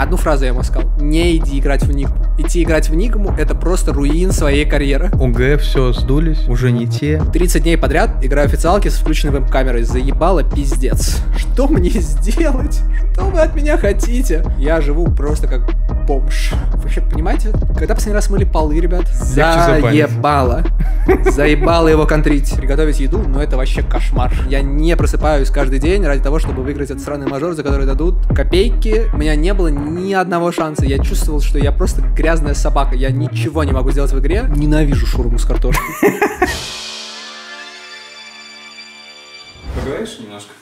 Одну фразу я ему сказал. Не иди играть в Нигму. Идти играть в Нигму — это просто руин своей карьеры. ОГЭ, все, сдулись, уже не те. 30 дней подряд играю официалки с включенной веб-камерой. Заебало пиздец. Что мне сделать? Что вы от меня хотите? Я живу просто как бомж. Вы вообще понимаете, когда последний раз мыли полы, ребят? Заебало. Заебало его контрить. Приготовить еду, но это вообще кошмар. Я не просыпаюсь каждый день ради того, чтобы выиграть этот сраный мажор, за который дадут копейки. У меня не было ни ни одного шанса. Я чувствовал, что я просто грязная собака. Я ничего не могу сделать в игре. Ненавижу шурму с картошкой. Поговоришь немножко?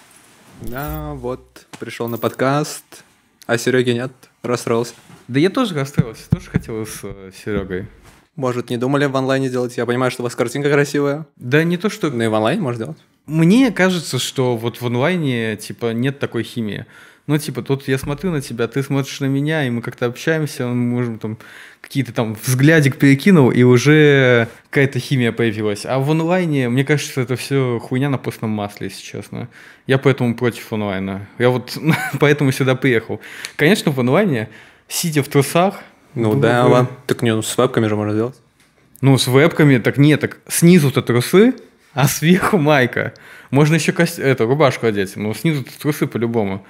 Да, вот, пришел на подкаст, а Сереги нет, расстроился. Да я тоже расстроился, тоже хотел с э, Серегой. Может, не думали в онлайне делать? Я понимаю, что у вас картинка красивая. Да не то, что... Ну и в онлайне можно делать. Мне кажется, что вот в онлайне, типа, нет такой химии. Ну, типа, тут я смотрю на тебя, ты смотришь на меня, и мы как-то общаемся, мы можем там какие-то там взглядик перекинул, и уже какая-то химия появилась. А в онлайне, мне кажется, это все хуйня на постном масле, если честно. Я поэтому против онлайна. Я вот поэтому сюда приехал. Конечно, в онлайне, сидя в трусах... Ну да, да, ладно. Так не, ну с вебками же можно сделать. Ну, с вебками, так нет, так снизу-то трусы, а сверху майка. Можно еще кость... это рубашку одеть, но снизу трусы по-любому.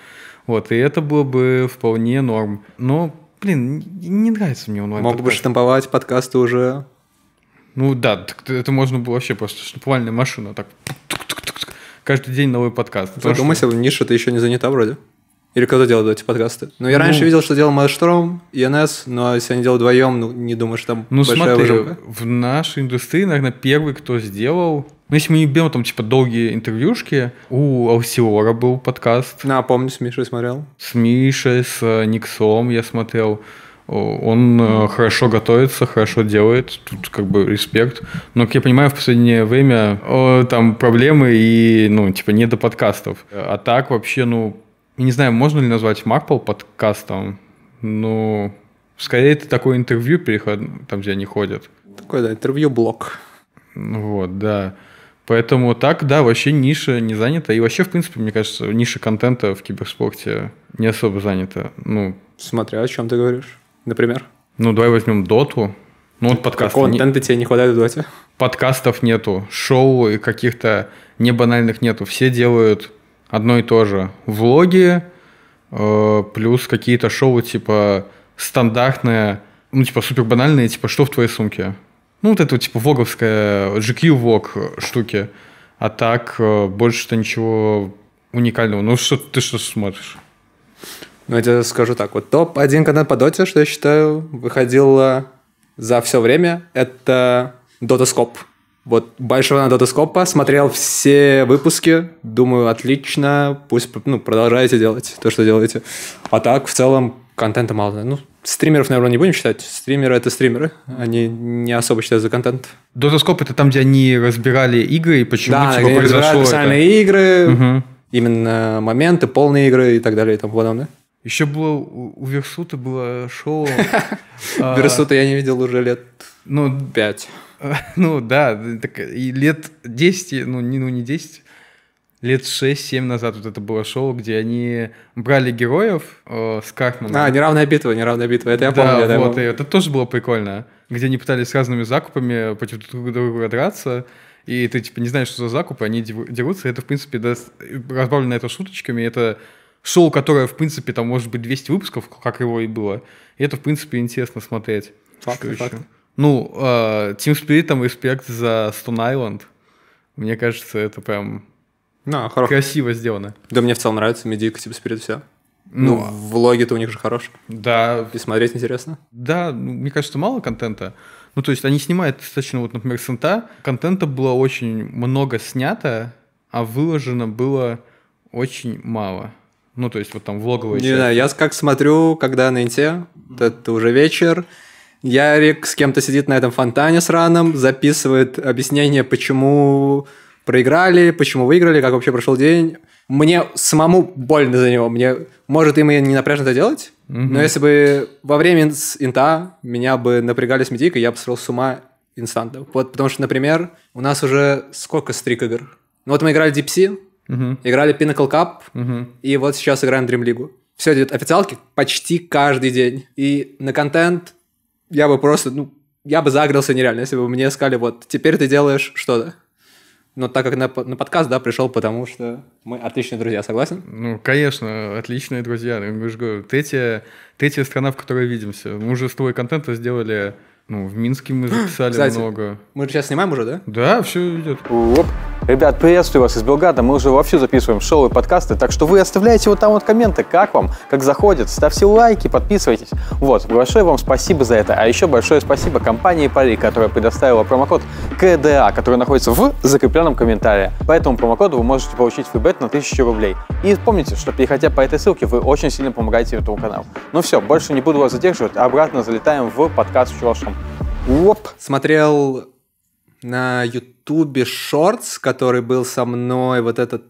Вот, и это было бы вполне норм. Но, блин, не нравится мне онлайн Мог бы штамповать подкасты уже. Ну да, это можно было вообще просто штамповальная машина, так каждый день новый подкаст. Задумайся, что... ниша ты еще не занята вроде. Или кто делает эти подкасты? Ну, я ну, раньше видел, что делал Майштром, ИНС, e но если они делают вдвоем, ну, не думаю, что там ну, большая смотри, выжимка. в нашей индустрии, наверное, первый, кто сделал ну, если мы не берем там, типа, долгие интервьюшки, у Алсиора был подкаст. А, помню, с Мишей смотрел. С Мишей, с э, Никсом я смотрел. Он mm. хорошо готовится, хорошо делает, тут как бы респект. Но, как я понимаю, в последнее время э, там проблемы и, ну, типа, не до подкастов. А так вообще, ну, не знаю, можно ли назвать Макпол подкастом, ну, скорее это такое интервью переход, там, где они ходят. такой да, интервью-блок. Ну, вот, да. Поэтому так, да, вообще ниша не занята. И вообще, в принципе, мне кажется, ниша контента в киберспорте не особо занята. Ну, Смотря о чем ты говоришь. Например? Ну, давай возьмем доту. Ну, вот подкаст. контента не... тебе не хватает в доте? Подкастов нету, шоу и каких-то небанальных нету. Все делают одно и то же. Влоги, э, плюс какие-то шоу типа стандартные, ну, типа супер банальные, типа что в твоей сумке? Ну, вот это вот типа, влоговская, GQ-влог штуки. А так э, больше-то ничего уникального. Ну, что ты что смотришь? Ну, я тебе скажу так. Вот топ-1 контент по доте, что я считаю, выходил за все время, это Дотаскоп. Вот большого на Дотаскопа, смотрел все выпуски, думаю, отлично, пусть ну, продолжаете делать то, что делаете. А так, в целом, контента мало. Ну, стримеров, наверное, не будем считать. Стримеры – это стримеры. Они не особо считают за контент. Дотоскоп – это там, где они разбирали игры и почему да, типа, они разбирали специальные игры, угу. именно моменты, полные игры и так далее и тому подобное. Еще было у Версута было шоу. А, Версута я не видел уже лет ну, пять. Ну да, так, и лет 10, ну не, ну, не 10, лет 6-7 назад вот это было шоу, где они брали героев э, с Карпмана. А, «Неравная битва», «Неравная битва», это я да, помню. Да, вот, и это тоже было прикольно, где они пытались с разными закупами против друг друга драться, и ты, типа, не знаешь, что за закупы, они дерутся, это, в принципе, да, разбавлено это шуточками, это шоу, которое, в принципе, там может быть 200 выпусков, как его и было, и это, в принципе, интересно смотреть. Факт, что Ну, э, Team Spirit, там, респект за Stone Island, мне кажется, это прям ну, хорош. Красиво сделано. Да, мне в целом нравится медийка, типа, спирит все. Ну, ну а влоги-то у них же хорош. Да. И смотреть интересно. Да, ну, мне кажется, мало контента. Ну, то есть они снимают достаточно, вот, например, санта Контента было очень много снято, а выложено было очень мало. Ну, то есть вот там влоговые... Не знаю, я как смотрю, когда на Инте, это уже вечер, Ярик с кем-то сидит на этом фонтане с раном, записывает объяснение, почему проиграли, почему выиграли, как вообще прошел день. Мне самому больно за него. Мне, может, им и не напряжно это делать, mm-hmm. но если бы во время инта меня бы напрягали с медикой, я бы сошел с ума инстантов Вот, потому что, например, у нас уже сколько стрик игр? Ну вот мы играли Deep Sea, mm играли Pinnacle Cup, mm-hmm. и вот сейчас играем Dream League. Все идет официалки почти каждый день. И на контент я бы просто, ну, я бы загрелся нереально, если бы мне сказали, вот, теперь ты делаешь что-то. Но так как на, на подкаст, да, пришел, потому что мы отличные друзья, согласен? Ну, конечно, отличные друзья. Мы ну, же говорю, третья, третья страна, в которой видимся. Мы уже с твоего контента сделали... Ну, в Минске мы записали Кстати, много. Мы же сейчас снимаем уже, да? Да, все идет. Оп. Ребят, приветствую вас из Белграда. Мы уже вовсю записываем шоу и подкасты, так что вы оставляете вот там вот комменты, как вам, как заходит. Ставьте лайки, подписывайтесь. Вот, большое вам спасибо за это. А еще большое спасибо компании Пари, которая предоставила промокод КДА, который находится в закрепленном комментарии. По этому промокоду вы можете получить фрибет на 1000 рублей. И помните, что переходя по этой ссылке, вы очень сильно помогаете этому каналу. Ну все, больше не буду вас задерживать, обратно залетаем в подкаст с чувашем. Оп. Смотрел на YouTube Ютубе шортс, который был со мной, вот этот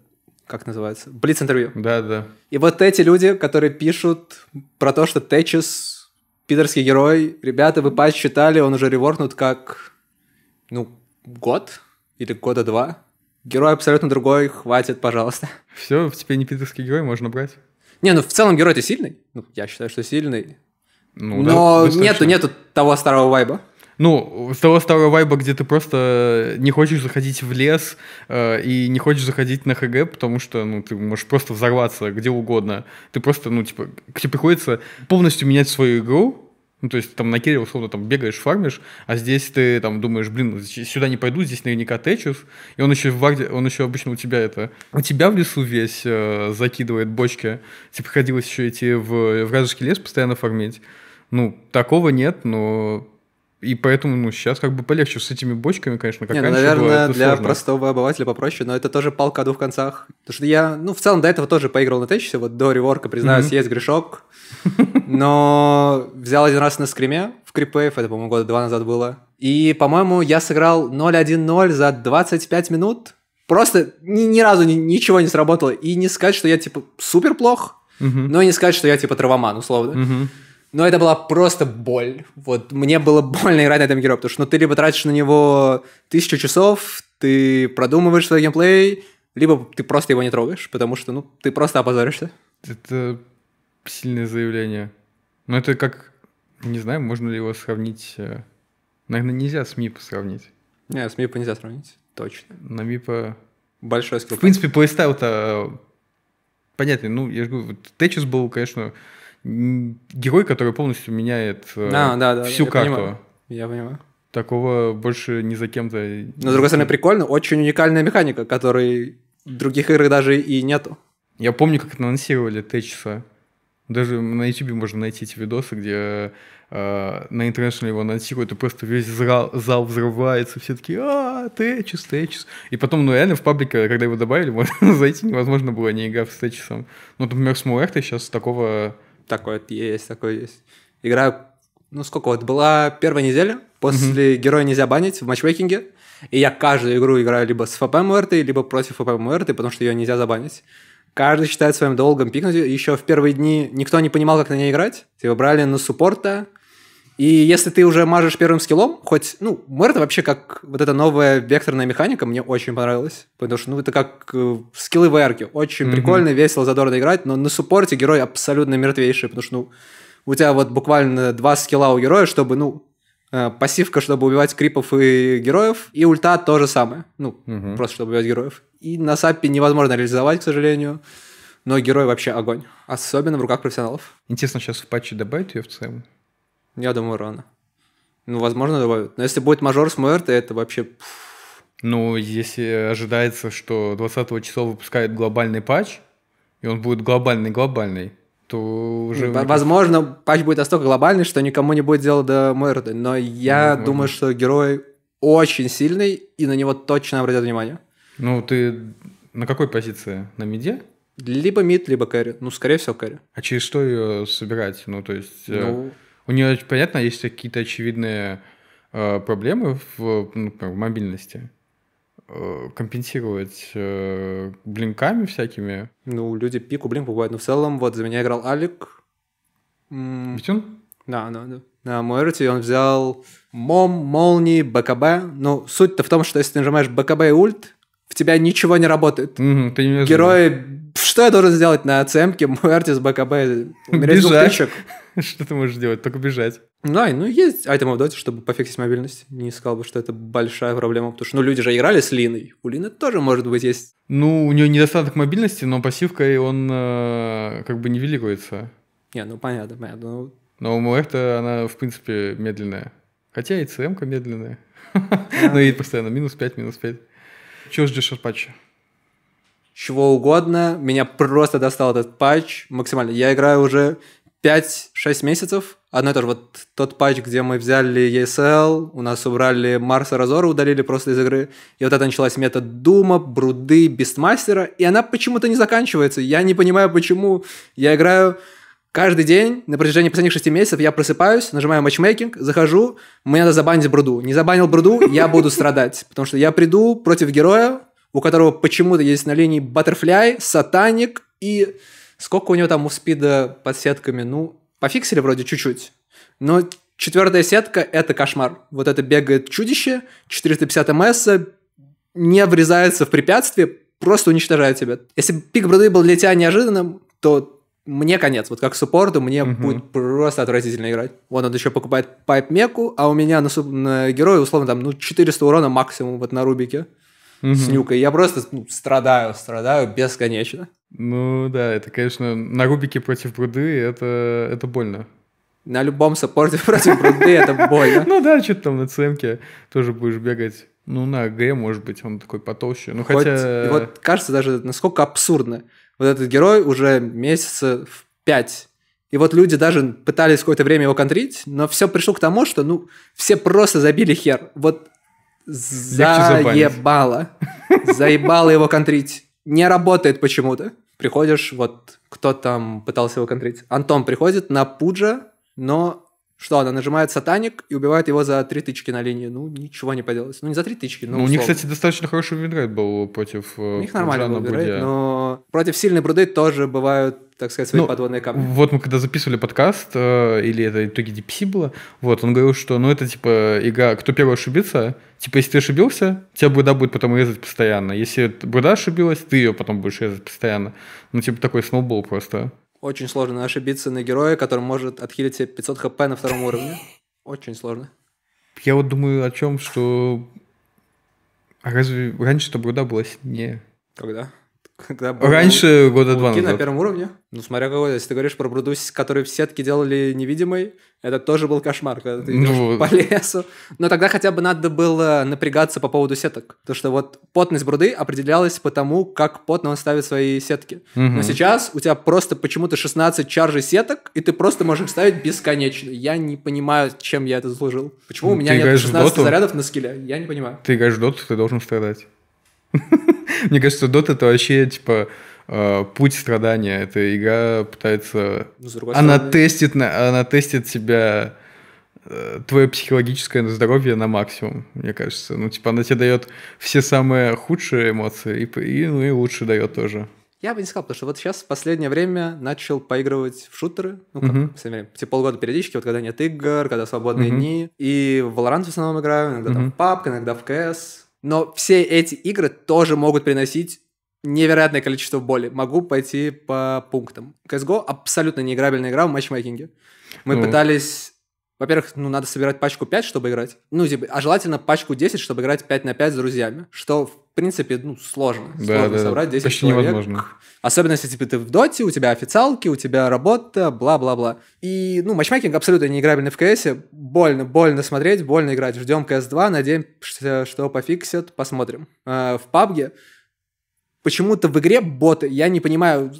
как называется? Блиц-интервью. Да, да. И вот эти люди, которые пишут про то, что Течес пидорский герой, ребята, вы патч читали, он уже реворкнут как, ну, год или года два. Герой абсолютно другой, хватит, пожалуйста. Все, тебе не пидорский герой, можно брать. Не, ну в целом герой-то сильный. Ну, я считаю, что сильный. Ну, Но да, нету, нету того старого вайба ну, с того старого вайба, где ты просто э, не хочешь заходить в лес э, и не хочешь заходить на ХГ, потому что, ну, ты можешь просто взорваться где угодно. Ты просто, ну, типа, к тебе приходится полностью менять свою игру, ну, то есть там на керри условно там бегаешь, фармишь, а здесь ты там думаешь, блин, ну, сюда не пойду, здесь наверняка течус. И он еще в варде, он еще обычно у тебя это, у тебя в лесу весь э, закидывает бочки. Тебе приходилось еще идти в, в вражеский лес постоянно фармить. Ну, такого нет, но и поэтому, ну, сейчас как бы полегче с этими бочками, конечно, как Не, ну, наверное, было, для сложно. простого обывателя попроще, но это тоже палка о двух концах. Потому что я, ну, в целом до этого тоже поиграл на течисе, вот до реворка, признаюсь, mm-hmm. есть грешок, но взял один раз на скриме в Крипвейв, это, по-моему, года два назад было. И, по-моему, я сыграл 0-1-0 за 25 минут. Просто ни, ни разу ни, ничего не сработало. И не сказать, что я, типа, супер плох, mm-hmm. но и не сказать, что я, типа, травоман, условно. Mm-hmm. Но это была просто боль. Вот мне было больно играть на этом герое, потому что ну, ты либо тратишь на него тысячу часов, ты продумываешь свой геймплей, либо ты просто его не трогаешь, потому что, ну, ты просто опозоришься. Это сильное заявление. Но это как... Не знаю, можно ли его сравнить... Э, Наверное, нельзя с мипа сравнить. Не, с мипа нельзя сравнить, точно. На МИПа... Большой скилл. В принципе, плейстайл-то э, понятный Ну, я же говорю, Течус был, конечно, герой, который полностью меняет э, а, да, да, всю я карту. Понимаю. Я понимаю. Такого больше ни за кем-то... Но, с другой стороны, прикольно. Очень уникальная механика, которой в других играх даже и нету. Я помню, как анонсировали Течса. Даже на YouTube можно найти эти видосы, где э, на International его анонсируют, и просто весь зал, зал взрывается, все такие «А, Течис, Течис». И потом, ну реально, в паблике, когда его добавили, можно зайти невозможно было, не играв с Течисом. Ну, например, с Муэртой сейчас такого такой есть, такой есть. Играю, ну сколько вот, была первая неделя, после mm-hmm. Героя нельзя банить в матчмейкинге, и я каждую игру играю либо с ФП Муэртой, либо против ФП Муэрты, потому что ее нельзя забанить. Каждый считает своим долгом пикнуть. Еще в первые дни никто не понимал, как на ней играть. Типа брали на суппорта, и если ты уже мажешь первым скиллом, хоть, ну, Мэрта вообще как вот эта новая векторная механика мне очень понравилась, потому что, ну, это как э, скиллы в арке, очень mm-hmm. прикольно, весело, задорно играть, но на суппорте герой абсолютно мертвейший, потому что, ну, у тебя вот буквально два скилла у героя, чтобы, ну, э, пассивка, чтобы убивать крипов и героев, и ульта то же самое, ну, mm-hmm. просто чтобы убивать героев. И на саппе невозможно реализовать, к сожалению, но герой вообще огонь, особенно в руках профессионалов. Интересно, сейчас в патче добавить ее в целом? Я думаю, рано. Ну, возможно, добавят. Но если будет мажор с Муэрте, это вообще... Ну, если ожидается, что 20 числа выпускают глобальный патч, и он будет глобальный-глобальный, то уже... Возможно, патч будет настолько глобальный, что никому не будет дела до Муэрте. Но я ну, думаю, что герой очень сильный, и на него точно обратят внимание. Ну, ты на какой позиции? На миде? Либо мид, либо кэри. Ну, скорее всего, кэри. А через что ее собирать? Ну, то есть... Э, ну... У нее, понятно, есть какие-то очевидные э, проблемы в, ну, в мобильности э, компенсировать э, блинками всякими. Ну, люди пику блин покупают. Но в целом, вот за меня играл Алик. Витюн. Битюн? Да, да, да. На Муэрти он взял Мом, Молнии, БКБ. Ну, суть-то в том, что если ты нажимаешь БКБ и ульт, в тебя ничего не работает. Угу, ты не Герои... Что я должен сделать на оценке? Мой артист БКБ умереть бежать. Что ты можешь делать? Только бежать. Да, ну, ну есть айтемы в доте, чтобы пофиксить мобильность. Не сказал бы, что это большая проблема, потому что ну, люди же играли с Линой. У Лины тоже, может быть, есть... Ну, у нее недостаток мобильности, но пассивкой он э, как бы не великуется. Не, ну понятно, понятно. Ну, но у Муэрта она, в принципе, медленная. Хотя и ЦМ-ка медленная. Но ей ну, постоянно минус 5, минус 5. Чего ждешь от патча? Чего угодно. Меня просто достал этот патч максимально. Я играю уже 5-6 месяцев. Одно и то же. Вот тот патч, где мы взяли ESL, у нас убрали Марса Разора, удалили просто из игры. И вот это началась метод Дума, Бруды, Бестмастера. И она почему-то не заканчивается. Я не понимаю, почему. Я играю Каждый день на протяжении последних шести месяцев я просыпаюсь, нажимаю матчмейкинг, захожу, мне надо забанить Бруду. Не забанил Бруду, я буду страдать, потому что я приду против героя, у которого почему-то есть на линии Баттерфляй, Сатаник и... Сколько у него там у Спида под сетками? Ну, пофиксили вроде чуть-чуть. Но четвертая сетка – это кошмар. Вот это бегает чудище, 450 МС, не врезается в препятствие, просто уничтожает тебя. Если пик Бруды был для тебя неожиданным, то мне конец. Вот как суппорту мне угу. будет просто отвратительно играть. Вон он еще покупает пайп-меку, а у меня на, на героя условно там ну 400 урона максимум вот на Рубике угу. с нюкой. Я просто ну, страдаю, страдаю бесконечно. Ну да, это, конечно, на Рубике против бруды это, это больно. На любом саппорте против бруды это больно. Ну да, что-то там на цемке тоже будешь бегать. Ну, на Г, может быть, он такой потолще. Ну, хотя... Вот кажется даже, насколько абсурдно, вот этот герой уже месяца в пять. И вот люди даже пытались какое-то время его контрить, но все пришло к тому, что, ну, все просто забили хер. Вот заебало. Заебало его контрить. Не работает почему-то. Приходишь, вот кто там пытался его контрить? Антон приходит на Пуджа, но что, она нажимает сатаник и убивает его за три тычки на линии. Ну, ничего не поделать. Ну, не за три тычки, но Ну, у них, кстати, достаточно хороший винрейт был против э, У них нормально был винрейт, но против сильной бруды тоже бывают так сказать, свои ну, подводные камни. Вот мы когда записывали подкаст, э, или это итоги DPC было, вот, он говорил, что, ну, это, типа, игра, кто первый ошибится, типа, если ты ошибился, тебя бруда будет потом резать постоянно. Если бруда ошибилась, ты ее потом будешь резать постоянно. Ну, типа, такой сноубол просто. Очень сложно ошибиться на героя, который может отхилить себе 500 хп на втором уровне. Очень сложно. Я вот думаю о чем, что... А разве раньше-то бруда была сильнее? Когда? Когда был Раньше года два назад. на первом уровне. Ну, смотря какой, если ты говоришь про брудусь, который в сетке делали невидимой, это тоже был кошмар, когда ты ну, по лесу. Но тогда хотя бы надо было напрягаться по поводу сеток. То, что вот потность бруды определялась по тому, как потно он ставит свои сетки. Угу. Но сейчас у тебя просто почему-то 16 чаржей сеток, и ты просто можешь ставить бесконечно. Я не понимаю, чем я это заслужил. Почему ну, у меня нет 16 зарядов на скилле? Я не понимаю. Ты играешь в доту, ты должен страдать. Мне кажется, Дота это вообще, типа, э, путь страдания. Эта игра пытается... Ну, она тестит, на, она тестит себя э, твое психологическое здоровье на максимум, мне кажется. Ну, типа, она тебе дает все самые худшие эмоции и, и, ну, и лучше дает тоже. Я бы не сказал, потому что вот сейчас в последнее время начал поигрывать в шутеры, ну, как, uh-huh. все время, типа полгода периодически, вот когда нет игр, когда свободные uh-huh. дни, и в Valorant в основном играю, иногда uh-huh. там в PUBG, иногда в CS, но все эти игры тоже могут приносить невероятное количество боли. Могу пойти по пунктам. CSGO абсолютно неиграбельная игра в матчмейкинге. Мы ну. пытались... Во-первых, ну, надо собирать пачку 5, чтобы играть. Ну, типа, а желательно пачку 10, чтобы играть 5 на 5 с друзьями. Что, в принципе, ну, сложно. Да, сложно да, собрать 10 почти человек. невозможно. Особенно, если типа, ты в доте, у тебя официалки, у тебя работа, бла-бла-бла. И, ну, матчмейкинг абсолютно неиграбельный в КС. Больно, больно смотреть, больно играть. Ждем КС-2, надеемся, что пофиксят, посмотрим. Э, в пабге почему-то в игре боты, я не понимаю,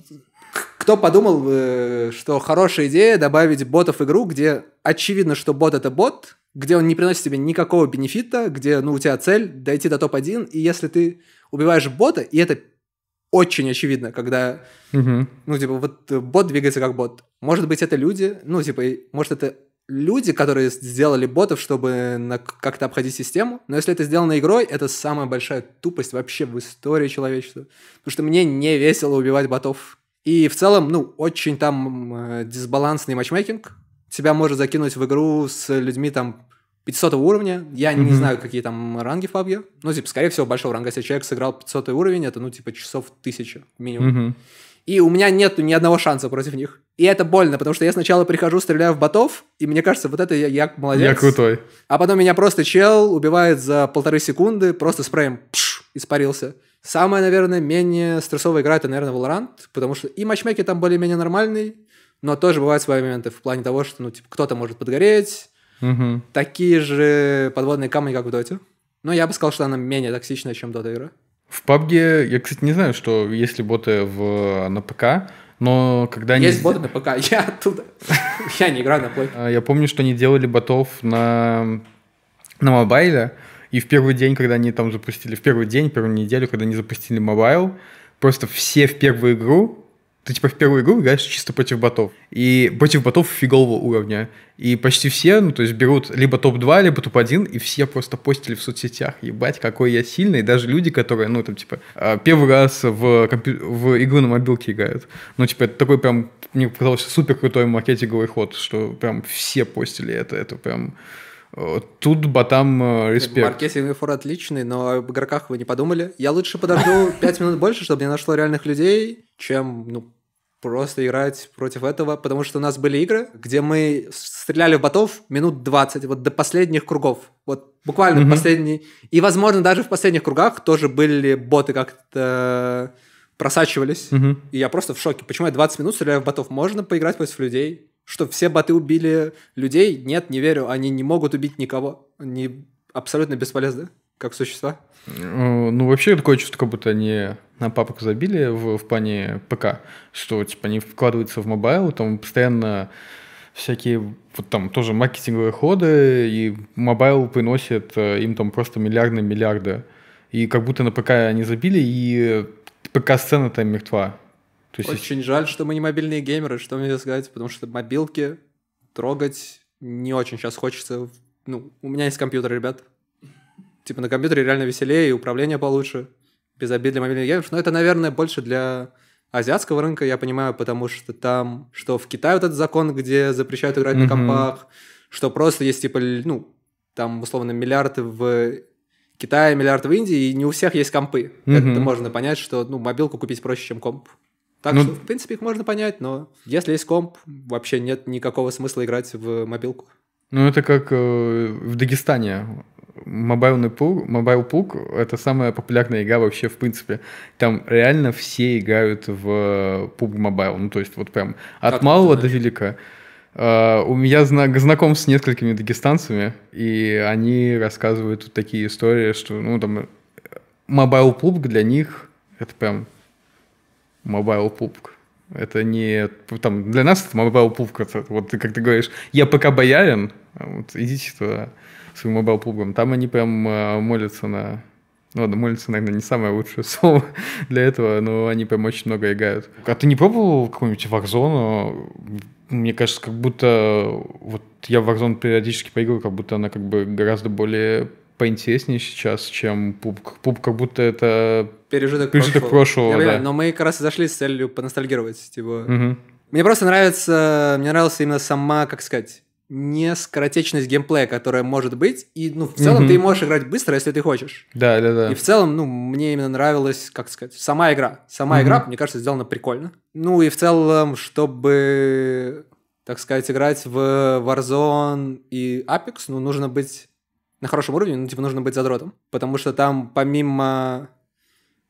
кто подумал, э, что хорошая идея добавить ботов в игру, где очевидно, что бот это бот, где он не приносит тебе никакого бенефита, где, ну, у тебя цель дойти до топ-1, и если ты убиваешь бота, и это очень очевидно, когда, угу. ну, типа, вот бот двигается как бот. Может быть, это люди, ну, типа, может, это люди, которые сделали ботов, чтобы как-то обходить систему, но если это сделано игрой, это самая большая тупость вообще в истории человечества. Потому что мне не весело убивать ботов. И в целом, ну, очень там э, дисбалансный матчмейкинг. Тебя может закинуть в игру с людьми там 500 уровня. Я mm-hmm. не знаю, какие там ранги в PUBG. Ну, типа, скорее всего, большого ранга. Если человек сыграл 500 уровень, это, ну, типа, часов тысяча минимум. Mm-hmm. И у меня нет ни одного шанса против них. И это больно, потому что я сначала прихожу, стреляю в ботов, и мне кажется, вот это я, я молодец. Я крутой. А потом меня просто чел убивает за полторы секунды, просто спреем пш, испарился. Самая, наверное, менее стрессовая игра это, наверное, Valorant, потому что и матчмейки там более-менее нормальный, но тоже бывают свои моменты в плане того, что ну, типа, кто-то может подгореть, угу. такие же подводные камни, как в Доте. Но я бы сказал, что она менее токсичная, чем Дота игра. В PUBG, я, кстати, не знаю, что если боты в, на ПК, но когда они... Есть боты на ПК, я оттуда. Я не играю на плойке. А, я помню, что они делали ботов на, на мобайле, и в первый день, когда они там запустили, в первый день, первую неделю, когда они запустили мобайл, просто все в первую игру, ты типа в первую игру играешь чисто против ботов. И против ботов фигового уровня. И почти все, ну то есть берут либо топ-2, либо топ-1, и все просто постили в соцсетях, ебать, какой я сильный. даже люди, которые, ну там типа а, первый раз в, компью- в игру на мобилке играют. Ну типа это такой прям, мне показалось, супер крутой маркетинговый ход, что прям все постили это, это прям Тут ботам э, респект. Маркетинг и фор отличный, но об игроках вы не подумали. Я лучше подожду 5 минут больше, чтобы не нашло реальных людей, чем ну, просто играть против этого, потому что у нас были игры, где мы стреляли в ботов минут 20, вот до последних кругов. Вот буквально mm последний. И, возможно, даже в последних кругах тоже были боты как-то э, просачивались. mm И я просто в шоке. Почему я 20 минут стреляю в ботов? Можно поиграть против людей? Что все боты убили людей? Нет, не верю. Они не могут убить никого. Они абсолютно бесполезны, как существа. Э, ну, вообще такое чувство, как будто они на папок забили в, в плане ПК, что типа они вкладываются в мобайл, там постоянно всякие вот там тоже маркетинговые ходы, и мобайл приносит э, им там просто миллиарды-миллиарды. И как будто на ПК они забили, и ПК-сцена там мертва есть... Очень жаль, что мы не мобильные геймеры, что мне сказать, потому что мобилки трогать не очень сейчас хочется. Ну, у меня есть компьютер, ребят. Типа на компьютере реально веселее и управление получше. Без обид для мобильных геймеров. Но это, наверное, больше для азиатского рынка, я понимаю, потому что там, что в Китае вот этот закон, где запрещают играть mm-hmm. на компах, что просто есть, типа, ну, там, условно, миллиарды в Китае, миллиард в Индии, и не у всех есть компы. Mm-hmm. Это можно понять, что, ну, мобилку купить проще, чем комп. Так ну, что, в принципе, их можно понять, но если есть комп, вообще нет никакого смысла играть в мобилку. Ну, это как э, в Дагестане. Мобильный пук, Мобайл пук это самая популярная игра вообще в принципе. Там реально все играют в PUBG э, мобайл. Ну, то есть вот прям от как малого до велика. Uh, у меня знак, знаком с несколькими дагестанцами, и они рассказывают такие истории, что, ну, там, э, мобайл-клуб для них — это прям Мобайл пупк. Это не... Там, для нас это мобайл пупк. вот ты как ты говоришь, я пока боярин, а вот, идите туда своим мобайл пупком. Там они прям а, молятся на... Ну ладно, молятся, наверное, не самое лучшее слово для этого, но они прям очень много играют. А ты не пробовал какую-нибудь варзону? Мне кажется, как будто... Вот я в Warzone периодически поигрываю, как будто она как бы гораздо более поинтереснее сейчас, чем пуб. Пуб как будто это пережиток, пережиток прошлого. прошлого да. Но мы как раз и зашли с целью поностальгировать. Типа. Угу. Мне просто нравится, мне нравится именно сама, как сказать, нескоротечность геймплея, которая может быть, и, ну, в целом mm ты можешь играть быстро, если ты хочешь. Да, да, да. И в целом, ну, мне именно нравилась, как сказать, сама игра. Сама mm игра, мне кажется, сделана прикольно. Ну, и в целом, чтобы, так сказать, играть в Warzone и Apex, ну, нужно быть на хорошем уровне, ну, типа, нужно быть задротом, потому что там помимо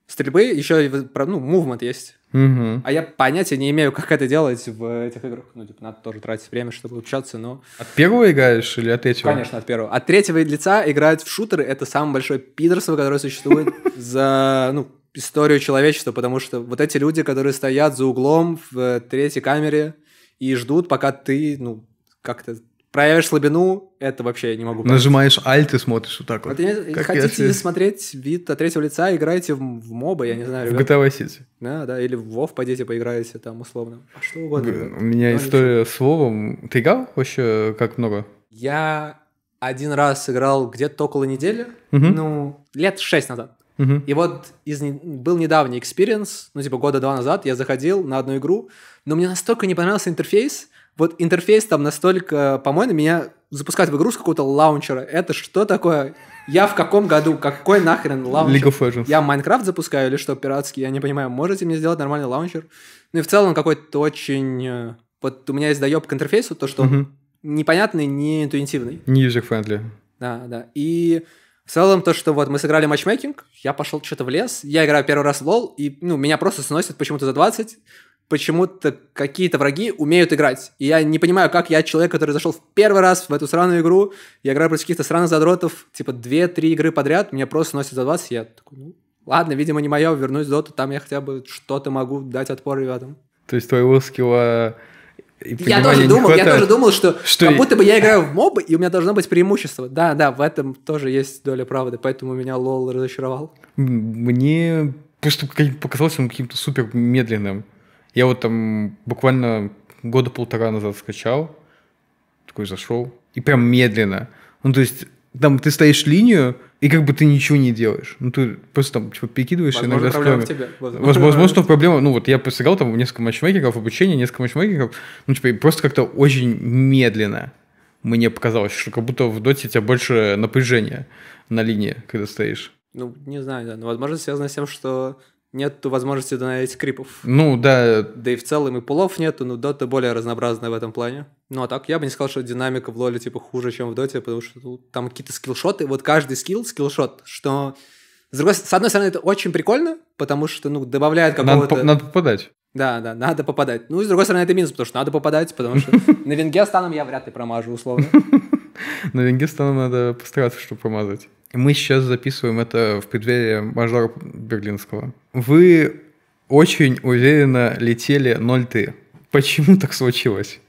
стрельбы еще ну, мувмент есть. Угу. А я понятия не имею, как это делать в этих играх. Ну, типа, надо тоже тратить время, чтобы общаться, но... От первого играешь или от третьего? Конечно, от первого. От третьего лица играть в шутеры — это самое большое пидорство, которое существует за, ну, историю человечества, потому что вот эти люди, которые стоят за углом в третьей камере и ждут, пока ты, ну, как-то проявишь слабину, это вообще я не могу понять. Нажимаешь Alt и смотришь вот так вот. вот я, как хотите я смотреть вид от третьего лица, играйте в, в моба, я не знаю. В ребят. GTA City. Да, да, или в WoW пойдите поиграете там условно. А что угодно. У меня история с ВОВом. Ты играл вообще как много? Я один раз играл где-то около недели, угу. ну, лет шесть назад. Угу. И вот из, был недавний экспириенс, ну, типа года два назад я заходил на одну игру, но мне настолько не понравился интерфейс, вот интерфейс там настолько, по-моему, меня запускать в игру с какого-то лаунчера. Это что такое? Я в каком году? Какой нахрен лаунчер? League of Legends. Я Майнкрафт запускаю или что, пиратский? Я не понимаю. Можете мне сделать нормальный лаунчер? Ну и в целом какой-то очень... Э, вот у меня есть доеб к интерфейсу, то, что угу. непонятный, не интуитивный. Не user-friendly. Да, да. И в целом то, что вот мы сыграли матчмейкинг, я пошел что-то в лес, я играю первый раз в лол, и ну, меня просто сносит, почему-то за 20, почему-то какие-то враги умеют играть. И я не понимаю, как я, человек, который зашел в первый раз в эту сраную игру, я играю против каких-то сраных задротов, типа 2-3 игры подряд, меня просто носит за 20, я такой, ну, ладно, видимо, не мое, вернусь в доту, там я хотя бы что-то могу дать отпор ребятам. То есть твоего скилла и я тоже думал, хватает. я тоже думал, что, что как будто бы я играю в мобы, и у меня должно быть преимущество. Да, да, в этом тоже есть доля правды, поэтому меня лол разочаровал. Мне просто показалось он каким-то супер медленным. Я вот там буквально года полтора назад скачал, такой зашел, и прям медленно. Ну, то есть, там ты стоишь линию, и как бы ты ничего не делаешь. Ну, ты просто там, типа, перекидываешь возможно, иногда проблема в тебе. Возможно, возможно, проблема... Ну, вот я сыграл там несколько матчмейкеров, обучение, несколько матчмейкеров. Ну, типа, просто как-то очень медленно мне показалось, что как будто в доте у тебя больше напряжения на линии, когда стоишь. Ну, не знаю, да. Но, возможно, связано с тем, что нет возможности донатить крипов. Ну, да. Да и в целом и пулов нету, но дота более разнообразная в этом плане. Ну, а так, я бы не сказал, что динамика в лоле, типа, хуже, чем в доте, потому что ну, там какие-то скиллшоты, вот каждый скилл — скиллшот, что... С, другой, с одной стороны, это очень прикольно, потому что, ну, добавляет какого-то... Надо, надо попадать. Да, да, надо попадать. Ну, и с другой стороны, это минус, потому что надо попадать, потому что на винге станом я вряд ли промажу, условно. На винге станом надо постараться, чтобы промазать. Мы сейчас записываем это в преддверии мажора Берлинского. Вы очень уверенно летели 0 ты. Почему так случилось?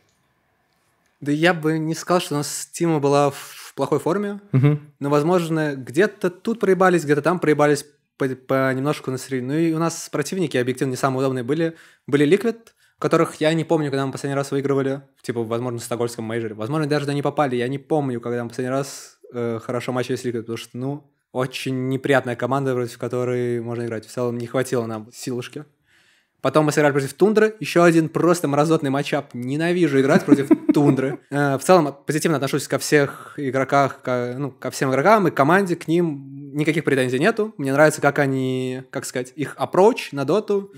Да я бы не сказал, что у нас Тима была в плохой форме, угу. но, возможно, где-то тут проебались, где-то там проебались по на насрели. Ну и у нас противники объективно не самые удобные были. Были Ликвид, которых я не помню, когда мы последний раз выигрывали. Типа, возможно, в Стокгольмском мейджоре. Возможно, даже да не попали. Я не помню, когда мы последний раз Э, хорошо матч с Рикой, потому что, ну, очень неприятная команда, вроде, в которой можно играть. В целом не хватило нам силушки. Потом мы сыграли против Тундры. Еще один просто мразотный матчап. Ненавижу играть против Тундры. Э, в целом, позитивно отношусь ко всех игроках, ко, ну, ко всем игрокам и команде. К ним никаких претензий нету. Мне нравится, как они, как сказать, их approach на доту.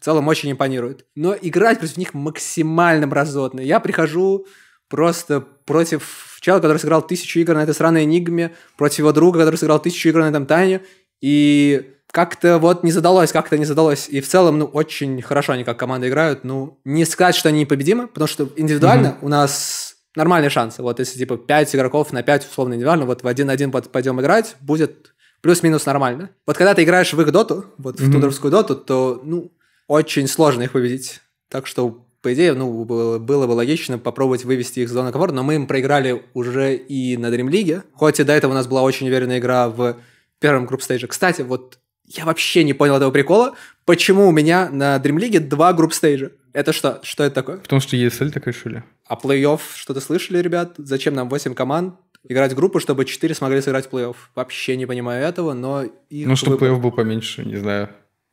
В целом очень импонирует. Но играть против них максимально мразотно. Я прихожу просто против человека, который сыграл тысячу игр на этой сраной Энигме, против его друга, который сыграл тысячу игр на этом Тайне, и как-то вот не задалось, как-то не задалось. И в целом, ну, очень хорошо они как команда играют. Ну, не сказать, что они непобедимы, потому что индивидуально mm-hmm. у нас нормальные шансы. Вот если, типа, 5 игроков на 5 условно индивидуально, вот в 1-1 пойдем играть, будет плюс-минус нормально. Вот когда ты играешь в их доту, вот mm-hmm. в тундрскую доту, то, ну, очень сложно их победить. Так что по идее, ну, было, бы логично попробовать вывести их из зоны комфорта, но мы им проиграли уже и на Dream League. Хоть и до этого у нас была очень уверенная игра в первом групп стейже. Кстати, вот я вообще не понял этого прикола. Почему у меня на Dream League два групп стейжа? Это что? Что это такое? Потому что ESL так решили. А плей-офф что-то слышали, ребят? Зачем нам 8 команд? играть в группу, чтобы 4 смогли сыграть плей-офф. Вообще не понимаю этого, но... ну, чтобы плей-офф был поменьше, не знаю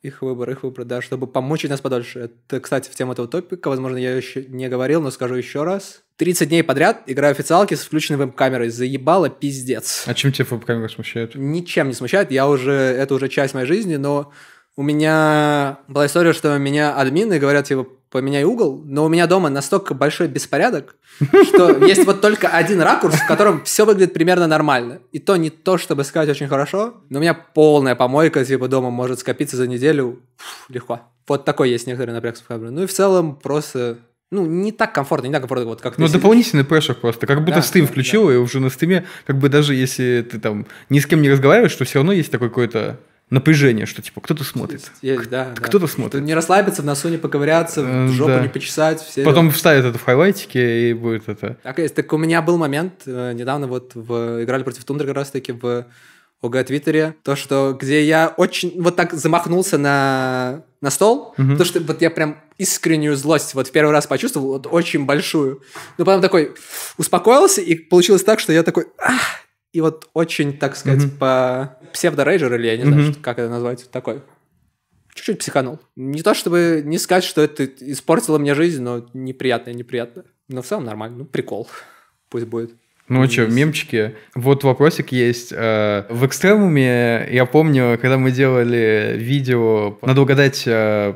их выбор, их выбор, да, чтобы помочь нас подольше. Это, кстати, в тему этого топика, возможно, я еще не говорил, но скажу еще раз. 30 дней подряд играю официалки с включенной веб-камерой. Заебало пиздец. А чем тебя веб-камера смущает? Ничем не смущает. Я уже... Это уже часть моей жизни, но у меня была история, что меня админы говорят, типа, поменяй угол, но у меня дома настолько большой беспорядок, что есть вот только один ракурс, в котором все выглядит примерно нормально. И то не то, чтобы сказать очень хорошо, но у меня полная помойка, типа, дома может скопиться за неделю легко. Вот такой есть некоторый напряг Ну и в целом просто ну, не так комфортно, не так комфортно, вот как Ну, дополнительный прешер просто, как будто да, стрим да, включил, да. и уже на стриме, как бы даже если ты там ни с кем не разговариваешь, то все равно есть такой какой-то напряжение, что типа кто-то смотрит. Есть, да, кто-то да. смотрит. Не расслабиться, в носу не поковыряться, в жопу да. не почесать. Все Потом дела. вставят это в хайлайтике и будет это. Так, так у меня был момент, э, недавно вот в, играли против Тундра как раз-таки в ОГ Твиттере, то, что где я очень вот так замахнулся на, на стол, угу. то, что вот я прям искреннюю злость вот в первый раз почувствовал, вот очень большую. Но ну, потом такой успокоился, и получилось так, что я такой... Ах! И вот очень, так сказать, mm-hmm. по псевдорейджер, или я не знаю, mm-hmm. что, как это назвать, такой. Чуть-чуть психанул. Не то чтобы не сказать, что это испортило мне жизнь, но неприятно, неприятно. Но в целом нормально, ну прикол. Пусть будет. Ну а есть. что, мемчики? Вот вопросик есть. Э, в экстремуме, я помню, когда мы делали видео, надо угадать э,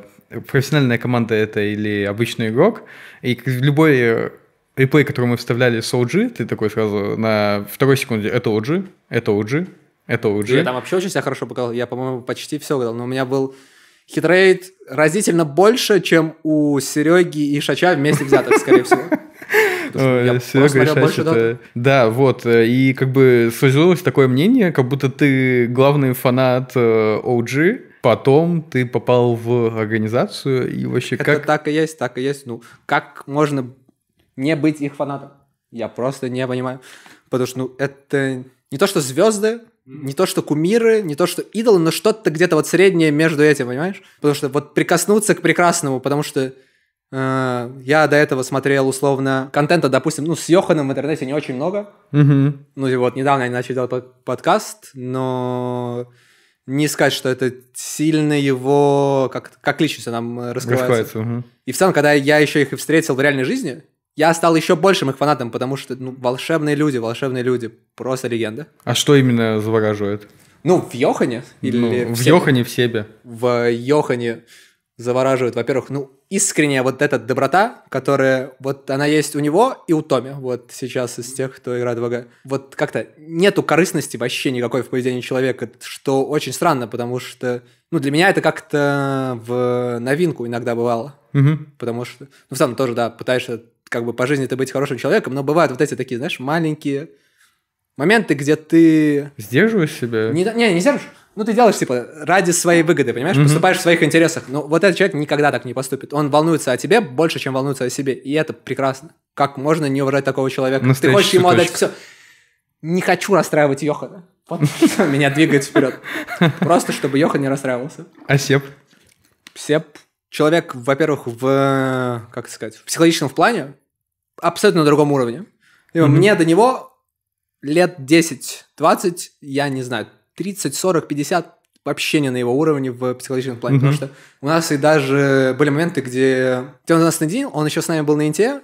профессиональная команда это или обычный игрок. И любой реплей, который мы вставляли с OG, ты такой сразу на второй секунде это OG, это OG, это OG. Я там вообще очень себя хорошо показал. Я, по-моему, почти все угадал. Но у меня был хитрейт разительно больше, чем у Сереги и Шача вместе взятых, скорее всего. Я Серега больше это... Да, вот. Э, и как бы сложилось такое мнение, как будто ты главный фанат э, OG, потом ты попал в организацию и вообще это как... так и есть, так и есть. Ну, как можно не быть их фанатом. Я просто не понимаю. Потому что, ну, это не то, что звезды, не то, что кумиры, не то, что идолы, но что-то где-то вот среднее между этим, понимаешь? Потому что вот прикоснуться к прекрасному, потому что э, я до этого смотрел условно контента, допустим, ну, с Йоханом в интернете не очень много. Mm-hmm. Ну, и вот недавно они начали делать подкаст, но не сказать, что это сильно его как, как личность нам раскрывается. раскрывается угу. И в целом, когда я еще их и встретил в реальной жизни, я стал еще большим их фанатом, потому что ну, волшебные люди, волшебные люди, просто легенда. А что именно завораживает? Ну, в Йохане или ну, в, в Йохане в себе. В Йохане завораживает, во-первых, ну, искренняя вот эта доброта, которая вот она есть у него и у Томи, вот сейчас из тех, кто играет в ВГ. Вот как-то нету корыстности вообще никакой в поведении человека, что очень странно, потому что, ну, для меня это как-то в новинку иногда бывало. Угу. Потому что, ну, в сам тоже, да, пытаешься как бы по жизни ты быть хорошим человеком, но бывают вот эти такие, знаешь, маленькие моменты, где ты... Сдерживаешь себя? Не, не, не сдерживаешь. Ну, ты делаешь, типа, ради своей выгоды, понимаешь? Mm-hmm. Поступаешь в своих интересах. Но вот этот человек никогда так не поступит. Он волнуется о тебе больше, чем волнуется о себе. И это прекрасно. Как можно не уважать такого человека? Настоящий ты хочешь ему отдать все. Не хочу расстраивать Йохана. Вот меня двигает вперед. Просто, чтобы Йохан не расстраивался. А Сеп? Сеп. Человек, во-первых, в, как сказать, в психологическом плане абсолютно на другом уровне. Mm-hmm. Мне до него лет 10-20, я не знаю, 30, 40, 50, вообще не на его уровне в психологическом плане, mm-hmm. потому что у нас и даже были моменты, где, где он нас надел, он еще с нами был на Инте,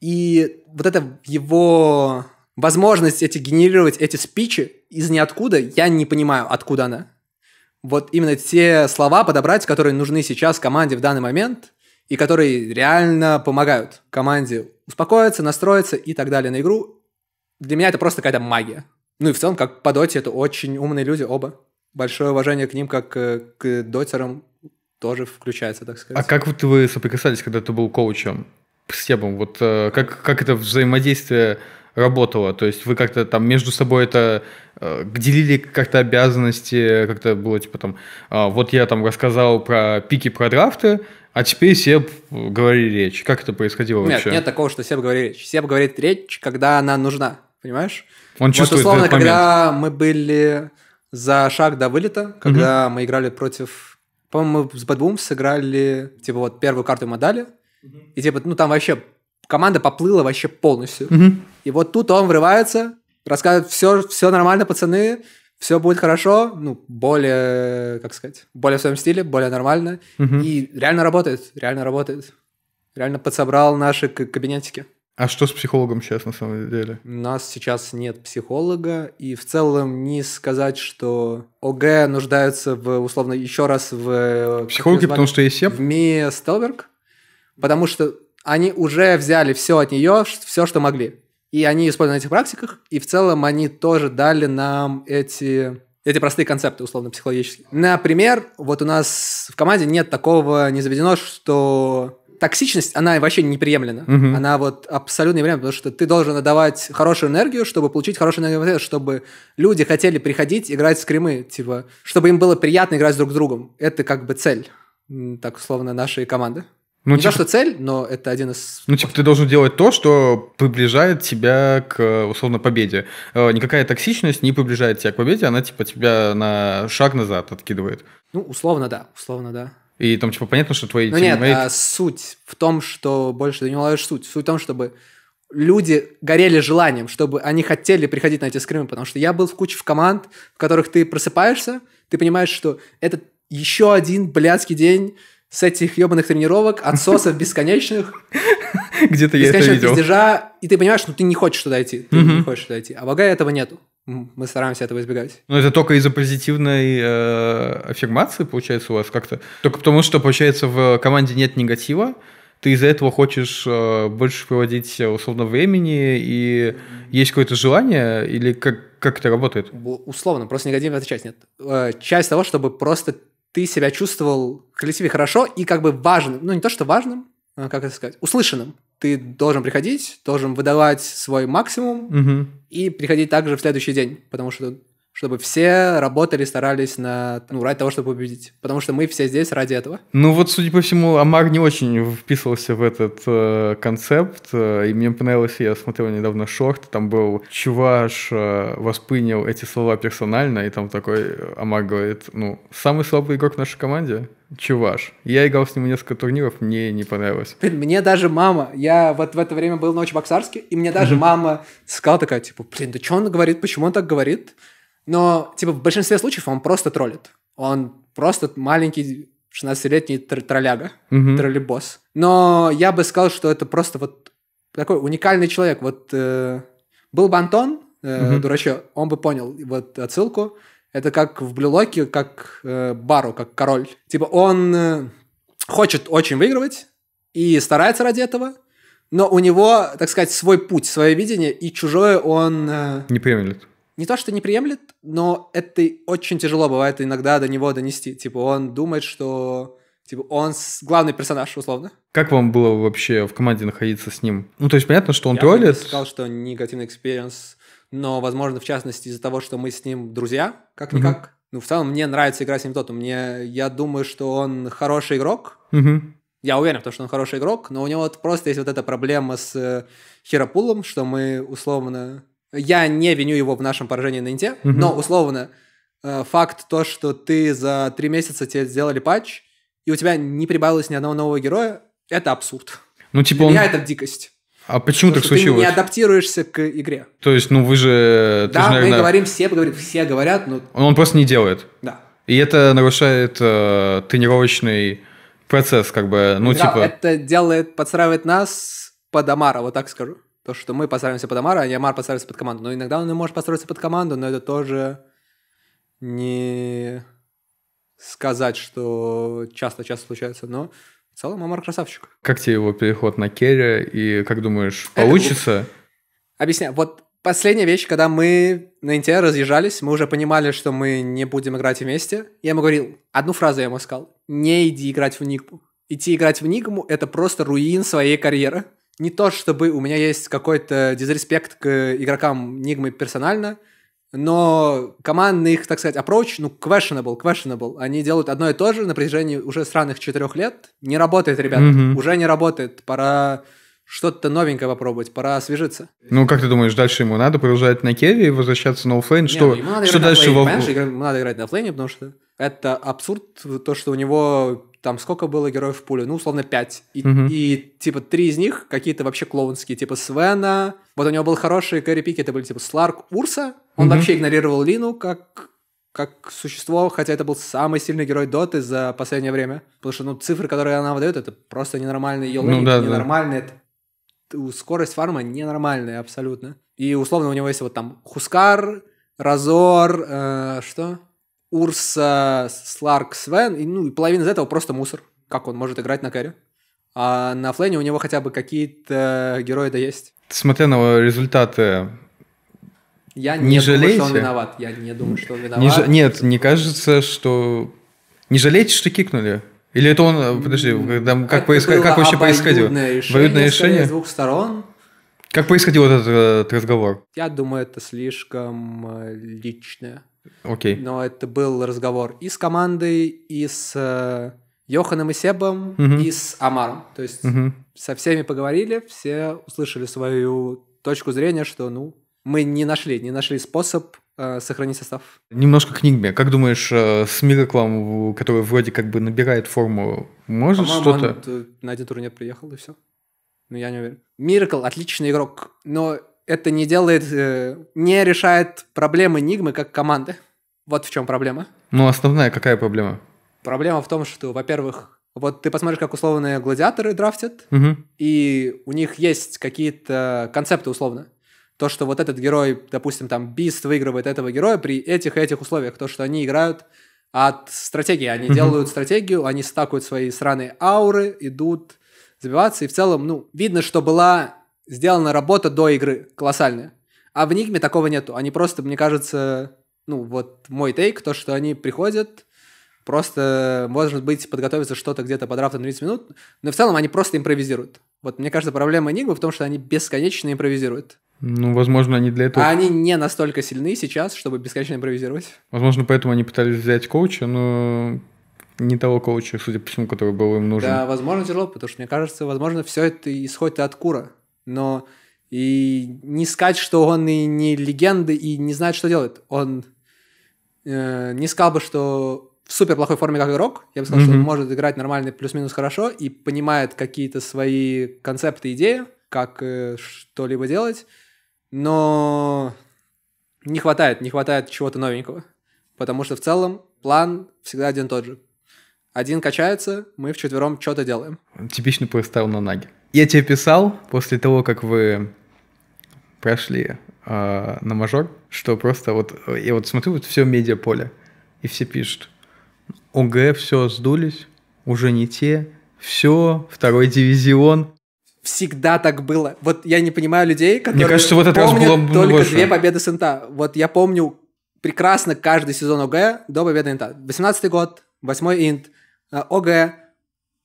и вот это его возможность эти генерировать эти спичи из ниоткуда, я не понимаю, откуда она. Вот именно те слова подобрать, которые нужны сейчас команде в данный момент, и которые реально помогают команде успокоиться, настроиться и так далее на игру. Для меня это просто какая-то магия. Ну и в целом, как по доте, это очень умные люди оба. Большое уважение к ним, как э, к дотерам, тоже включается, так сказать. А как вот вы соприкасались, когда ты был коучем с Себом? Вот э, как, как это взаимодействие работало? То есть вы как-то там между собой это э, делили как-то обязанности, как-то было типа там, «А, вот я там рассказал про пики, про драфты, а теперь Себ говорит речь. Как это происходило нет, вообще? Нет, нет такого, что Себ говорит речь. Себ говорит речь, когда она нужна, понимаешь? Он вот чувствует условно, этот момент. когда мы были за шаг до вылета, когда угу. мы играли против... По-моему, мы с Бэтбум сыграли, типа, вот первую карту мы дали, угу. и типа, ну там вообще команда поплыла вообще полностью. Угу. И вот тут он врывается, рассказывает, все, все нормально, пацаны, все будет хорошо, ну, более, как сказать, более в своем стиле, более нормально. Угу. И реально работает, реально работает. Реально подсобрал наши кабинетики. А что с психологом сейчас на самом деле? У нас сейчас нет психолога, и в целом не сказать, что ОГ нуждаются в, условно, еще раз в... Э, Психологи, потому что есть СЕП? В МИ Стелберг, потому что они уже взяли все от нее, все, что могли. И они использованы на этих практиках, и в целом они тоже дали нам эти эти простые концепты условно-психологические. Например, вот у нас в команде нет такого, не заведено, что токсичность, она вообще неприемлема. Угу. Она вот абсолютно неприемлема, потому что ты должен отдавать хорошую энергию, чтобы получить хорошую энергию чтобы люди хотели приходить, играть в скримы, типа, чтобы им было приятно играть друг с другом. Это как бы цель, так условно, нашей команды. Ну, не типа, то, что цель, но это один из... Ну, типа, ты должен делать то, что приближает тебя к, условно, победе. Э, никакая токсичность не приближает тебя к победе, она, типа, тебя на шаг назад откидывает. Ну, условно, да, условно, да. И там, типа, понятно, что твои... Ну, нет, тиммейт... а, суть в том, что больше ты не ловишь суть. Суть в том, чтобы люди горели желанием, чтобы они хотели приходить на эти скримы, потому что я был в куче в команд, в которых ты просыпаешься, ты понимаешь, что это еще один блядский день с этих ебаных тренировок, отсосов бесконечных. Где-то я это видел. и ты понимаешь, ну ты не хочешь туда идти, ты не хочешь туда идти. А в АГ этого нету. Мы стараемся этого избегать. Ну это только из-за позитивной э, аффирмации, получается, у вас как-то? Только потому, что, получается, в команде нет негатива, ты из-за этого хочешь э, больше проводить, э, условно, времени, и есть какое-то желание, или как, как это работает? Условно, просто негативной часть нет. Э, часть того, чтобы просто ты себя чувствовал в коллективе хорошо и как бы важным, ну не то что важным, а, как это сказать, услышанным. Ты должен приходить, должен выдавать свой максимум угу. и приходить также в следующий день, потому что чтобы все работали, старались на, ну, ради того, чтобы победить. Потому что мы все здесь ради этого. Ну вот, судя по всему, Амар не очень вписывался в этот э, концепт. Э, и мне понравилось, я смотрел недавно шорт, там был чуваш э, воспринял эти слова персонально, и там такой э, Амар говорит, ну, самый слабый игрок в нашей команде чуваш. Я играл с ним несколько турниров, мне не понравилось. Блин, мне даже мама, я вот в это время был ночью боксарский, и мне даже мама сказала такая, типа, блин, да что он говорит, почему он так говорит? Но, типа, в большинстве случаев он просто троллит. Он просто маленький 16-летний тр- тролляга, угу. троллебосс. Но я бы сказал, что это просто вот такой уникальный человек. Вот э, был бы Антон, э, угу. дурачок, он бы понял вот отсылку. Это как в Блюлоке, как э, Бару, как король. Типа он э, хочет очень выигрывать и старается ради этого, но у него, так сказать, свой путь, свое видение, и чужое он... Э, не примет не то, что не приемлет, но это очень тяжело бывает иногда до него донести. Типа он думает, что типа он главный персонаж, условно. Как вам было вообще в команде находиться с ним? Ну, то есть понятно, что он троллит. Я сказал, что негативный экспириенс, но, возможно, в частности, из-за того, что мы с ним друзья, как-никак. Mm-hmm. Ну, в целом, мне нравится играть с ним тот. Мне, я думаю, что он хороший игрок. Mm-hmm. Я уверен в том, что он хороший игрок, но у него вот просто есть вот эта проблема с э, херопулом, что мы условно я не виню его в нашем поражении на Инте, угу. но условно э, факт то, что ты за три месяца тебе сделали патч, и у тебя не прибавилось ни одного нового героя, это абсурд. Ну, типа Для он... меня это дикость. А почему Потому так что случилось? Ты не адаптируешься к игре. То есть, ну вы же. Да, же, наверное... мы говорим, все говорят, все говорят, но. Он просто не делает. Да. И это нарушает э, тренировочный процесс, как бы, ну да, типа. Это делает, подстраивает нас под Амара, вот так скажу. То, что мы подстраиваемся под Амара, а Ямар подстраивается под команду. Но иногда он может подстроиться под команду, но это тоже не сказать, что часто-часто случается. Но в целом Амар красавчик. Как тебе его переход на Керри и как думаешь, получится? Это... Объясняю. Вот последняя вещь, когда мы на НТР разъезжались, мы уже понимали, что мы не будем играть вместе. Я ему говорил, одну фразу я ему сказал. Не иди играть в Нигму. Идти играть в Нигму — это просто руин своей карьеры не то чтобы у меня есть какой-то дизреспект к игрокам Нигмы персонально, но командный их, так сказать, approach, ну, questionable, questionable. Они делают одно и то же на протяжении уже сраных четырех лет. Не работает, ребят, mm-hmm. уже не работает. Пора что-то новенькое попробовать, пора освежиться. Ну, как ты думаешь, дальше ему надо продолжать на керри, возвращаться на оффлейн? Что, ну, ему надо что дальше? Флейн, во... Понимаешь, ему надо играть на оффлейне, потому что это абсурд, то, что у него там сколько было героев в пуле? Ну, условно, пять. И, угу. и типа, три из них какие-то вообще клоунские, типа Свена. Вот у него был хороший Кэрри пик, это были типа Сларк Урса. Он угу. вообще игнорировал Лину как как существо, хотя это был самый сильный герой Доты за последнее время. Потому что, ну, цифры, которые она выдает, это просто ненормальные. Ее ну, да, ненормальные. Да. Скорость фарма ненормальная абсолютно. И, условно, у него есть вот там Хускар, Разор, э, что? Урса Сларк Свен, и, ну и половина из этого просто мусор, как он может играть на Кэре. А на Флене у него хотя бы какие-то герои да есть. Смотря на результаты я не, не жалеете? думаю, что он виноват. Я не думаю, что он виноват. Не ж... Нет, не кажется, что... Не жалеете, что кикнули? Или это он... Э, подожди, когда... как, это поиск... как вообще происходило? Решение, обоюдное решение? С двух сторон. Как происходил этот, э, этот разговор? Я думаю, это слишком э, личное. Окей. Но это был разговор и с командой, и с э, Йоханом и Себом, угу. Uh и с Амаром. То есть угу. со всеми поговорили, все услышали свою точку зрения, что, ну, мы не нашли, не нашли способ э, сохранить состав. Немножко к Нигме. Как думаешь, э, с Мираклом, который вроде как бы набирает форму, может что-то... Э, на один турнир приехал, и все. Но ну, я не уверен. Миракл отличный игрок, но это не делает, э, не решает проблемы Нигмы как команды. Вот в чем проблема. Ну, основная какая проблема? Проблема в том, что, во-первых, вот ты посмотришь, как условные гладиаторы драфтят, угу. и у них есть какие-то концепты условно. То, что вот этот герой, допустим, там, Бист выигрывает этого героя при этих и этих условиях. То, что они играют от стратегии. Они угу. делают стратегию, они стакают свои сраные ауры, идут забиваться. И в целом, ну, видно, что была сделана работа до игры колоссальная. А в Нигме такого нету. Они просто, мне кажется, ну вот мой тейк, то, что они приходят, просто, может быть, подготовиться что-то где-то под рафтом 30 минут, но в целом они просто импровизируют. Вот, мне кажется, проблема Нигмы в том, что они бесконечно импровизируют. Ну, возможно, они для этого... А они не настолько сильны сейчас, чтобы бесконечно импровизировать. Возможно, поэтому они пытались взять коуча, но не того коуча, судя по всему, который был им нужен. Да, возможно, тяжело, потому что, мне кажется, возможно, все это исходит от Кура но и не сказать, что он и не легенда, и не знает, что делает. Он э, не сказал бы, что в супер плохой форме как игрок. Я бы сказал, mm-hmm. что он может играть нормально плюс-минус хорошо и понимает какие-то свои концепты, идеи, как э, что-либо делать. Но не хватает, не хватает чего-то новенького. Потому что в целом план всегда один и тот же. Один качается, мы вчетвером что-то делаем. Типичный плейстайл на наге. Я тебе писал после того, как вы прошли э, на мажор, что просто вот я вот смотрю вот все медиаполе, и все пишут, ОГЭ все сдулись, уже не те, все, второй дивизион. Всегда так было. Вот я не понимаю людей, которые Мне кажется, вот это раз было только больше. две победы Сента Вот я помню прекрасно каждый сезон ОГЭ до победы НТА. 18 год, 8 Инт, э, ОГЭ,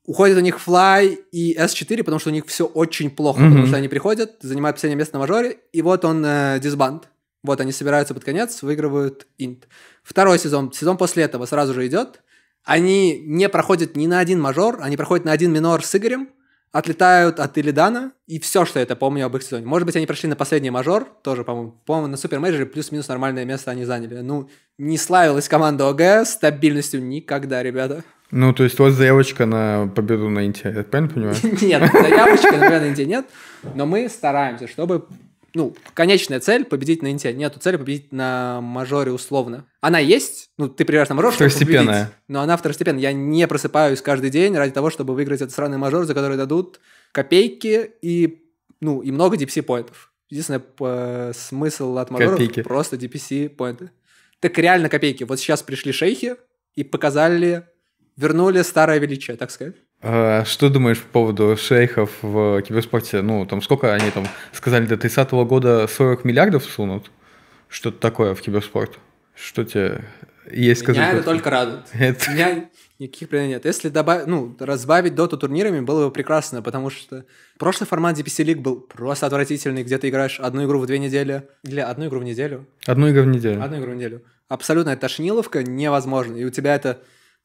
Уходит у них Fly и S4, потому что у них все очень плохо, mm-hmm. потому что они приходят, занимают последнее место на мажоре, и вот он э, дисбанд. Вот они собираются под конец, выигрывают Инт. Второй сезон, сезон после этого сразу же идет. Они не проходят ни на один мажор, они проходят на один минор с Игорем, отлетают от Илидана, и все, что я это помню об их сезоне. Может быть, они прошли на последний мажор, тоже, по-моему, по-моему, на супермейджере плюс-минус нормальное место они заняли. Ну, не славилась команда ОГ стабильностью никогда, ребята. Ну, то есть у заявочка на победу на Инте, я правильно понимаю? Нет, заявочка на победу на Инте нет, но мы стараемся, чтобы... Ну, конечная цель — победить на Инте. Нету цели победить на мажоре условно. Она есть, ну, ты приезжаешь на мажор, Второстепенная. но она второстепенная. Я не просыпаюсь каждый день ради того, чтобы выиграть этот сраный мажор, за который дадут копейки и, ну, и много DPC-поинтов. Единственный э, смысл от мажоров — просто DPC-поинты. Так реально копейки. Вот сейчас пришли шейхи и показали вернули старое величие, так сказать. А что думаешь по поводу шейхов в киберспорте? Ну, там сколько они там сказали, до 30 -го года 40 миллиардов сунут? Что-то такое в киберспорт. Что тебе есть сказать? Меня это только радует. Это... Меня никаких проблем нет. Если добавить, ну, разбавить доту турнирами, было бы прекрасно, потому что прошлый формат DPC League был просто отвратительный, где ты играешь одну игру в две недели. Или одну игру в неделю. Одну игру в неделю. Одну игру в неделю. Абсолютно тошниловка невозможно. И у тебя это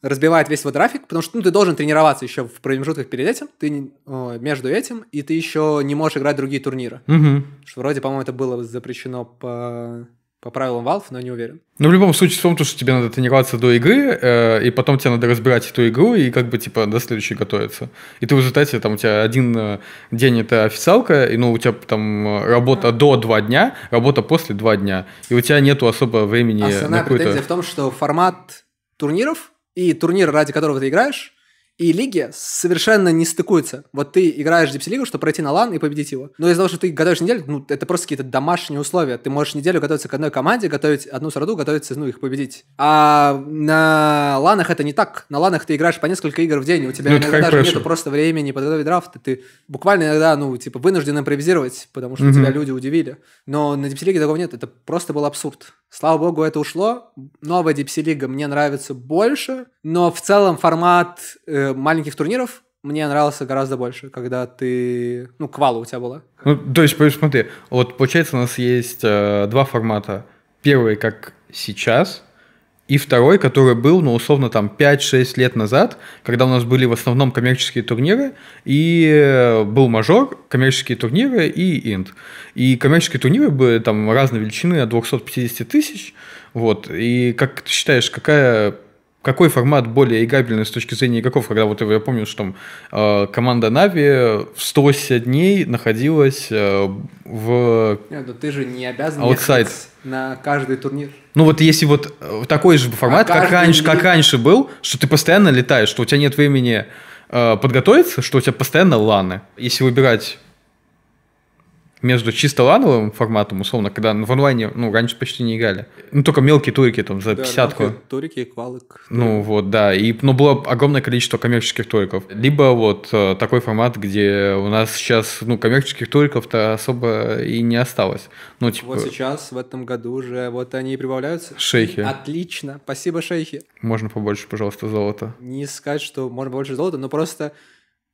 разбивает весь твой график, потому что ну, ты должен тренироваться еще в промежутках перед этим, ты о, между этим, и ты еще не можешь играть другие турниры. Угу. Что вроде, по-моему, это было запрещено по по правилам Valve, но не уверен. Ну, в любом случае, в том, что тебе надо тренироваться до игры, э, и потом тебе надо разбирать эту игру, и как бы, типа, до следующей готовиться. И ты в результате, там, у тебя один э, день это официалка, и, ну, у тебя там э, работа до два дня, работа после два дня, и у тебя нету особо времени Основная на претензия в том, что формат турниров и турнир, ради которого ты играешь, и лиги совершенно не стыкуются. Вот ты играешь в Дипси-лигу, чтобы пройти на лан и победить его. Но из-за того, что ты готовишь неделю, ну, это просто какие-то домашние условия. Ты можешь неделю готовиться к одной команде, готовить одну сроду, готовиться, ну, их победить. А на ланах это не так. На ланах ты играешь по несколько игр в день, у тебя ну, иногда даже нет просто времени подготовить драфт, ты буквально иногда, ну, типа, вынужден импровизировать, потому что mm-hmm. тебя люди удивили. Но на Дипси-лиге такого нет, это просто был абсурд. Слава богу, это ушло. Новая Дипси-лига мне нравится больше, но в целом формат э, маленьких турниров мне нравился гораздо больше, когда ты... Ну, квала у тебя была. Ну, то есть, смотри, вот получается у нас есть э, два формата. Первый, как сейчас, и второй, который был, ну, условно, там, 5-6 лет назад, когда у нас были в основном коммерческие турниры, и э, был мажор, коммерческие турниры и инт. И коммерческие турниры были там разной величины, от 250 тысяч, вот, и как ты считаешь, какая какой формат более играбельный с точки зрения игроков, когда вот я помню, что там э, команда Нави в 180 дней находилась э, в... Нет, но ты же не обязан Outside. на каждый турнир. Ну вот если вот э, такой же формат, а как, раньше, день... как раньше был, что ты постоянно летаешь, что у тебя нет времени э, подготовиться, что у тебя постоянно ланы. Если выбирать между чисто лановым форматом, условно, когда в онлайне, ну, раньше почти не играли. Ну, только мелкие турики, там, за да, десятку. турики, квалык. Ну, вот, да. И, но ну, было огромное количество коммерческих туриков. Либо вот э, такой формат, где у нас сейчас, ну, коммерческих туриков-то особо и не осталось. Ну, типа... Вот сейчас, в этом году уже, вот они и прибавляются. Шейхи. Отлично. Спасибо, шейхи. Можно побольше, пожалуйста, золота. Не сказать, что можно больше золота, но просто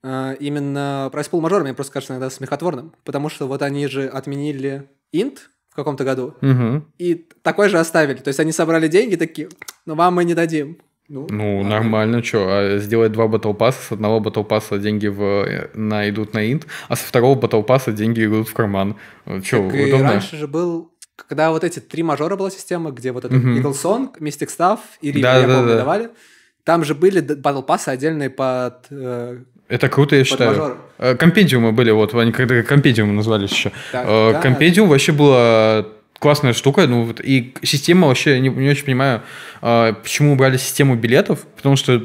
а, именно про Spell мне просто кажется иногда смехотворным, потому что вот они же отменили инт в каком-то году угу. и такой же оставили. То есть они собрали деньги такие, но «Ну, вам мы не дадим. Ну, ну ладно. нормально, что, а сделать два батл пасса, с одного батл пасса деньги в, э, на, идут на инт, а со второго батл пасса деньги идут в карман. Ну, Че, так удобно? И раньше же был когда вот эти три мажора была система, где вот этот mm-hmm. Eagle Song, Mystic Staff и Рип, да, я да, помню, да. давали, там же были батл пассы отдельные под э, это круто, я считаю. Подмажор. Э, были, вот, они когда компедиумы назывались еще. Так, э, вообще была классная штука, ну вот, и система вообще, не, не очень понимаю, э, почему убрали систему билетов, потому что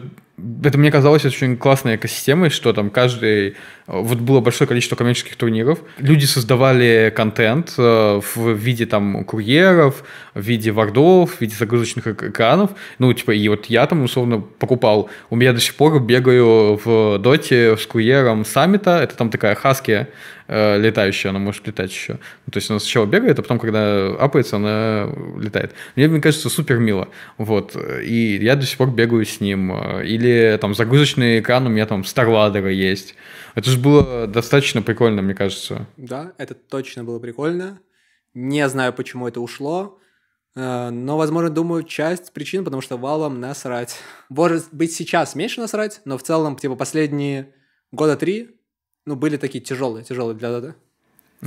это мне казалось очень классной экосистемой, что там каждый вот было большое количество коммерческих турниров. Люди создавали контент э, в виде там курьеров, в виде вардов, в виде загрузочных экранов. Ну, типа, и вот я там, условно, покупал. У меня до сих пор бегаю в доте с курьером саммита. Это там такая хаски э, летающая, она может летать еще. Ну, то есть она сначала бегает, а потом, когда апается, она летает. Мне, мне кажется, супер мило. Вот. И я до сих пор бегаю с ним. Или там загрузочный экран у меня там Старладера есть. Это же было достаточно прикольно, мне кажется. Да, это точно было прикольно. Не знаю, почему это ушло, э, но, возможно, думаю, часть причин, потому что валом насрать. Может быть, сейчас меньше насрать, но в целом, типа, последние года три, ну, были такие тяжелые, тяжелые для ДД.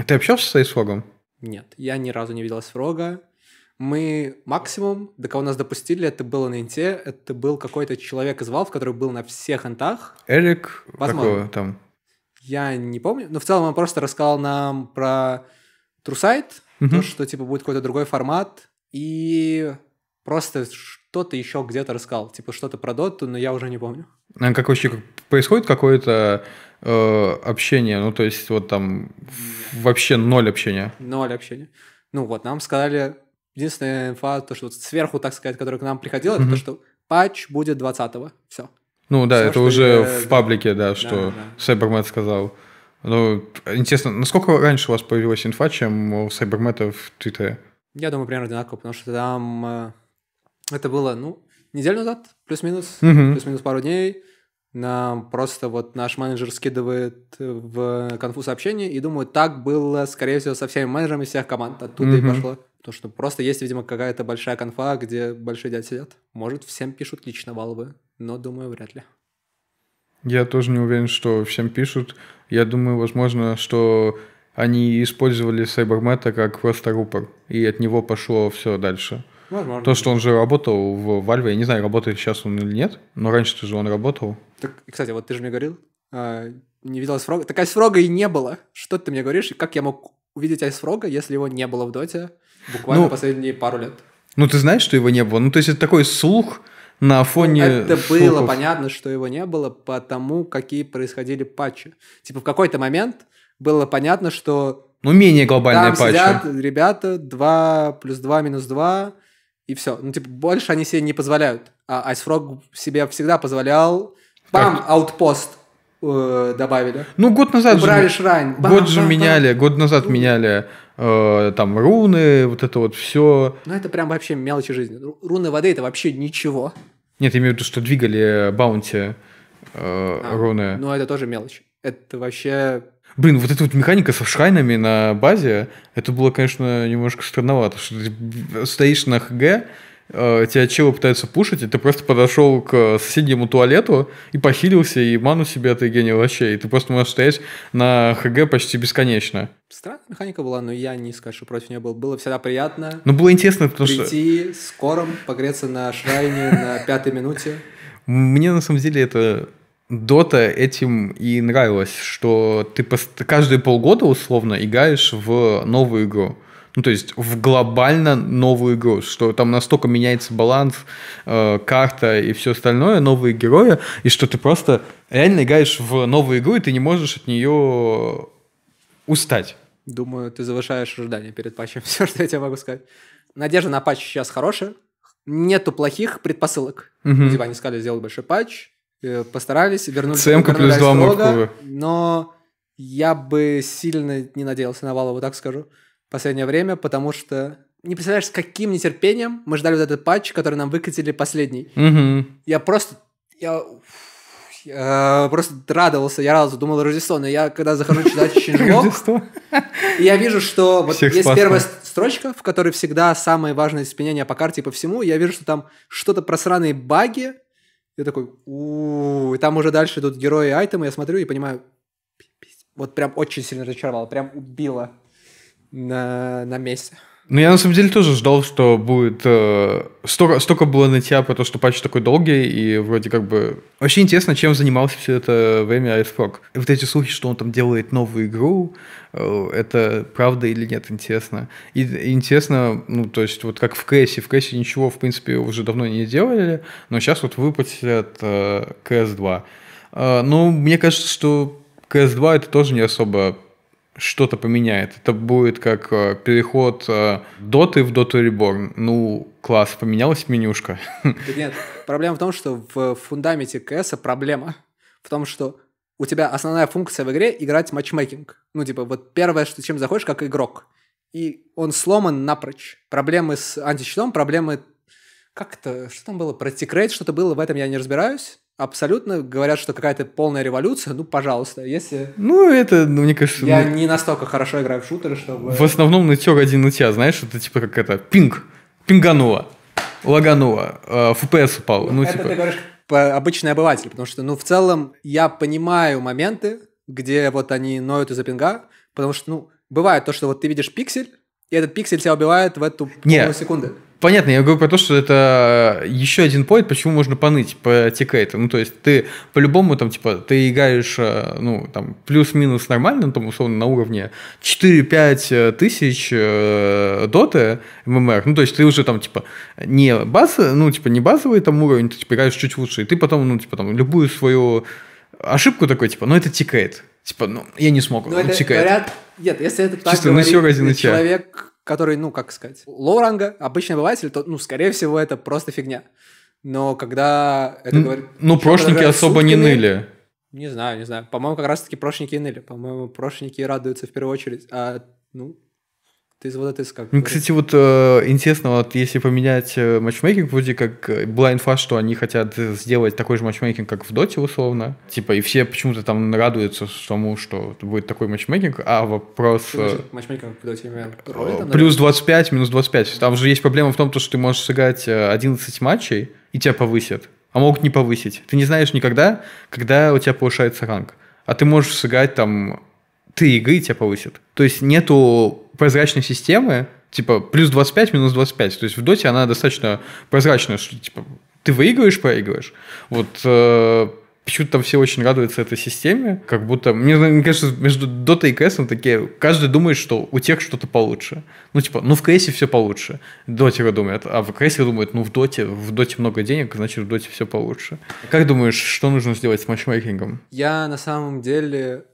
Ты общался с Айсфогом? Нет, я ни разу не видел Айсфрога. Мы максимум, до кого нас допустили, это было на Инте, это был какой-то человек из Valve, который был на всех Интах. Эрик, Возможно. какого там? Я не помню, но в целом он просто рассказал нам про Трусайт, mm-hmm. то, что типа будет какой-то другой формат, и просто что-то еще где-то рассказал, типа что-то про Доту, но я уже не помню. А как вообще происходит какое-то э, общение? Ну, то есть вот там вообще ноль общения? Ноль общения. Ну вот, нам сказали, единственная инфа, то, что вот сверху, так сказать, которая к нам приходила, mm-hmm. это то, что патч будет 20-го, все. Ну да, Все, это уже я... в паблике, да, да что да, да. сказал. Ну, интересно, насколько раньше у вас появилась инфа, чем у Сайбермета в Твиттере? Я думаю, примерно одинаково, потому что там э, это было, ну, неделю назад, плюс-минус, угу. плюс-минус пару дней. Нам просто вот наш менеджер скидывает в конфу сообщение, и думаю, так было, скорее всего, со всеми менеджерами всех команд, оттуда угу. и пошло. Потому что просто есть, видимо, какая-то большая конфа, где большие дяди сидят. Может, всем пишут лично валовые но думаю, вряд ли. Я тоже не уверен, что всем пишут. Я думаю, возможно, что они использовали Сайбермета как просто рупор, и от него пошло все дальше. Возможно. То, что он же работал в Вальве, я не знаю, работает сейчас он или нет, но раньше же он работал. Так, кстати, вот ты же мне говорил, а, не видел Айсфрога. Так Айсфрога и не было. Что ты мне говоришь? как я мог увидеть Айсфрога, если его не было в Доте буквально ну, последние пару лет? Ну, ты знаешь, что его не было? Ну, то есть это такой слух, на фоне... Это шоков. было понятно, что его не было, потому какие происходили патчи. Типа в какой-то момент было понятно, что... Ну, менее глобальные патчи. там патчи. сидят ребята 2 плюс 2 минус 2, и все. Ну, типа, больше они себе не позволяют. А Icefrog себе всегда позволял... Бам, аутпост э, добавили. Ну, год назад Убрали же... шрайн. Бам, год же бам, меняли, бам. год назад ну. меняли э, там руны, вот это вот все. Ну это прям вообще мелочи жизни. Руны воды это вообще ничего. Нет, я имею в виду, что двигали э, баунти э, а, руны. Ну это тоже мелочь. Это вообще... Блин, вот эта вот механика со шрайнами на базе, это было, конечно, немножко странновато, что ты стоишь на ХГ, Э, тебя челы пытаются пушить, и ты просто подошел к соседнему туалету и похилился, и ману себе от Евгения вообще, и ты просто можешь стоять на ХГ почти бесконечно. Странная механика была, но я не скажу, что против нее был. Было всегда приятно. Ну, было интересно, потому прийти что... Прийти с кором, погреться на шрайне на пятой минуте. Мне, на самом деле, это Дота этим и нравилось, что ты каждые полгода условно играешь в новую игру ну, то есть в глобально новую игру, что там настолько меняется баланс, э, карта и все остальное, новые герои, и что ты просто реально играешь в новую игру, и ты не можешь от нее устать. Думаю, ты завышаешь ожидания перед патчем, все, что я тебе могу сказать. Надежда на патч сейчас хорошая, нету плохих предпосылок. Угу. Типа они сказали, сделали большой патч, э, постарались, вернули... ЦМК плюс два морковы. Но я бы сильно не надеялся на Валову, так скажу последнее время, потому что не представляешь, с каким нетерпением мы ждали вот этот патч, который нам выкатили последний. Угу. Я просто... Я... Я просто радовался, я радовался, думал Рождество, но я когда захожу читать и я вижу, что вот Всех есть спасло. первая строчка, в которой всегда самые важные изменения по карте и по всему, я вижу, что там что-то про сраные баги, я такой, и там уже дальше идут герои и айтемы, я смотрю и понимаю, вот прям очень сильно разочаровало, прям убило на, на месте. Ну, я на самом деле тоже ждал, что будет... Э, столько, столько было нытья про то, что патч такой долгий, и вроде как бы... Вообще интересно, чем занимался все это время Ice вот эти слухи, что он там делает новую игру, э, это правда или нет, интересно. И, и интересно, ну, то есть вот как в Крэсе. В Крэсе ничего, в принципе, уже давно не делали, но сейчас вот выпустят э, CS 2. Э, ну, мне кажется, что кс 2 это тоже не особо что-то поменяет. Это будет как э, переход э, доты в доту Reborn. Ну, класс, поменялась менюшка. Так нет, проблема в том, что в фундаменте КС проблема в том, что у тебя основная функция в игре — играть матчмейкинг. Ну, типа, вот первое, что чем заходишь, как игрок. И он сломан напрочь. Проблемы с античитом, проблемы... Как-то... Что там было? Про секрет что-то было, в этом я не разбираюсь абсолютно говорят, что какая-то полная революция, ну, пожалуйста, если... Ну, это, ну, мне кажется... Я ну... не настолько хорошо играю в шутеры, чтобы... В основном натек один на тебя, знаешь, это типа как это, пинг, пингануло, лагануло, э, FPS упал, ну, ну это типа... ты говоришь обычный обыватель, потому что, ну, в целом, я понимаю моменты, где вот они ноют из-за пинга, потому что, ну, бывает то, что вот ты видишь пиксель, и этот пиксель тебя убивает в эту секунду. Понятно, я говорю про то, что это э, еще один поинт, почему можно поныть по тикейту. Ну, то есть ты по-любому там, типа, ты играешь, э, ну, там, плюс-минус нормально, ну, там, условно, на уровне 4-5 э, тысяч э, доты ММР. Ну, то есть ты уже там, типа, не базы, ну, типа, не базовый там уровень, ты типа, играешь чуть лучше, и ты потом, ну, типа, там, любую свою ошибку такой, типа, ну, это тикет. Типа, ну, я не смог, ну, он секает. Говорят, нет, если это так Чисто говорит, на человек, который, ну, как сказать, лоу-ранга, обычный обыватель, то, ну, скорее всего, это просто фигня. Но когда это ну, говорит... Ну, прошники говорят, особо не ныли. Не знаю, не знаю. По-моему, как раз-таки прошники и ныли. По-моему, прошники радуются в первую очередь. А, ну, то есть вот это как... Ну, кстати, вот э, интересно, вот если поменять э, матчмейкинг, вроде как э, была инфа, что они хотят э, сделать такой же матчмейкинг, как в Доте, условно. Типа, и все почему-то там радуются тому, что будет такой матчмейкинг, а вопрос... Э, матчмейкинг в Доте? Роли, плюс 25, минус 25. Там же есть проблема в том, что ты можешь сыграть 11 матчей, и тебя повысят. А могут не повысить. Ты не знаешь никогда, когда у тебя повышается ранг. А ты можешь сыграть там ты игры тебя повысит. То есть нету прозрачной системы, типа плюс 25, минус 25. То есть в доте она достаточно прозрачная, что типа ты выигрываешь, проигрываешь. Вот э, почему-то там все очень радуются этой системе, как будто, мне, мне кажется, между Dota и CS такие, каждый думает, что у тех что-то получше. Ну, типа, ну в CS все получше, дотеры думают, а в CS думают, ну в Доте, в Доте много денег, значит в Доте все получше. Как думаешь, что нужно сделать с матчмейкингом? Я на самом деле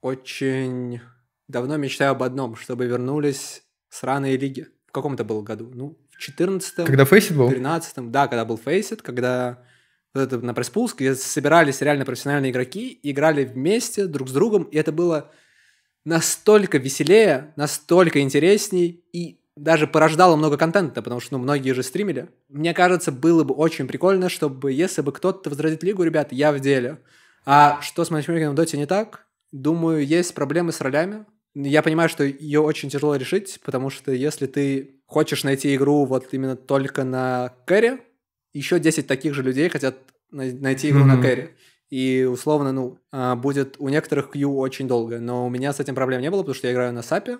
очень давно мечтаю об одном, чтобы вернулись сраные лиги. В каком это было году? Ну, в 14 Когда Фейсит был? В 13 да, когда был Фейсит, когда вот это на пресс-пулс, где собирались реально профессиональные игроки, играли вместе друг с другом, и это было настолько веселее, настолько интересней, и даже порождало много контента, потому что, ну, многие же стримили. Мне кажется, было бы очень прикольно, чтобы, если бы кто-то возродит лигу, ребят, я в деле. А что с матчмейкингом в Доте не так? Думаю, есть проблемы с ролями. Я понимаю, что ее очень тяжело решить, потому что если ты хочешь найти игру вот именно только на кэре, еще 10 таких же людей хотят найти игру mm-hmm. на кэре. И условно, ну, а, будет у некоторых кью очень долго. Но у меня с этим проблем не было, потому что я играю на сапе.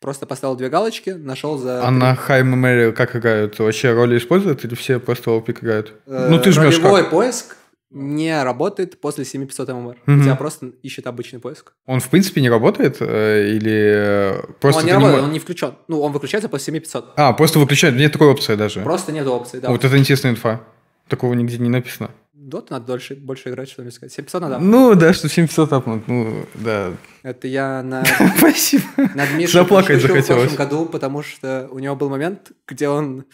Просто поставил две галочки, нашел за... А на High Memory как играют? Вообще роли используют или все просто OP играют? Э, ну, ты жмешь Ролевой поиск, не работает после 7500 ММР. Mm-hmm. У тебя просто ищет обычный поиск. Он в принципе не работает э, или э, просто... Он не работает, не... он не включен. Ну, он выключается после 7500. А, просто выключает, нет такой опции даже. Просто нет опции, да. Вот это интересная инфа. Такого нигде не написано. Доту надо дольше, больше играть, что мне сказать. 7500 надо Ну, да, что 7500 апнуть, ну, да. Это я на... Спасибо. Над Мишей Заплакать захотелось. в прошлом году, потому что у него был момент, где он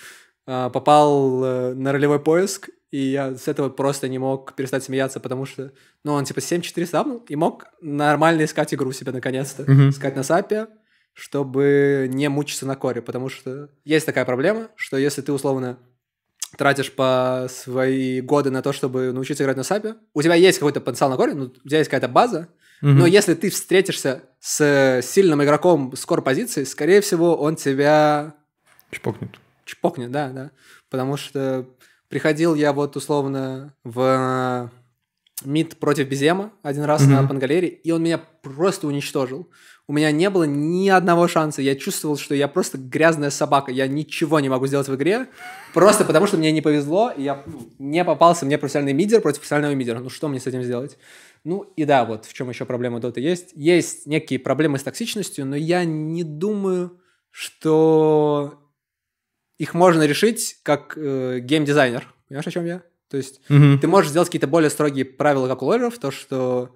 а, попал э, на ролевой поиск и я с этого просто не мог перестать смеяться, потому что, ну, он типа 7-4 сапнул и мог нормально искать игру себе наконец-то. Mm-hmm. Искать на сапе, чтобы не мучиться на коре, потому что есть такая проблема, что если ты условно тратишь по свои годы на то, чтобы научиться играть на сапе, у тебя есть какой-то потенциал на коре, ну, у тебя есть какая-то база, Mm-hmm. Но если ты встретишься с сильным игроком с кор-позиции, скорее всего, он тебя... Чпокнет. Чпокнет, да, да. Потому что Приходил я вот условно в э, МИД против Безема один раз mm-hmm. на Пангалере, и он меня просто уничтожил. У меня не было ни одного шанса. Я чувствовал, что я просто грязная собака. Я ничего не могу сделать в игре, просто потому что мне не повезло, и я ну, не попался. Мне профессиональный мидер против профессионального мидера. Ну что мне с этим сделать? Ну и да, вот в чем еще проблема Dota есть. Есть некие проблемы с токсичностью, но я не думаю, что их можно решить как э, геймдизайнер. Понимаешь, о чем я? То есть mm-hmm. ты можешь сделать какие-то более строгие правила, как у лоеров, то, что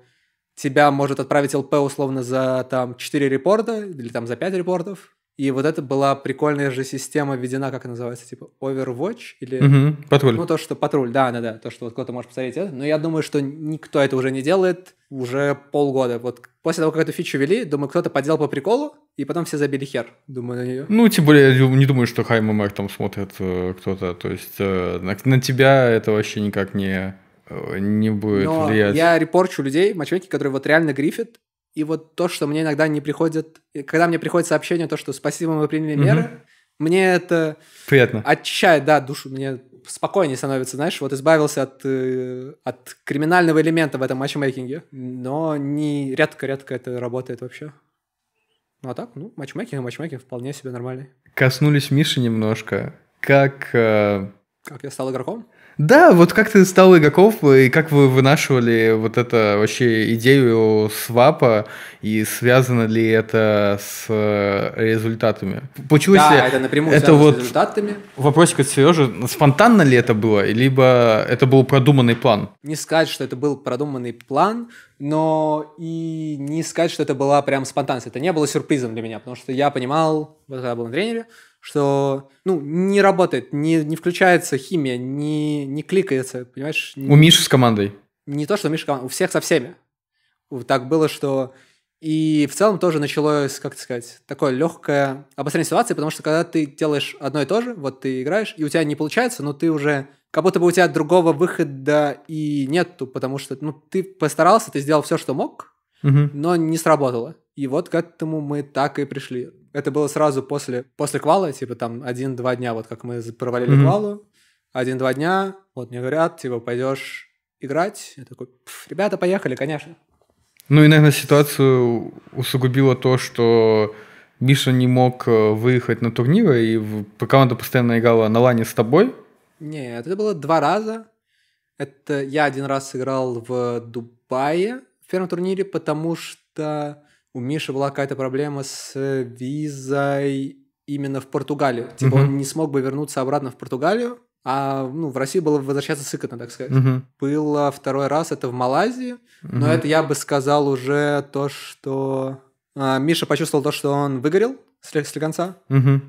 тебя может отправить ЛП условно за там 4 репорта или там за 5 репортов, и вот это была прикольная же система введена, как она называется, типа Overwatch или... Угу, патруль. Ну, то, что патруль, да, да, да, то, что вот кто-то может посмотреть это. Но я думаю, что никто это уже не делает уже полгода. Вот после того, как эту фичу вели, думаю, кто-то поделал по приколу, и потом все забили хер, думаю, на нее. Ну, тем более, я не думаю, что Хайм HMMR там смотрит э, кто-то. То есть э, на, на тебя это вообще никак не э, не будет Но влиять. Я репорчу людей, мальчики, которые вот реально грифят, и вот то, что мне иногда не приходит, когда мне приходит сообщение, то, что спасибо, мы приняли меры, угу. мне это приятно очищает, да, душу, мне спокойнее становится, знаешь, вот избавился от, э, от криминального элемента в этом матчмейкинге, но не редко-редко это работает вообще. Ну а так, ну, матчмейкинг, матчмейкинг вполне себе нормальный. Коснулись Миши немножко. Как... Э... Как я стал игроком? Да, вот как ты стал игроков э, и как вы вынашивали вот это вообще идею свапа и связано ли это с э, результатами? Получилось да, это напрямую это вот с результатами. Вопросик от Сережи, спонтанно ли это было, либо это был продуманный план? Не сказать, что это был продуманный план, но и не сказать, что это была прям спонтанность. Это не было сюрпризом для меня, потому что я понимал, вот когда был на тренере, что ну, не работает, не, не включается химия, не, не кликается, понимаешь? У Миши с командой. Не то, что у Миши команда, у всех со всеми. Так было, что и в целом тоже началось, как сказать, такое легкое обострение ситуации, потому что когда ты делаешь одно и то же, вот ты играешь, и у тебя не получается, но ты уже как будто бы у тебя другого выхода и нету, потому что ну, ты постарался, ты сделал все, что мог, угу. но не сработало. И вот к этому мы так и пришли это было сразу после, после квала, типа там один-два дня, вот как мы провалили mm-hmm. квалу, один-два дня, вот мне говорят, типа, пойдешь играть? Я такой, ребята, поехали, конечно. Ну и, наверное, ситуацию усугубило то, что Миша не мог э, выехать на турниры, и пока команда постоянно играла на лане с тобой. Нет, это было два раза. Это я один раз играл в Дубае в первом турнире, потому что у Миши была какая-то проблема с визой именно в Португалию. Типа mm-hmm. он не смог бы вернуться обратно в Португалию, а ну, в России было возвращаться сыкотно, так сказать. Mm-hmm. Было второй раз, это в Малайзии, mm-hmm. но это я бы сказал уже то, что... А, Миша почувствовал то, что он выгорел с, с слегонца, mm-hmm.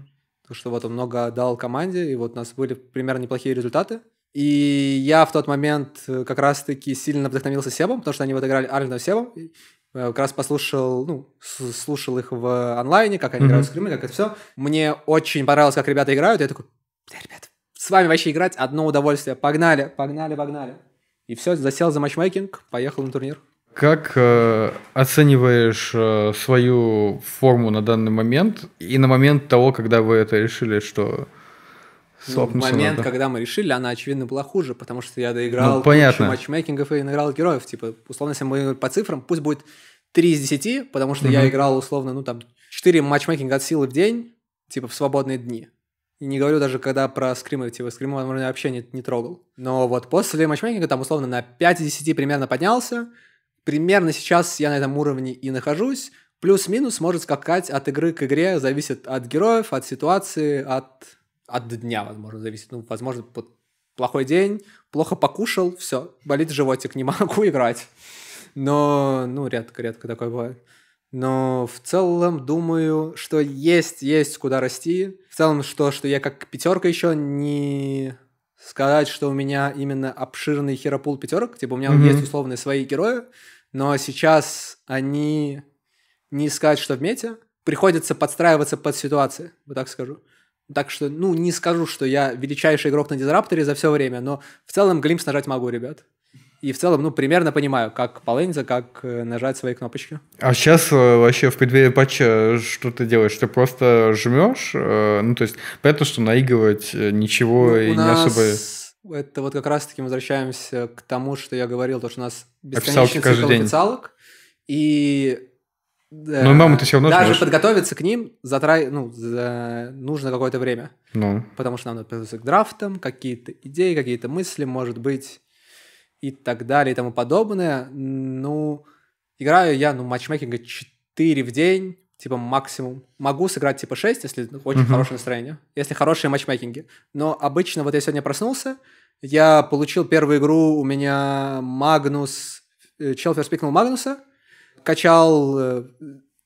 то, что вот он много дал команде, и вот у нас были примерно неплохие результаты. И я в тот момент э, как раз-таки сильно вдохновился Себом, потому что они вот играли Арлином Себом. Э, как раз послушал, ну, слушал их в онлайне, как они mm-hmm. играют в скримы, как это все. Мне очень понравилось, как ребята играют. Я такой, бля, ребят, с вами вообще играть одно удовольствие. Погнали, погнали, погнали. И все, засел за матчмейкинг, поехал на турнир. Как э, оцениваешь э, свою форму на данный момент и на момент того, когда вы это решили, что ну, момент, да. когда мы решили, она, очевидно, была хуже, потому что я доиграл ну, матчмейкингов и наиграл героев. Типа, условно, если мы по цифрам, пусть будет 3 из 10, потому что mm-hmm. я играл, условно, ну, там, 4 матчмейкинга от силы в день, типа, в свободные дни. И не говорю даже, когда про скримы, типа, скримы, возможно, вообще не, не трогал. Но вот после матчмейкинга, там, условно, на 5 из 10 примерно поднялся. Примерно сейчас я на этом уровне и нахожусь. Плюс-минус может скакать от игры к игре, зависит от героев, от ситуации, от от дня, возможно, зависит. Ну, возможно, под плохой день, плохо покушал, все, болит животик, не могу играть. Но, ну, редко-редко такое бывает. Но в целом думаю, что есть, есть куда расти. В целом, что, что я как пятерка еще не сказать, что у меня именно обширный херопул пятерок. Типа у меня mm-hmm. есть условные свои герои, но сейчас они не сказать, что в мете. Приходится подстраиваться под ситуации, вот так скажу. Так что, ну, не скажу, что я величайший игрок на Дизрапторе за все время, но в целом глимс нажать могу, ребят. И в целом, ну, примерно понимаю, как полениться, как э, нажать свои кнопочки. А сейчас э, вообще в преддверии патча э, что ты делаешь? Ты просто жмешь? Ну, то есть, поэтому что наигрывать ничего ну, и не нас... особо... Это вот как раз-таки возвращаемся к тому, что я говорил, то, что у нас бесконечный официалки цикл день. официалок. И ну, маму ты все равно Даже знаешь. подготовиться к ним затрай, ну, за... нужно какое-то время. Ну. Потому что нам надо подготовиться к драфтам, какие-то идеи, какие-то мысли, может быть, и так далее, и тому подобное. Ну, играю я, ну, матчмейкинга 4 в день, типа максимум. Могу сыграть типа 6, если очень uh хорошее настроение, если хорошие матчмейкинги. Но обычно вот я сегодня проснулся, я получил первую игру, у меня Магнус, чел э, ферспикнул Магнуса, качал э,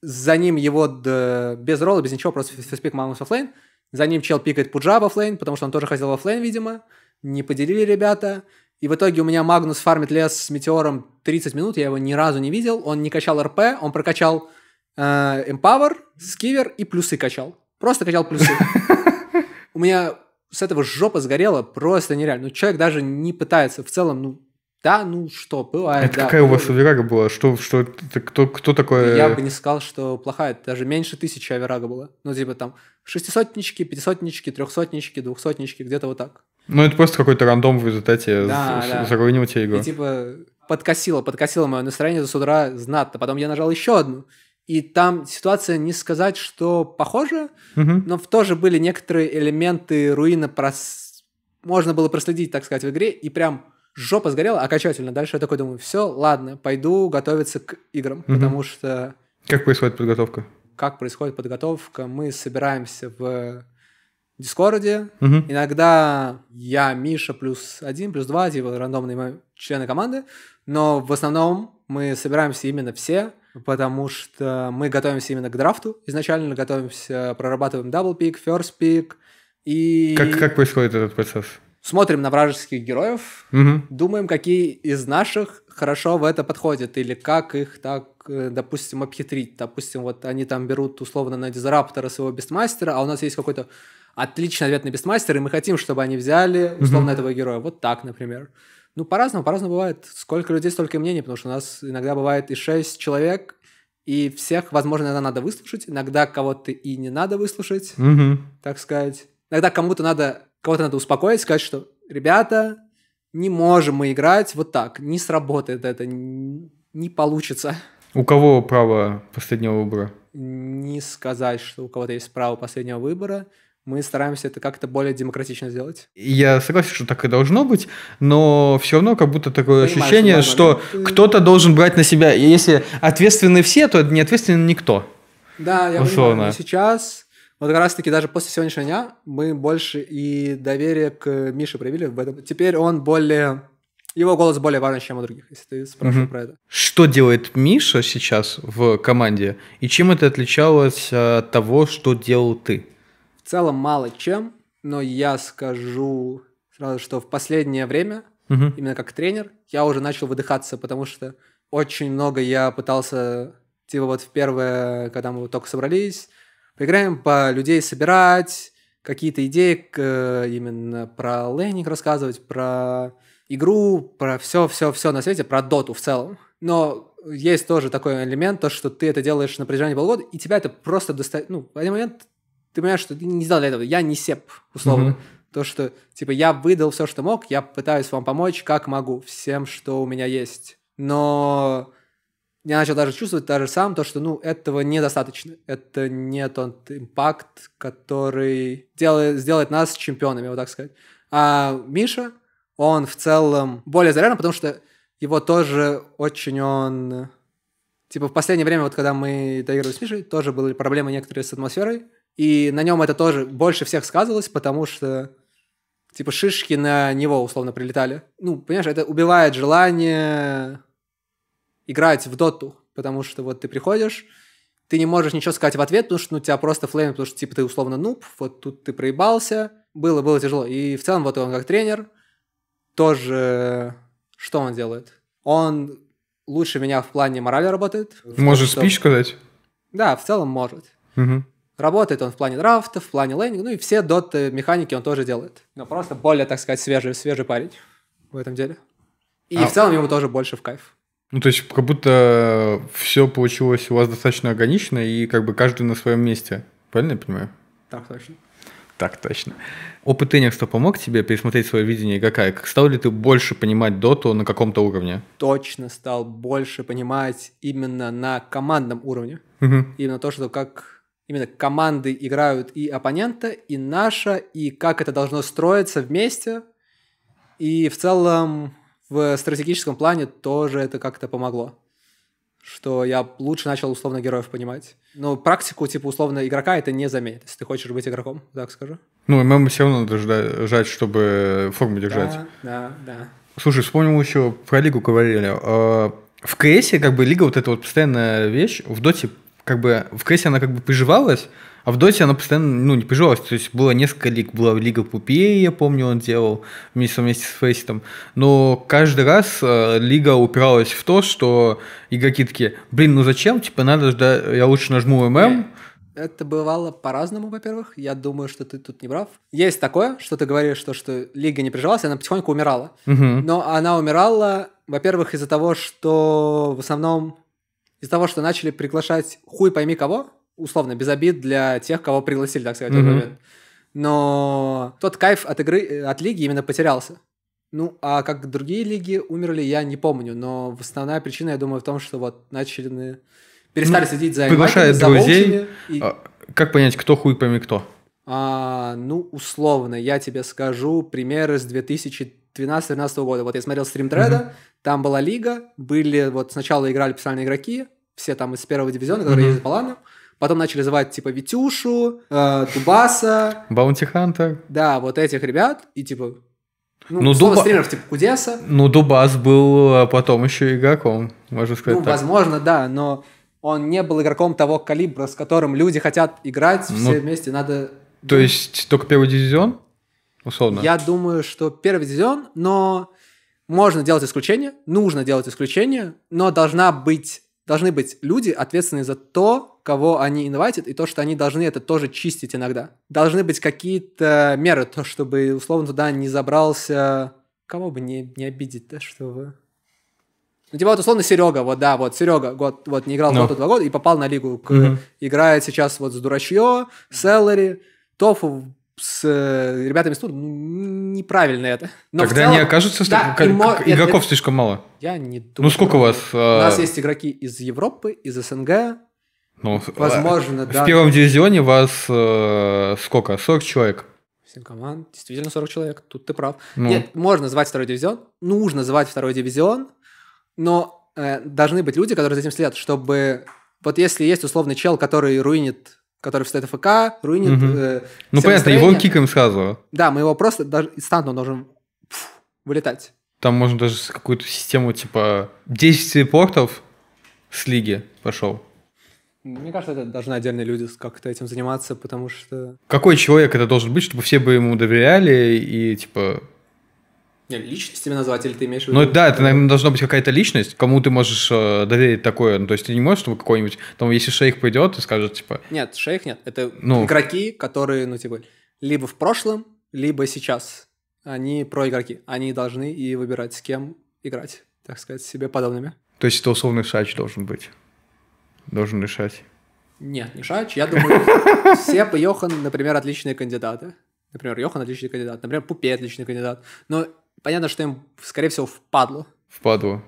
за ним его д... без ролла, без ничего, просто фиспик Мамус оффлейн. За ним чел пикает Пуджа в оффлейн, потому что он тоже хотел в оффлейн, видимо. Не поделили ребята. И в итоге у меня Магнус фармит лес с метеором 30 минут, я его ни разу не видел. Он не качал РП, он прокачал э, Empower, Скивер и плюсы качал. Просто качал плюсы. У меня с этого жопа сгорела просто нереально. Ну, человек даже не пытается в целом, ну, да, ну что, бывает. Это да, какая у вас аверага была? Что, что, это, кто, кто такой? Я бы не сказал, что плохая. даже меньше тысячи аверага было. Ну, типа там шестисотнички, пятисотнички, трехсотнички, двухсотнички, где-то вот так. Ну, это просто какой-то рандом в результате да, да. заруинил тебе игру. И типа подкосило, подкосило мое настроение с утра знатно. Потом я нажал еще одну. И там ситуация не сказать, что похожа, угу. но тоже были некоторые элементы руина, прос... можно было проследить, так сказать, в игре, и прям жопа сгорела а окончательно. Дальше я такой думаю, все, ладно, пойду готовиться к играм, угу. потому что... Как происходит подготовка? Как происходит подготовка? Мы собираемся в Дискорде. Угу. Иногда я, Миша, плюс один, плюс два, типа рандомные мои члены команды. Но в основном мы собираемся именно все, потому что мы готовимся именно к драфту. Изначально готовимся, прорабатываем дабл пик, first пик. И... Как, как происходит этот процесс? смотрим на вражеских героев, угу. думаем, какие из наших хорошо в это подходят, или как их так, э, допустим, обхитрить. Допустим, вот они там берут условно на дизраптора своего бестмастера, а у нас есть какой-то отличный ответ на бестмастер, и мы хотим, чтобы они взяли условно угу. этого героя. Вот так, например. Ну, по-разному, по-разному бывает. Сколько людей, столько и мнений, потому что у нас иногда бывает и шесть человек, и всех, возможно, иногда надо выслушать, иногда кого-то и не надо выслушать, угу. так сказать. Иногда кому-то надо Кого-то надо успокоить, сказать, что, ребята, не можем мы играть вот так, не сработает это, не получится. У кого право последнего выбора? Не сказать, что у кого-то есть право последнего выбора. Мы стараемся это как-то более демократично сделать. Я согласен, что так и должно быть, но все равно как будто такое Понимаю, ощущение, что, что кто-то должен брать на себя. если ответственны все, то не ответственен никто. Да, я условно. понимаю, сейчас вот как раз-таки даже после сегодняшнего дня мы больше и доверие к Мише проявили в этом. Теперь он более... Его голос более важен, чем у других, если ты спрашиваешь угу. про это. Что делает Миша сейчас в команде? И чем это отличалось от того, что делал ты? В целом мало чем, но я скажу сразу, что в последнее время, угу. именно как тренер, я уже начал выдыхаться, потому что очень много я пытался, типа вот в первое, когда мы только собрались, Поиграем по людей собирать, какие-то идеи э, именно про лейнинг рассказывать, про игру, про все-все-все на свете, про доту в целом. Но есть тоже такой элемент, то, что ты это делаешь на протяжении полгода, и тебя это просто достает... Ну, в один момент ты понимаешь, что ты не сделал для этого. Я не сеп, условно. Mm-hmm. То, что, типа, я выдал все, что мог, я пытаюсь вам помочь, как могу, всем, что у меня есть. Но я начал даже чувствовать даже сам то, что, ну, этого недостаточно. Это не тот импакт, который делает, сделает нас чемпионами, вот так сказать. А Миша, он в целом более заряжен, потому что его тоже очень он... Типа в последнее время, вот когда мы доигрывали с Мишей, тоже были проблемы некоторые с атмосферой, и на нем это тоже больше всех сказывалось, потому что типа шишки на него условно прилетали. Ну, понимаешь, это убивает желание играть в доту, потому что вот ты приходишь, ты не можешь ничего сказать в ответ, потому что ну, тебя просто флеймят, потому что типа ты условно нуб, вот тут ты проебался, было, было тяжело. И в целом вот он как тренер тоже, что он делает? Он лучше меня в плане морали работает. Можешь том, спич что... сказать? Да, в целом может. Угу. Работает он в плане драфта, в плане лейнинга, ну и все дот-механики он тоже делает. Но просто более, так сказать, свежий, свежий парень в этом деле. И а... в целом ему тоже больше в кайф. Ну, то есть, как будто э, все получилось у вас достаточно органично, и как бы каждый на своем месте. Правильно я понимаю? Так точно. Так точно. Опыт что помог тебе пересмотреть свое видение какая, Как стал ли ты больше понимать доту на каком-то уровне? Точно стал больше понимать именно на командном уровне. Угу. Именно то, что как именно команды играют и оппонента, и наша, и как это должно строиться вместе. И в целом в стратегическом плане тоже это как-то помогло что я лучше начал условно героев понимать. Но практику, типа, условно игрока это не заменит, если ты хочешь быть игроком, так скажу. Ну, ММ все равно надо жать, чтобы форму держать. Да, да, да. Слушай, вспомнил еще про Лигу говорили. А, в КСе как бы Лига вот эта вот постоянная вещь, в Доте как бы в КСе она как бы приживалась, а в Доте она постоянно, ну, не пыжилась. То есть было несколько лиг. Была Лига Пупея, я помню, он делал вместе, вместе с Фейситом. Но каждый раз э, Лига упиралась в то, что игроки такие, блин, ну зачем? Типа надо ждать, я лучше нажму ММ. Э, это бывало по-разному, во-первых. Я думаю, что ты тут не прав. Есть такое, что ты говоришь, что, что лига не прижилась, она потихоньку умирала. Угу. Но она умирала, во-первых, из-за того, что в основном из-за того, что начали приглашать хуй пойми кого, условно, без обид для тех, кого пригласили, так сказать, mm-hmm. в момент. Но тот кайф от игры, э, от лиги именно потерялся. Ну, а как другие лиги умерли, я не помню, но основная причина, я думаю, в том, что вот начали... Перестали ну, следить за Приглашают за друзей. И... А как понять, кто хуй пойми кто? А, ну, условно, я тебе скажу примеры с 2012-2013 года. Вот я смотрел стрим Дреда, mm там была лига, были, вот сначала играли профессиональные игроки, все там из первого дивизиона, которые mm-hmm. ездят по ланам, Потом начали звать, типа, Витюшу, э, Дубаса. Баунти Хантер. Да, вот этих ребят. И, типа, ну, ну Дуба... стримеров типа Кудеса. Ну, Дубас был а потом еще игроком, можно сказать Ну, так. возможно, да, но он не был игроком того калибра, с которым люди хотят играть ну, все вместе, надо... То есть только первый дивизион, условно? Я думаю, что первый дивизион, но можно делать исключение, нужно делать исключение, но должна быть, должны быть люди, ответственные за то, кого они инвайтят, и то, что они должны это тоже чистить иногда. Должны быть какие-то меры, то, чтобы, условно, туда не забрался... Кого бы не, не обидеть, да, чтобы... Ну, типа вот условно Серега, вот да, вот Серега год, вот не играл no. Ну. год, два года и попал на лигу. К, mm Играет сейчас вот с Дурачье, Селлери Тофу с э, ребятами с тур, ну, неправильно это. Но Тогда целом, не окажутся что да, мо... игроков это, слишком мало. Я не думаю. Ну сколько у вас? Э... У нас есть игроки из Европы, из СНГ, ну, Возможно, в да. В первом дивизионе вас э, сколько? 40 человек? 7 команд, действительно 40 человек, тут ты прав. Ну. Нет, можно звать второй дивизион, нужно звать второй дивизион, но э, должны быть люди, которые за этим следят, чтобы... Вот если есть условный чел, который руинит который встает в ФК, руинит... Угу. Э, ну, понятно, его кикаем сразу. Да, мы его просто... Даже из станда он должен фу, вылетать. Там можно даже какую-то систему, типа, 10 репортов с лиги пошел. Мне кажется, это должны отдельные люди как-то этим заниматься, потому что... Какой человек это должен быть, чтобы все бы ему доверяли и, типа... Не, личностями назвать или ты имеешь в ну виду? Ну да, это, наверное, должна быть какая-то личность, кому ты можешь э, доверить такое. Ну, то есть ты не можешь, чтобы какой-нибудь... Там, если шейх пойдет и скажет, типа... Нет, шейх нет. Это ну... игроки, которые, ну, типа, либо в прошлом, либо сейчас. Они проигроки. Они должны и выбирать, с кем играть, так сказать, себе подобными. То есть это условный шач должен быть должен решать? Нет, не Шач. Я думаю, Сеп и Йохан, например, отличные кандидаты. Например, Йохан отличный кандидат. Например, Пупе отличный кандидат. Но понятно, что им, скорее всего, впадло. Впадло.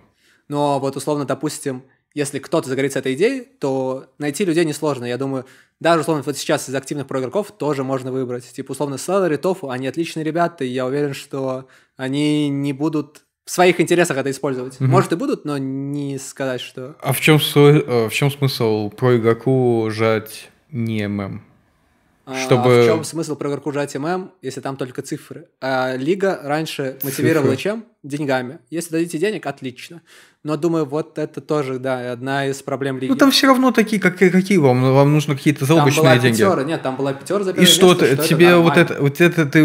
Но вот, условно, допустим, если кто-то загорится этой идеей, то найти людей несложно. Я думаю, даже, условно, вот сейчас из активных проигроков тоже можно выбрать. Типа, условно, Селлер Тофу, они отличные ребята, и я уверен, что они не будут своих интересах это использовать. Угу. Может и будут, но не сказать, что... А в чем, э, в чем смысл про игроку жать не ММ? А, Чтобы... А в чем смысл прокружать ММ, если там только цифры? А, Лига раньше мотивировала цифры. чем? Деньгами. Если дадите денег, отлично. Но думаю, вот это тоже, да, одна из проблем ну, Лиги. Ну там все равно такие, как, какие вам, вам нужно какие-то заоблачные деньги. Там была пятера, нет, там была пятера за И что, место, ты, что тебе это вот это, вот это ты,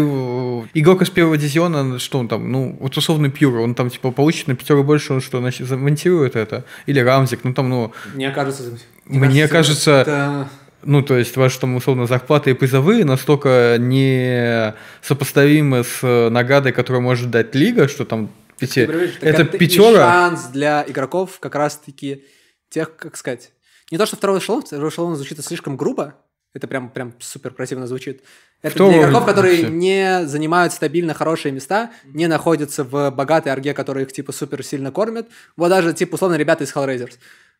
игрок из первого дивизиона, ну, что он там, ну, вот условный Пьюр, он там типа получит на пятеру больше, он что, значит, замонтирует это? Или Рамзик, ну там, ну... Мне кажется, мне кажется, это ну, то есть ваши там условно зарплаты и призовые настолько не сопоставимы с э, наградой, которую может дать лига, что там пяти... это пятера. шанс для игроков как раз-таки тех, как сказать, не то, что второй эшелон, второй эшелон звучит слишком грубо, это прям, прям супер красиво звучит. Это Кто для игроков, которые вообще? не занимают стабильно хорошие места, не находятся в богатой арге, которые их типа супер сильно кормят. Вот даже типа условно ребята из Hellraisers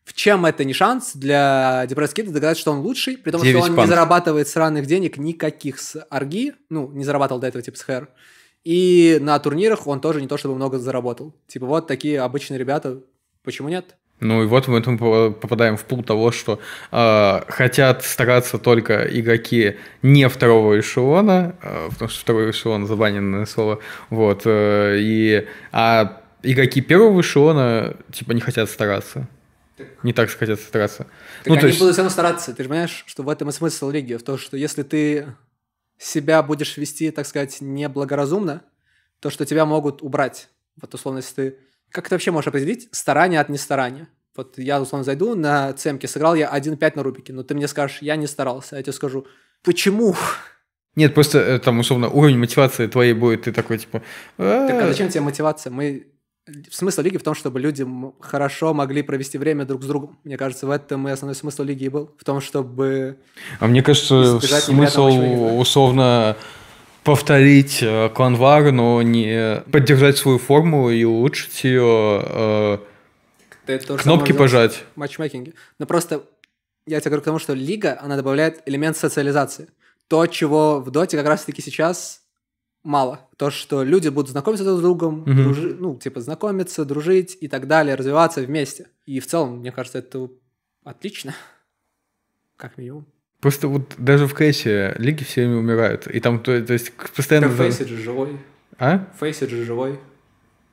в чем это не шанс для Depressed доказать, что он лучший, при том, что он панк. не зарабатывает сраных денег никаких с Арги, ну, не зарабатывал до этого типа с Хэр. И на турнирах он тоже не то чтобы много заработал. Типа вот такие обычные ребята, почему нет? Ну и вот мы попадаем в пул того, что э, хотят стараться только игроки не второго эшелона, э, потому что второй эшелон забаненное слово, вот, э, и, а игроки первого эшелона типа не хотят стараться. Так... Не так хотят стараться. Так ну, они есть... будут все равно стараться. Ты же понимаешь, что в этом и смысл лиги, в том, что если ты себя будешь вести, так сказать, неблагоразумно, то что тебя могут убрать. Вот условно, если ты... Как ты вообще можешь определить старание от нестарания? Вот я, условно, зайду на цемке, сыграл я 1-5 на Рубике, но ты мне скажешь, я не старался, я тебе скажу, почему? Нет, просто э, там, условно, уровень мотивации твоей будет, ты такой, типа... Так а зачем тебе мотивация? Мы смысл лиги в том, чтобы люди хорошо могли провести время друг с другом. Мне кажется, в этом и основной смысл лиги был. В том, чтобы... А мне кажется, смысл условно повторить э, Кланвар, но не поддержать свою форму и улучшить ее... Э, кнопки пожать. В матчмейкинге. Но просто я тебе говорю к тому, что лига, она добавляет элемент социализации. То, чего в доте как раз-таки сейчас мало. То, что люди будут знакомиться друг с другом, mm-hmm. дружи, ну, типа, знакомиться, дружить и так далее, развиваться вместе. И в целом, мне кажется, это отлично. Как минимум. Просто вот даже в кэсе лиги все время умирают. И там, то, то есть, постоянно... Так Фейсит же живой. А? Фейсит же живой.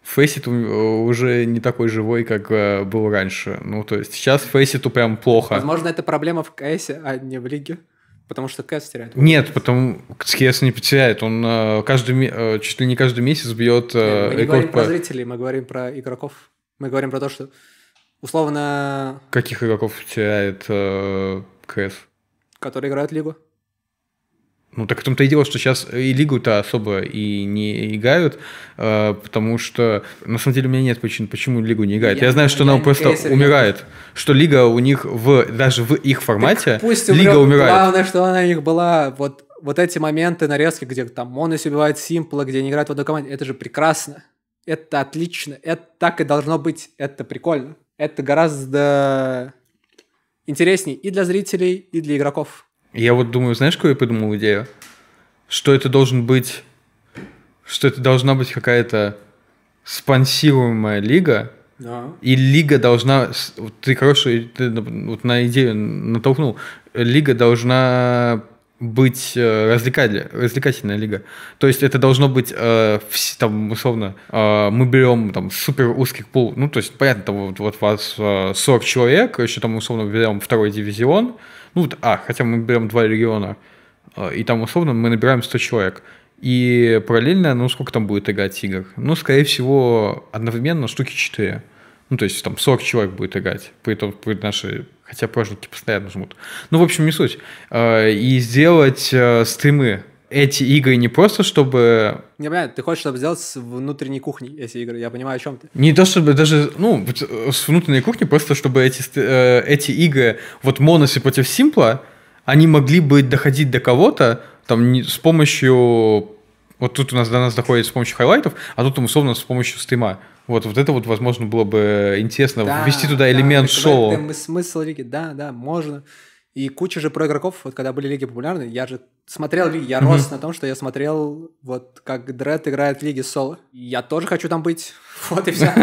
Фейсит уже не такой живой, как э, был раньше. Ну, то есть, сейчас Фейситу прям плохо. Возможно, это проблема в кэсе, а не в лиге. Потому что Кэс теряет. Нет, потому Кэс не потеряет. Он э, каждый, э, чуть ли не каждый месяц бьет э, Нет, Мы не говорим по... про зрителей, мы говорим про игроков. Мы говорим про то, что условно... Каких игроков теряет э, КС? Которые играют лигу. Ну, так в том-то и дело, что сейчас э, и лигу-то особо и не играют, э, потому что, на самом деле, у меня нет причин, почему лигу не играют. Я, я знаю, что она просто крейсер, умирает, я... что лига у них, в, даже в их формате, так пусть умрет, лига умирает. Главное, что она у них была, вот, вот эти моменты нарезки, где там Монос убивает Симпла, где они играют в одной команде, это же прекрасно, это отлично, это так и должно быть, это прикольно. Это гораздо интересней и для зрителей, и для игроков. Я вот думаю, знаешь, какую я придумал идею? Что это должен быть... Что это должна быть какая-то спонсируемая лига, а. И лига должна, ты, короче, ты ну, вот на идею натолкнул, лига должна быть э, развлекатель, развлекательная лига. То есть это должно быть, э, там, условно, э, мы берем там супер узких пул, ну, то есть, понятно, там, вот, вот вас э, 40 человек, еще там, условно, берем второй дивизион, ну, вот, а, хотя мы берем два региона, а, и там условно мы набираем 100 человек. И параллельно, ну, сколько там будет играть игр? Ну, скорее всего, одновременно штуки 4. Ну, то есть там 40 человек будет играть, при том, при наши, хотя праздники постоянно жмут. Ну, в общем, не суть. А, и сделать э, стримы эти игры не просто, чтобы... Не понимаю, ты хочешь, чтобы сделать с внутренней кухней эти игры, я понимаю, о чем ты. Не то, чтобы даже, ну, э, с внутренней кухни, просто чтобы эти, э, эти игры, вот моноси против Симпла, они могли бы доходить до кого-то, там, не, с помощью... Вот тут у нас до нас доходит с помощью хайлайтов, а тут, там условно, с помощью стрима. Вот, вот это вот, возможно, было бы интересно, да, ввести туда да, элемент шоу. Это смысл лиги, да, да, можно. И куча же про игроков, вот когда были лиги популярны, я же смотрел Лиги, я mm-hmm. рос на том, что я смотрел, вот как Дред играет в Лиге Соло. Я тоже хочу там быть, вот и все.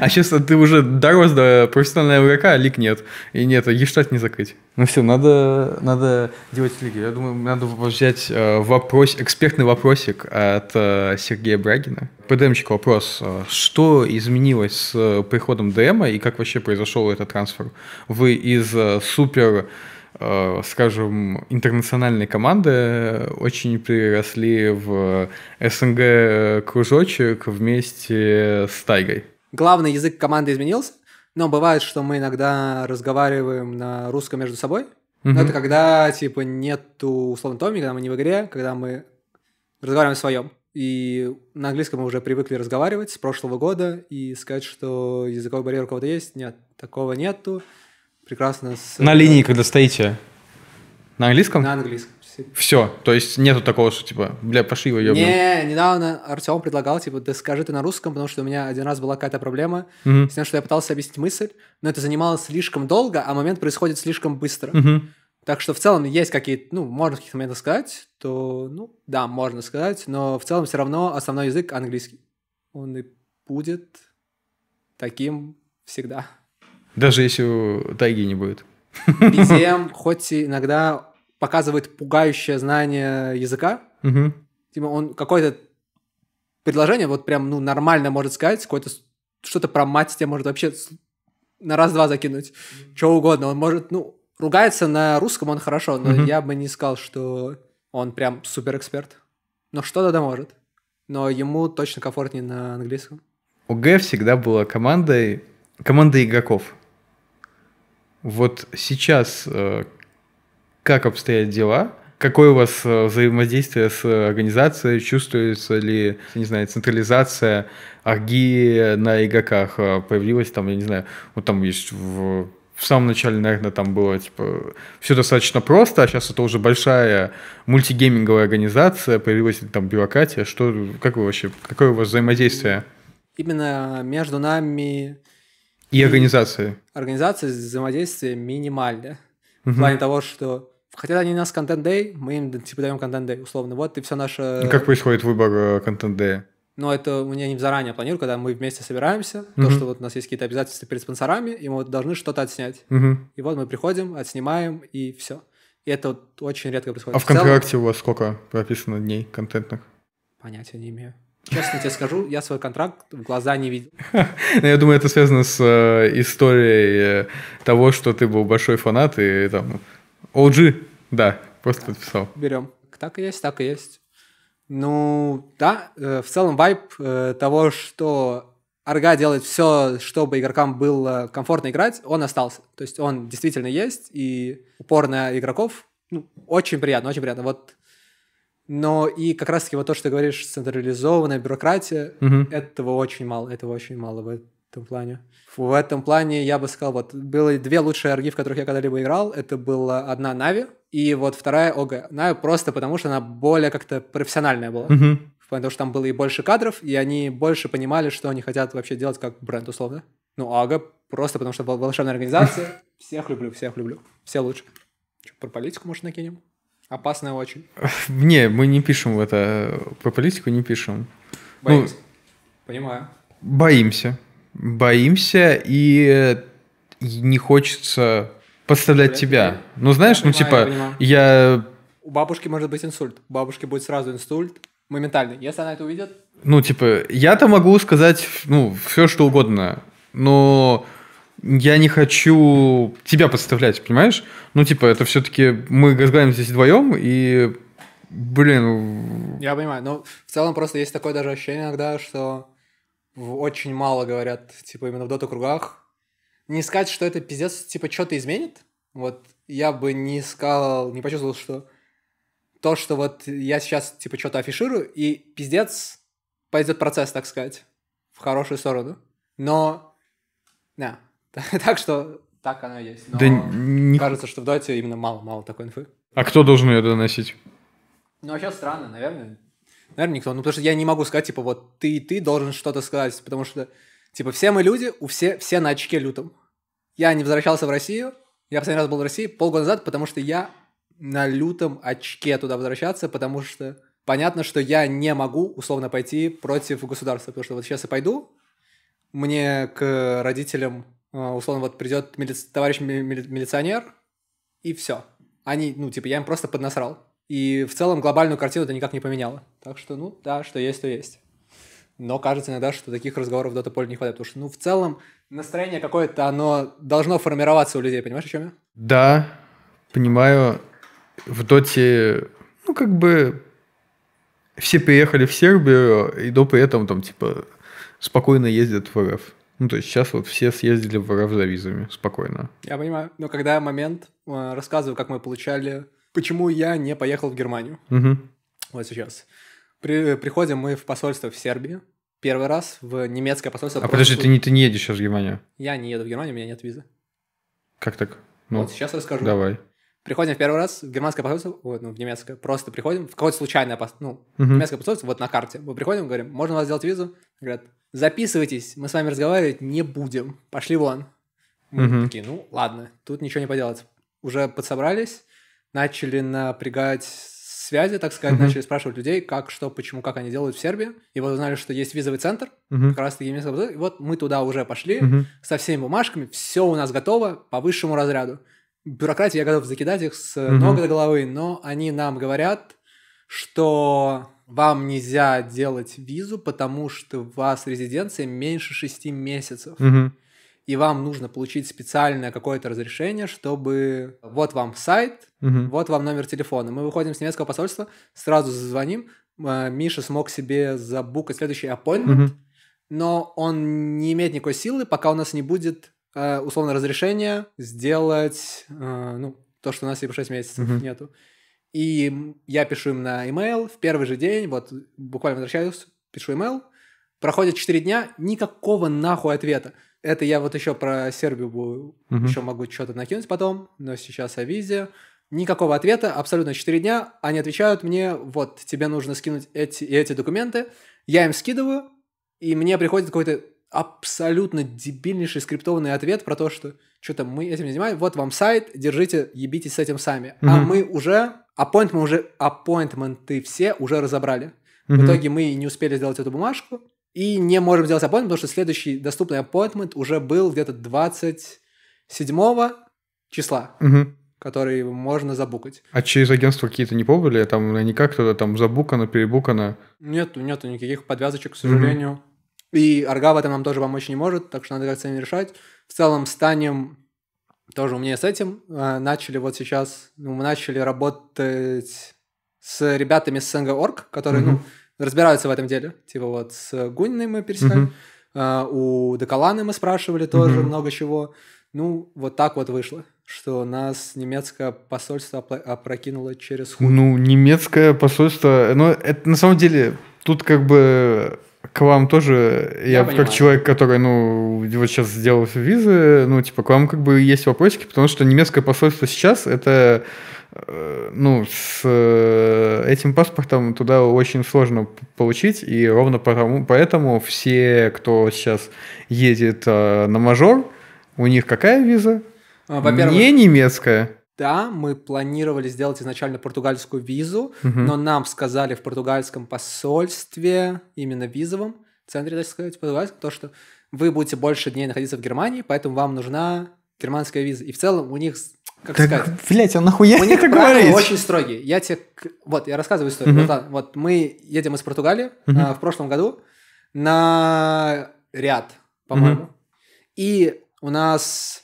А честно, ты уже дорос до профессионального игрока, а лиг нет. И нет, ештать не закрыть. Ну все, надо, надо делать лиги. Я думаю, надо взять э, вопрос, экспертный вопросик от э, Сергея Брагина. ПДМчик вопрос. Э, что изменилось с приходом ДМа и как вообще произошел этот трансфер? Вы из супер Э, скажем, интернациональные команды очень приросли в СНГ кружочек вместе с Тайгой. Главный язык команды изменился, но бывает, что мы иногда разговариваем на русском между собой. mm-hmm. это когда, типа, нету условно Томми, когда мы не в игре, когда мы разговариваем в своем. И на английском мы уже привыкли разговаривать с прошлого года и сказать, что языковой барьер у кого-то есть. Нет, такого нету прекрасно... С... На э, линии, когда стоите? На английском? На английском. Все, то есть нету такого, что типа, бля, пошли его ебнем. Не, недавно Артем предлагал, типа, да скажи ты на русском, потому что у меня один раз была какая-то проблема mm с тем, что я пытался объяснить мысль, но это занимало слишком долго, а момент происходит слишком быстро. mm Так что в целом есть какие-то, ну, можно в то моментах сказать, то, ну, да, можно сказать, но в целом все равно основной язык английский. Он и будет таким всегда. Даже если тайги не будет. BZM хоть иногда показывает пугающее знание языка, угу. типа он какое-то предложение вот прям ну нормально может сказать, какое-то что-то про мать тебе может вообще на раз-два закинуть, что угодно. Он может, ну, ругается на русском, он хорошо, но угу. я бы не сказал, что он прям супер эксперт, Но что-то да может. Но ему точно комфортнее на английском. УГ всегда была командой, командой игроков. Вот сейчас э, как обстоят дела? Какое у вас э, взаимодействие с организацией? Чувствуется ли, не знаю, централизация арги на игроках? Э, появилась там, я не знаю, вот там есть в в самом начале, наверное, там было типа все достаточно просто, а сейчас это уже большая мультигейминговая организация, появилась там бюрократия. Что, как вы вообще, какое у вас взаимодействие? Именно между нами и организации. Организация взаимодействия минимальная. Угу. В плане того, что Хотят они нас контент-дей, мы им типа даем контент-дей, условно. Вот и все наше... Как происходит выбор э, контент-дея? Ну, это у меня не заранее планирую, когда мы вместе собираемся, mm-hmm. то, что вот у нас есть какие-то обязательства перед спонсорами, и мы вот должны что-то отснять. Mm-hmm. И вот мы приходим, отснимаем, и все. И это вот очень редко происходит. А в, в контракте целом... у вас сколько прописано дней контентных? Понятия не имею. Честно тебе скажу, я свой контракт в глаза не видел. Я думаю, это связано с э, историей э, того, что ты был большой фанат и там... Ну, OG, да, просто подписал. Берем. Так и есть, так и есть. Ну, да, э, в целом вайп того, что Арга делает все, чтобы игрокам было комфортно играть, он остался. То есть он действительно есть, и упор на игроков ну, очень приятно, очень приятно. Вот но и как раз-таки вот то, что ты говоришь, централизованная бюрократия, угу. этого очень мало, этого очень мало в этом плане. В этом плане я бы сказал, вот было две лучшие орги, в которых я когда-либо играл. Это была одна Нави, и вот вторая Ога. Нави просто потому, что она более как-то профессиональная была. Угу. Потому что там было и больше кадров, и они больше понимали, что они хотят вообще делать как бренд, условно. Ну, Ага просто потому, что волшебная организация. Всех люблю, всех люблю. Все лучше. про политику, может, накинем? Опасная очень. Не, мы не пишем это, по политику не пишем. Ну, боимся. Ну, Понимаю. Боимся. Боимся, и, э, не хочется подставлять тебя. Ну, знаешь, я ну, типа, я, я... У бабушки может быть инсульт. У бабушки будет сразу инсульт, моментальный. Если она это увидит... Ну, типа, я-то могу сказать, ну, все что угодно, но я не хочу тебя подставлять, понимаешь? Ну, типа, это все-таки мы разговариваем здесь вдвоем, и, блин... Я понимаю, но в целом просто есть такое даже ощущение иногда, что очень мало говорят, типа, именно в дота-кругах. Не сказать, что это пиздец, типа, что-то изменит. Вот я бы не сказал, не почувствовал, что то, что вот я сейчас, типа, что-то афиширую, и пиздец пойдет процесс, так сказать, в хорошую сторону. Но, да, Так что так оно и есть. Но да не... кажется, что в доте именно мало-мало такой инфы. А кто должен ее доносить? Ну, вообще странно, наверное. Наверное, никто. Ну, потому что я не могу сказать, типа, вот ты и ты должен что-то сказать, потому что, типа, все мы люди, у все, все на очке лютом. Я не возвращался в Россию, я последний раз был в России полгода назад, потому что я на лютом очке туда возвращаться, потому что понятно, что я не могу условно пойти против государства, потому что вот сейчас я пойду, мне к родителям Э, условно, вот придет мили... товарищ мили... милиционер, и все. Они, ну, типа, я им просто поднасрал. И в целом глобальную картину это никак не поменяло. Так что, ну, да, что есть, то есть. Но кажется иногда, что таких разговоров в дота поле не хватает, потому что, ну, в целом, настроение какое-то, оно должно формироваться у людей, понимаешь, о чем я? Да, понимаю. В Доте, ну, как бы, все приехали в Сербию, и до при этом, там, типа, спокойно ездят в РФ. Ну, то есть сейчас вот все съездили в РФ за визами спокойно. Я понимаю. Но когда момент, э, рассказываю, как мы получали, почему я не поехал в Германию. Угу. Вот сейчас. При, приходим мы в посольство в Сербии. Первый раз в немецкое посольство. А просто... подожди, ты не, ты не едешь сейчас в Германию? Я не еду в Германию, у меня нет визы. Как так? Ну, вот сейчас расскажу. Давай. Приходим в первый раз в германское посольство, вот, ну, в немецкое, просто приходим, в какое-то случайное посольство, ну, uh немецкое посольство, вот на карте. Мы приходим, говорим, можно у вас сделать визу? Говорят, записывайтесь, мы с вами разговаривать не будем, пошли вон. Мы угу. такие, ну ладно, тут ничего не поделать. Уже подсобрались, начали напрягать связи, так сказать, угу. начали спрашивать людей, как, что, почему, как они делают в Сербии. И вот узнали, что есть визовый центр, угу. как раз таки И вот мы туда уже пошли угу. со всеми бумажками, все у нас готово по высшему разряду. Бюрократии я готов закидать их с угу. ног до головы, но они нам говорят, что вам нельзя делать визу, потому что у вас резиденция меньше 6 месяцев. Угу. И вам нужно получить специальное какое-то разрешение, чтобы вот вам сайт, угу. вот вам номер телефона. Мы выходим с немецкого посольства, сразу зазвоним. Э, Миша смог себе забукать следующий appointment, угу. но он не имеет никакой силы, пока у нас не будет э, условно разрешения сделать э, ну, то, что у нас типа 6 месяцев угу. нету. И я пишу им на email в первый же день, вот буквально возвращаюсь, пишу email, проходит 4 дня, никакого нахуй ответа. Это я вот еще про Сербию буду, угу. еще могу что-то накинуть потом, но сейчас о визе. Никакого ответа, абсолютно 4 дня, они отвечают мне, вот, тебе нужно скинуть эти, эти документы, я им скидываю, и мне приходит какой-то абсолютно дебильнейший скриптованный ответ про то, что что-то мы этим не занимаем, вот вам сайт, держите, ебитесь с этим сами. Mm-hmm. А мы уже, аппоинт мы уже, аппоинтменты все уже разобрали. Mm-hmm. В итоге мы не успели сделать эту бумажку и не можем сделать аппоинтмент, потому что следующий доступный аппоинтмент уже был где-то 27 числа. Mm-hmm который можно забукать. А через агентство какие-то не пробовали? Там никак кто-то там забукано, перебукано? Нет, нету никаких подвязочек, к сожалению. Mm-hmm. И Арга в этом нам тоже помочь не может, так что надо как-то сами решать. В целом, станем тоже умнее с этим. Э, начали вот сейчас, ну, мы начали работать с ребятами с Senga.org, которые, mm-hmm. ну, разбираются в этом деле. Типа вот с Гуниной мы перестали. Mm-hmm. Э, у Декаланы мы спрашивали тоже mm-hmm. много чего. Ну, вот так вот вышло, что нас немецкое посольство опрокинуло через хуй. Ну, немецкое посольство, э, ну, это на самом деле, тут как бы к вам тоже, я, я как понимаю. человек, который, ну, вот сейчас сделал визы, ну, типа, к вам как бы есть вопросики, потому что немецкое посольство сейчас это, э, ну, с э, этим паспортом туда очень сложно получить, и ровно потому, поэтому все, кто сейчас едет э, на мажор, у них какая виза? А, во-первых, не немецкая да, мы планировали сделать изначально португальскую визу, угу. но нам сказали в португальском посольстве, именно визовом, центре, так сказать, португальском, то, что вы будете больше дней находиться в Германии, поэтому вам нужна германская виза. И в целом у них, как так, сказать... Блять, а нахуя у них это говорит? очень строгие. Я тебе... Вот, я рассказываю историю. Угу. Вот, вот мы едем из Португалии угу. а, в прошлом году на ряд, по-моему. Угу. И у нас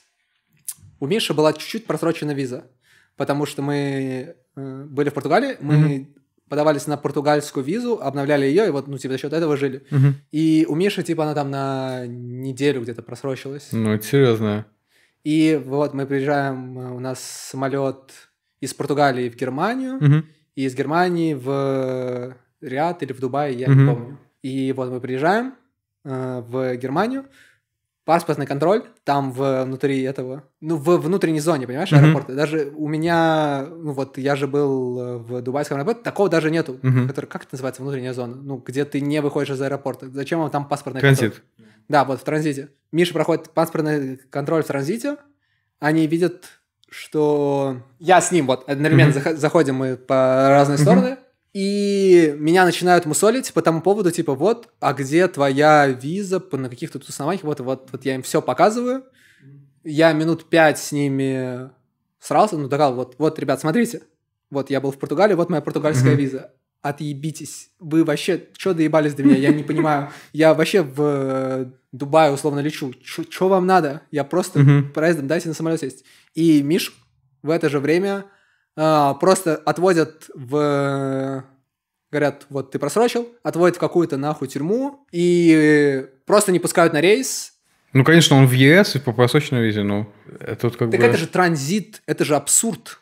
у Миши была чуть-чуть просрочена виза, потому что мы э, были в Португалии, мы mm-hmm. подавались на португальскую визу, обновляли ее, и вот, ну, типа, за счет этого жили. Mm-hmm. И у Миши, типа, она там на неделю где-то просрочилась. Ну, это серьезно. И вот мы приезжаем, э, у нас самолет из Португалии в Германию, mm-hmm. и из Германии в Риад или в Дубай, я mm-hmm. не помню. И вот мы приезжаем э, в Германию, паспортный контроль там в, внутри этого, ну, в внутренней зоне, понимаешь, mm-hmm. аэропорта. Даже у меня, ну, вот я же был э, в дубайском аэропорте, такого даже нету. Mm-hmm. Который, как это называется, внутренняя зона? Ну, где ты не выходишь из аэропорта. Зачем вам там паспортный Транзит. контроль? Транзит. Да, вот в транзите. Миша проходит паспортный контроль в транзите, они видят, что я с ним, вот, одновременно mm-hmm. заходим мы по разные mm-hmm. стороны, и меня начинают мусолить по тому поводу, типа, вот, а где твоя виза на каких-то тут основаниях? Вот, вот, вот я им все показываю. Я минут пять с ними срался, ну, догадал, вот, вот, ребят, смотрите, вот я был в Португалии, вот моя португальская mm-hmm. виза. Отъебитесь. Вы вообще, что доебались до меня? Я не понимаю. Я вообще в Дубае условно лечу. Что вам надо? Я просто mm проездом дайте на самолет сесть. И Миш в это же время а, просто отводят в... Говорят, вот ты просрочил, отводят в какую-то нахуй тюрьму и просто не пускают на рейс. Ну, конечно, он в ЕС и по просроченной визе, но ну, это как так бы... это же транзит, это же абсурд.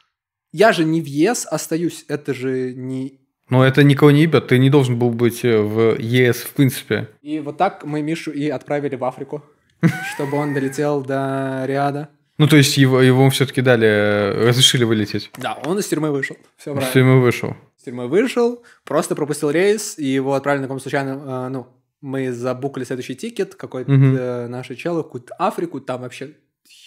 Я же не в ЕС остаюсь, это же не но ну, это никого не ебет, ты не должен был быть э, в ЕС в принципе. И вот так мы Мишу и отправили в Африку, чтобы он долетел до Риада. Ну, то есть его, его все-таки дали, э, разрешили вылететь. Да, он из тюрьмы вышел. Все правильно. Из тюрьмы вышел. Из тюрьмы вышел, просто пропустил рейс, и его отправили на каком-то случайном, э, ну, мы забукали следующий тикет, какой-то угу. Uh-huh. Э, наши челы, какую-то Африку, там вообще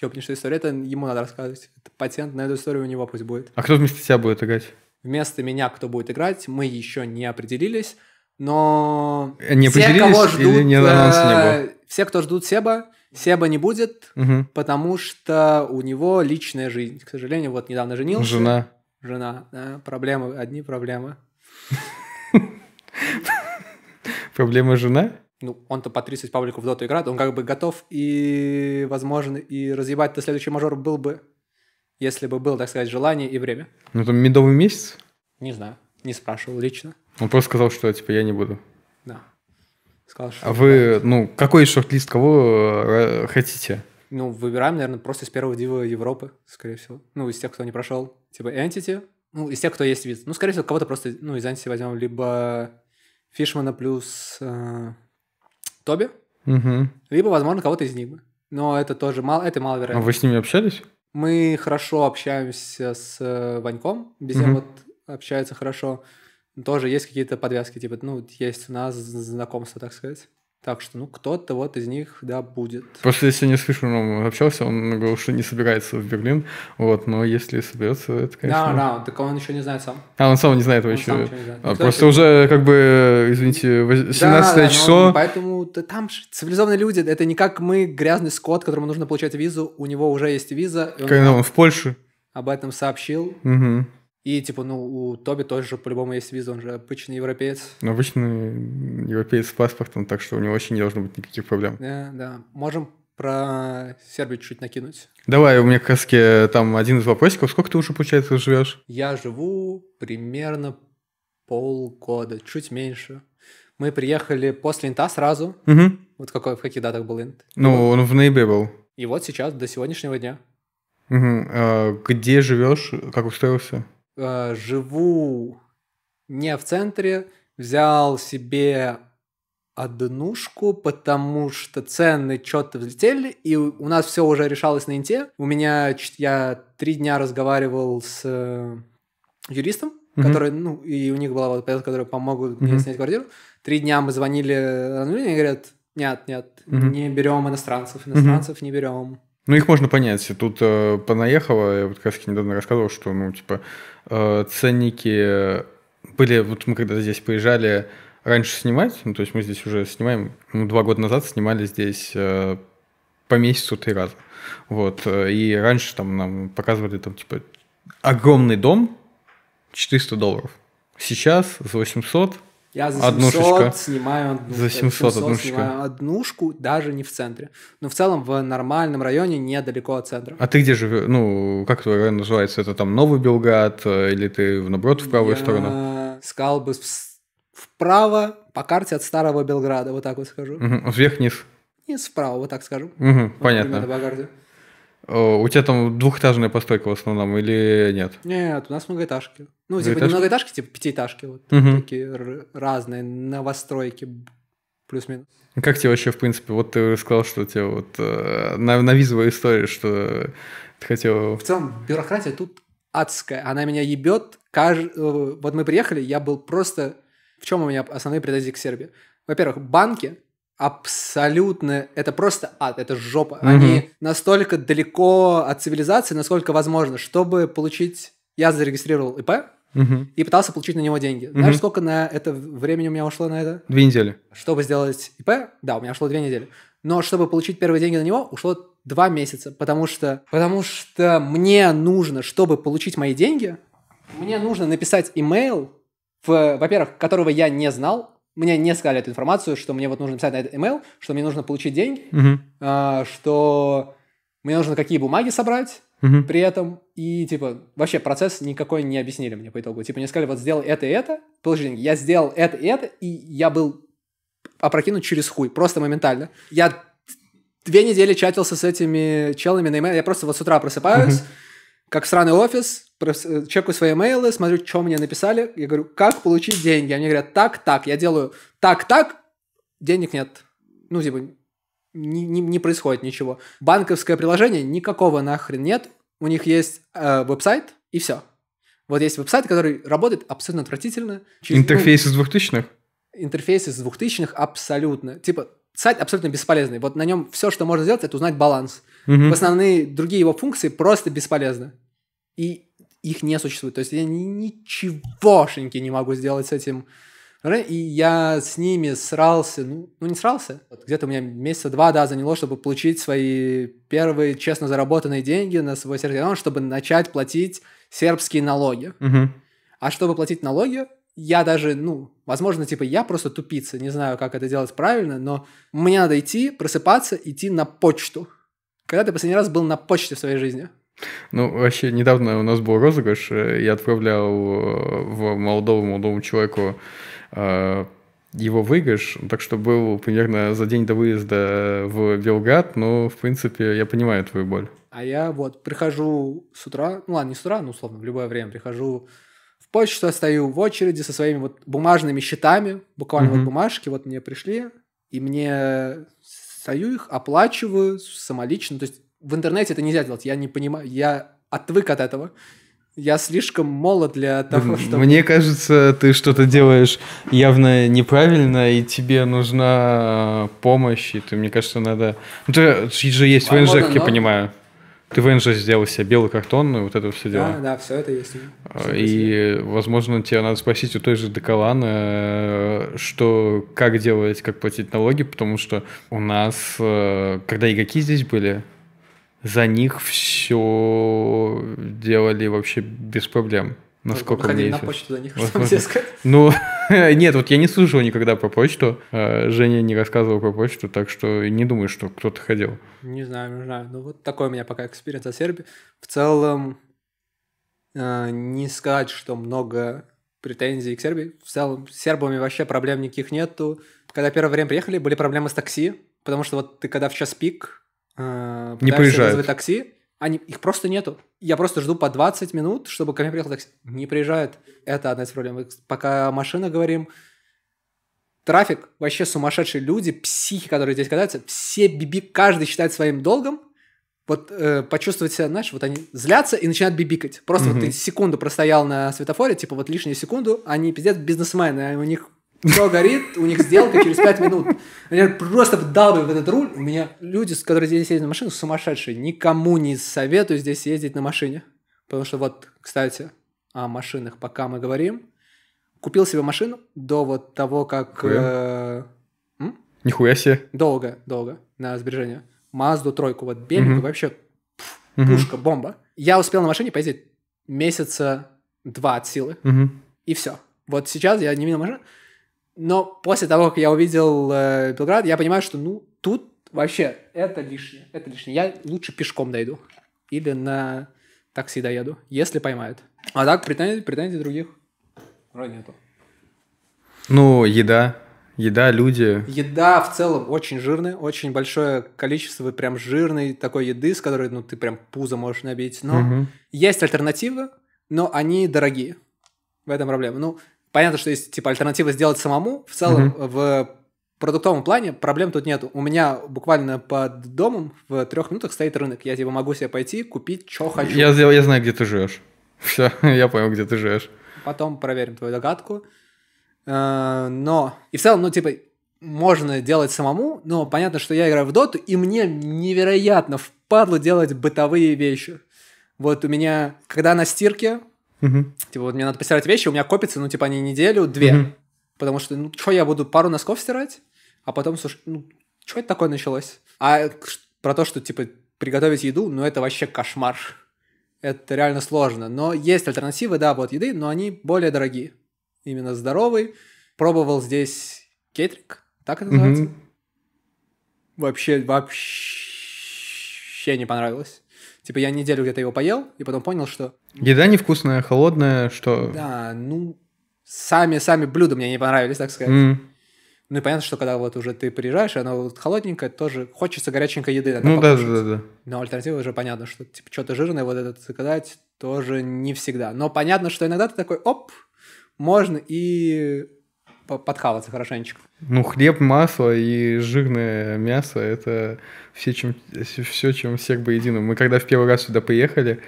ёбнейшая история, это ему надо рассказывать. Это патент на эту историю у него пусть будет. А кто вместо тебя будет играть? Вместо меня кто будет играть, мы еще не определились, но... Не определились все, кого ждут, или не анонс не было? Все, кто ждут Себа, Себа не будет, угу. потому что у него личная жизнь. К сожалению, вот недавно женился. Жена. Жена, да. Проблемы, одни проблемы. Проблема жена? Ну, он-то по 30 пабликов в доту играет, он как бы готов и, возможно, и разъебать-то следующий мажор был бы, если бы был, так сказать, желание и время. Ну, там медовый месяц? Не знаю, не спрашивал лично. Он просто сказал, что, типа, я не буду сказал, а что... А вы, ну, какой шорт-лист кого э, хотите? Ну, выбираем, наверное, просто из первого дива Европы, скорее всего. Ну, из тех, кто не прошел. Типа Entity, ну, из тех, кто есть вид. Ну, скорее всего, кого-то просто, ну, из Entity возьмем, либо Фишмана плюс э, Тоби, угу. либо, возможно, кого-то из них. Но это тоже мало, это маловероятно. А вы с ними общались? Мы хорошо общаемся с э, Ваньком, без угу. вот общается хорошо тоже есть какие-то подвязки, типа, ну, есть у нас знакомство, так сказать. Так что, ну, кто-то вот из них, да, будет. Просто если не с Фишером общался, он говорил, что не собирается в Берлин, вот, но если соберется, это, конечно... Да, да, так он еще не знает сам. А, он сам не знает он еще. еще не знает. А, ну, просто это... уже, как бы, извините, 17 да, да, число... Он, ну, поэтому да, там же цивилизованные люди, это не как мы, грязный скот, которому нужно получать визу, у него уже есть виза. он, Когда он в Польше. Об этом сообщил. Угу. И, типа, ну, у Тоби тоже по-любому есть виза, он же обычный европеец. Ну, обычный европеец с паспортом, так что у него вообще не должно быть никаких проблем. Да, да. Можем про Сербию чуть накинуть. Давай, у меня как раз э, там один из вопросиков. Сколько ты уже, получается, живешь? Я живу примерно полгода, чуть меньше. Мы приехали после инта сразу. Угу. Вот какой, в каких датах был инт? Ну, был. он в ноябре был. И вот сейчас, до сегодняшнего дня. Угу. А, где живешь? Как устроился? э, живу не в центре, взял себе однушку, потому что цены что-то взлетели, и у нас все уже решалось на инте. У меня я три дня разговаривал с э, юристом, hmm которые, ну, и у них была вот поездка, которые помогут mm-hmm. мне снять квартиру. Три дня мы звонили, они говорят, нет, нет, mm-hmm. не берем иностранцев, иностранцев mm-hmm. не берем. Ну, их можно понять. Тут э, понаехало, я вот как раз недавно рассказывал, что, ну, типа, э, ценники были, вот мы когда здесь приезжали раньше снимать, ну, то есть мы здесь уже снимаем, ну, два года назад снимали здесь э, по месяцу три раза. Вот, э, и раньше там нам показывали там, типа, огромный дом, 400 долларов. Сейчас за 800 я за 700 Однушечка. снимаю одну, за 700, 700 однушечка. снимаю однушку, даже не в центре. Но в целом в нормальном районе, недалеко от центра. А ты где живешь? Ну, как твой район называется? Это там Новый Белград э, или ты наоборот в правую Я сторону? сказал бы вправо по карте от Старого Белграда, вот так вот скажу. Угу. Вверх-вниз? Вниз-вправо, вот так скажу. Угу, вот, понятно. по карте. Э, у тебя там двухэтажная постройка в основном или нет? Нет, у нас многоэтажки. Ну, типа не многоэтажки, типа пятиэтажки. Вот угу. такие разные новостройки плюс-минус. Как тебе вообще, в принципе, вот ты сказал, что тебе вот э, на, на визовая история, что ты хотел... В целом, бюрократия тут адская. Она меня ебет. Каж... Э, вот мы приехали, я был просто... В чем у меня основные претензии к Сербии? Во-первых, банки абсолютно... Это просто ад, это жопа. Mm-hmm. Они настолько далеко от цивилизации, насколько возможно. Чтобы получить... Я зарегистрировал ИП mm-hmm. и пытался получить на него деньги. Mm-hmm. Знаешь, сколько на это времени у меня ушло на это? Две недели. Чтобы сделать ИП, да, у меня ушло две недели. Но чтобы получить первые деньги на него, ушло два месяца, потому что, потому что мне нужно, чтобы получить мои деньги, мне нужно написать имейл, в, во-первых, которого я не знал, мне не сказали эту информацию, что мне вот нужно писать на этот email, что мне нужно получить деньги, угу. а, что мне нужно какие бумаги собрать угу. при этом, и, типа, вообще процесс никакой не объяснили мне по итогу. Типа, мне сказали, вот сделай это и это, получи деньги. Я сделал это и это, и я был опрокинут через хуй, просто моментально. Я две недели чатился с этими челами на email, я просто вот с утра просыпаюсь, угу как сраный офис, э, чекаю свои мейлы, смотрю, что мне написали. Я говорю, как получить деньги? Они говорят, так, так. Я делаю так, так, денег нет. Ну, типа, не, не, не происходит ничего. Банковское приложение никакого нахрен нет. У них есть э, веб-сайт, и все. Вот есть веб-сайт, который работает абсолютно отвратительно. Через, ну, интерфейс ну, из двухтысячных? Интерфейс из двухтысячных абсолютно. Типа, сайт абсолютно бесполезный. Вот на нем все, что можно сделать, это узнать баланс. Угу. В основные другие его функции просто бесполезны. И их не существует. То есть я ничегошеньки не могу сделать с этим. И я с ними срался, ну, ну не срался, вот где-то у меня месяца два, да, заняло, чтобы получить свои первые честно заработанные деньги на свой сервис, чтобы начать платить сербские налоги. Угу. А чтобы платить налоги, я даже, ну, возможно, типа, я просто тупица, не знаю, как это делать правильно, но мне надо идти, просыпаться, идти на почту когда ты последний раз был на почте в своей жизни? Ну, вообще, недавно у нас был розыгрыш, э, я отправлял э, в молодого молодому человеку э, его выигрыш, так что был примерно за день до выезда в Белград, но, в принципе, я понимаю твою боль. А я вот прихожу с утра, ну ладно, не с утра, но условно, в любое время прихожу в почту, стою в очереди со своими вот бумажными счетами, буквально mm-hmm. вот бумажки вот мне пришли, и мне достаю их, оплачиваю самолично. То есть в интернете это нельзя делать. Я не понимаю, я отвык от этого. Я слишком молод для того, чтобы... Мне кажется, ты что-то делаешь явно неправильно, и тебе нужна э, помощь, и ты, мне кажется, надо... Ну, ты же есть а в НЖК, я понимаю. Ты в Энже сделал себе белый картон, ну и вот это все дело. Да, да, все это есть. А, все и, возможно, тебе надо спросить у той же Деколана, э, что, как делать, как платить налоги, потому что у нас, э, когда игроки здесь были, за них все делали вообще без проблем. Насколько мне на почту за них, возможно. Ну, Нет, вот я не слышал никогда про почту. Э, Женя не рассказывал про почту, так что не думаю, что кто-то ходил. Не знаю, не знаю. Ну вот такой у меня пока экспириенс о Сербии. В целом, э, не сказать, что много претензий к Сербии. В целом, с сербами вообще проблем никаких нету. Когда первое время приехали, были проблемы с такси, потому что вот ты когда в час пик, э, не приезжают. такси, они, их просто нету. Я просто жду по 20 минут, чтобы ко мне приехал такси. Не приезжают. Это одна из проблем. Пока машина, говорим, трафик, вообще сумасшедшие люди, психи, которые здесь катаются, все бибик каждый считает своим долгом, вот э, почувствовать себя, знаешь, вот они злятся и начинают бибикать. Просто mm-hmm. вот ты секунду простоял на светофоре, типа вот лишнюю секунду, они пиздец бизнесмены, а у них все горит, у них сделка через 5 минут. Меня просто вдалбивают в этот руль. У меня люди, которые здесь ездят на машинах, сумасшедшие. Никому не советую здесь ездить на машине. Потому что вот, кстати, о машинах пока мы говорим. Купил себе машину до вот того, как... Э, Нихуя себе. Долго, долго, на сбережение. Мазду тройку, вот Бельгию, угу. вообще пф, угу. пушка, бомба. Я успел на машине поездить месяца два от силы. Угу. И все. Вот сейчас я не видел машину. Но после того, как я увидел э, Белград, я понимаю, что ну тут вообще это лишнее, это лишнее. Я лучше пешком дойду или на такси доеду, если поймают. А так претензий, претензий других вроде нету. Ну, еда, еда, люди. Еда в целом очень жирная, очень большое количество прям жирной такой еды, с которой ну ты прям пузо можешь набить. Но угу. есть альтернативы, но они дорогие. В этом проблема. Ну, понятно, что есть типа альтернатива сделать самому. В целом mm-hmm. в продуктовом плане проблем тут нет. У меня буквально под домом в трех минутах стоит рынок. Я типа могу себе пойти, купить, что хочу. Я, я, я знаю, где ты живешь. Все, я понял, где ты живешь. Потом проверим твою догадку. Э, но, и в целом, ну, типа, можно делать самому, но понятно, что я играю в доту, и мне невероятно впадло делать бытовые вещи. Вот у меня, когда на стирке, Угу. Типа, вот мне надо постирать вещи, у меня копится, ну, типа, они неделю, две. Угу. Потому что, ну, что я буду пару носков стирать, а потом, слушай, ну, что это такое началось? А про то, что, типа, приготовить еду, ну, это вообще кошмар. Это реально сложно. Но есть альтернативы, да, вот еды, но они более дорогие. Именно здоровый. Пробовал здесь кейтринг, так это называется? Угу. Вообще, вообще не понравилось. Типа я неделю где-то его поел, и потом понял, что... Еда невкусная, холодная, что... Да, ну, сами-сами блюда мне не понравились, так сказать. Mm. Ну и понятно, что когда вот уже ты приезжаешь, оно вот холодненькое, тоже хочется горяченькой еды. Ну да, да, да. Но альтернатива уже понятно, что типа что-то жирное вот это заказать тоже не всегда. Но понятно, что иногда ты такой, оп, можно и подхаваться хорошенечко. Ну, хлеб, масло и жирное мясо – это все, чем, все, чем всех бы едино. Мы когда в первый раз сюда приехали,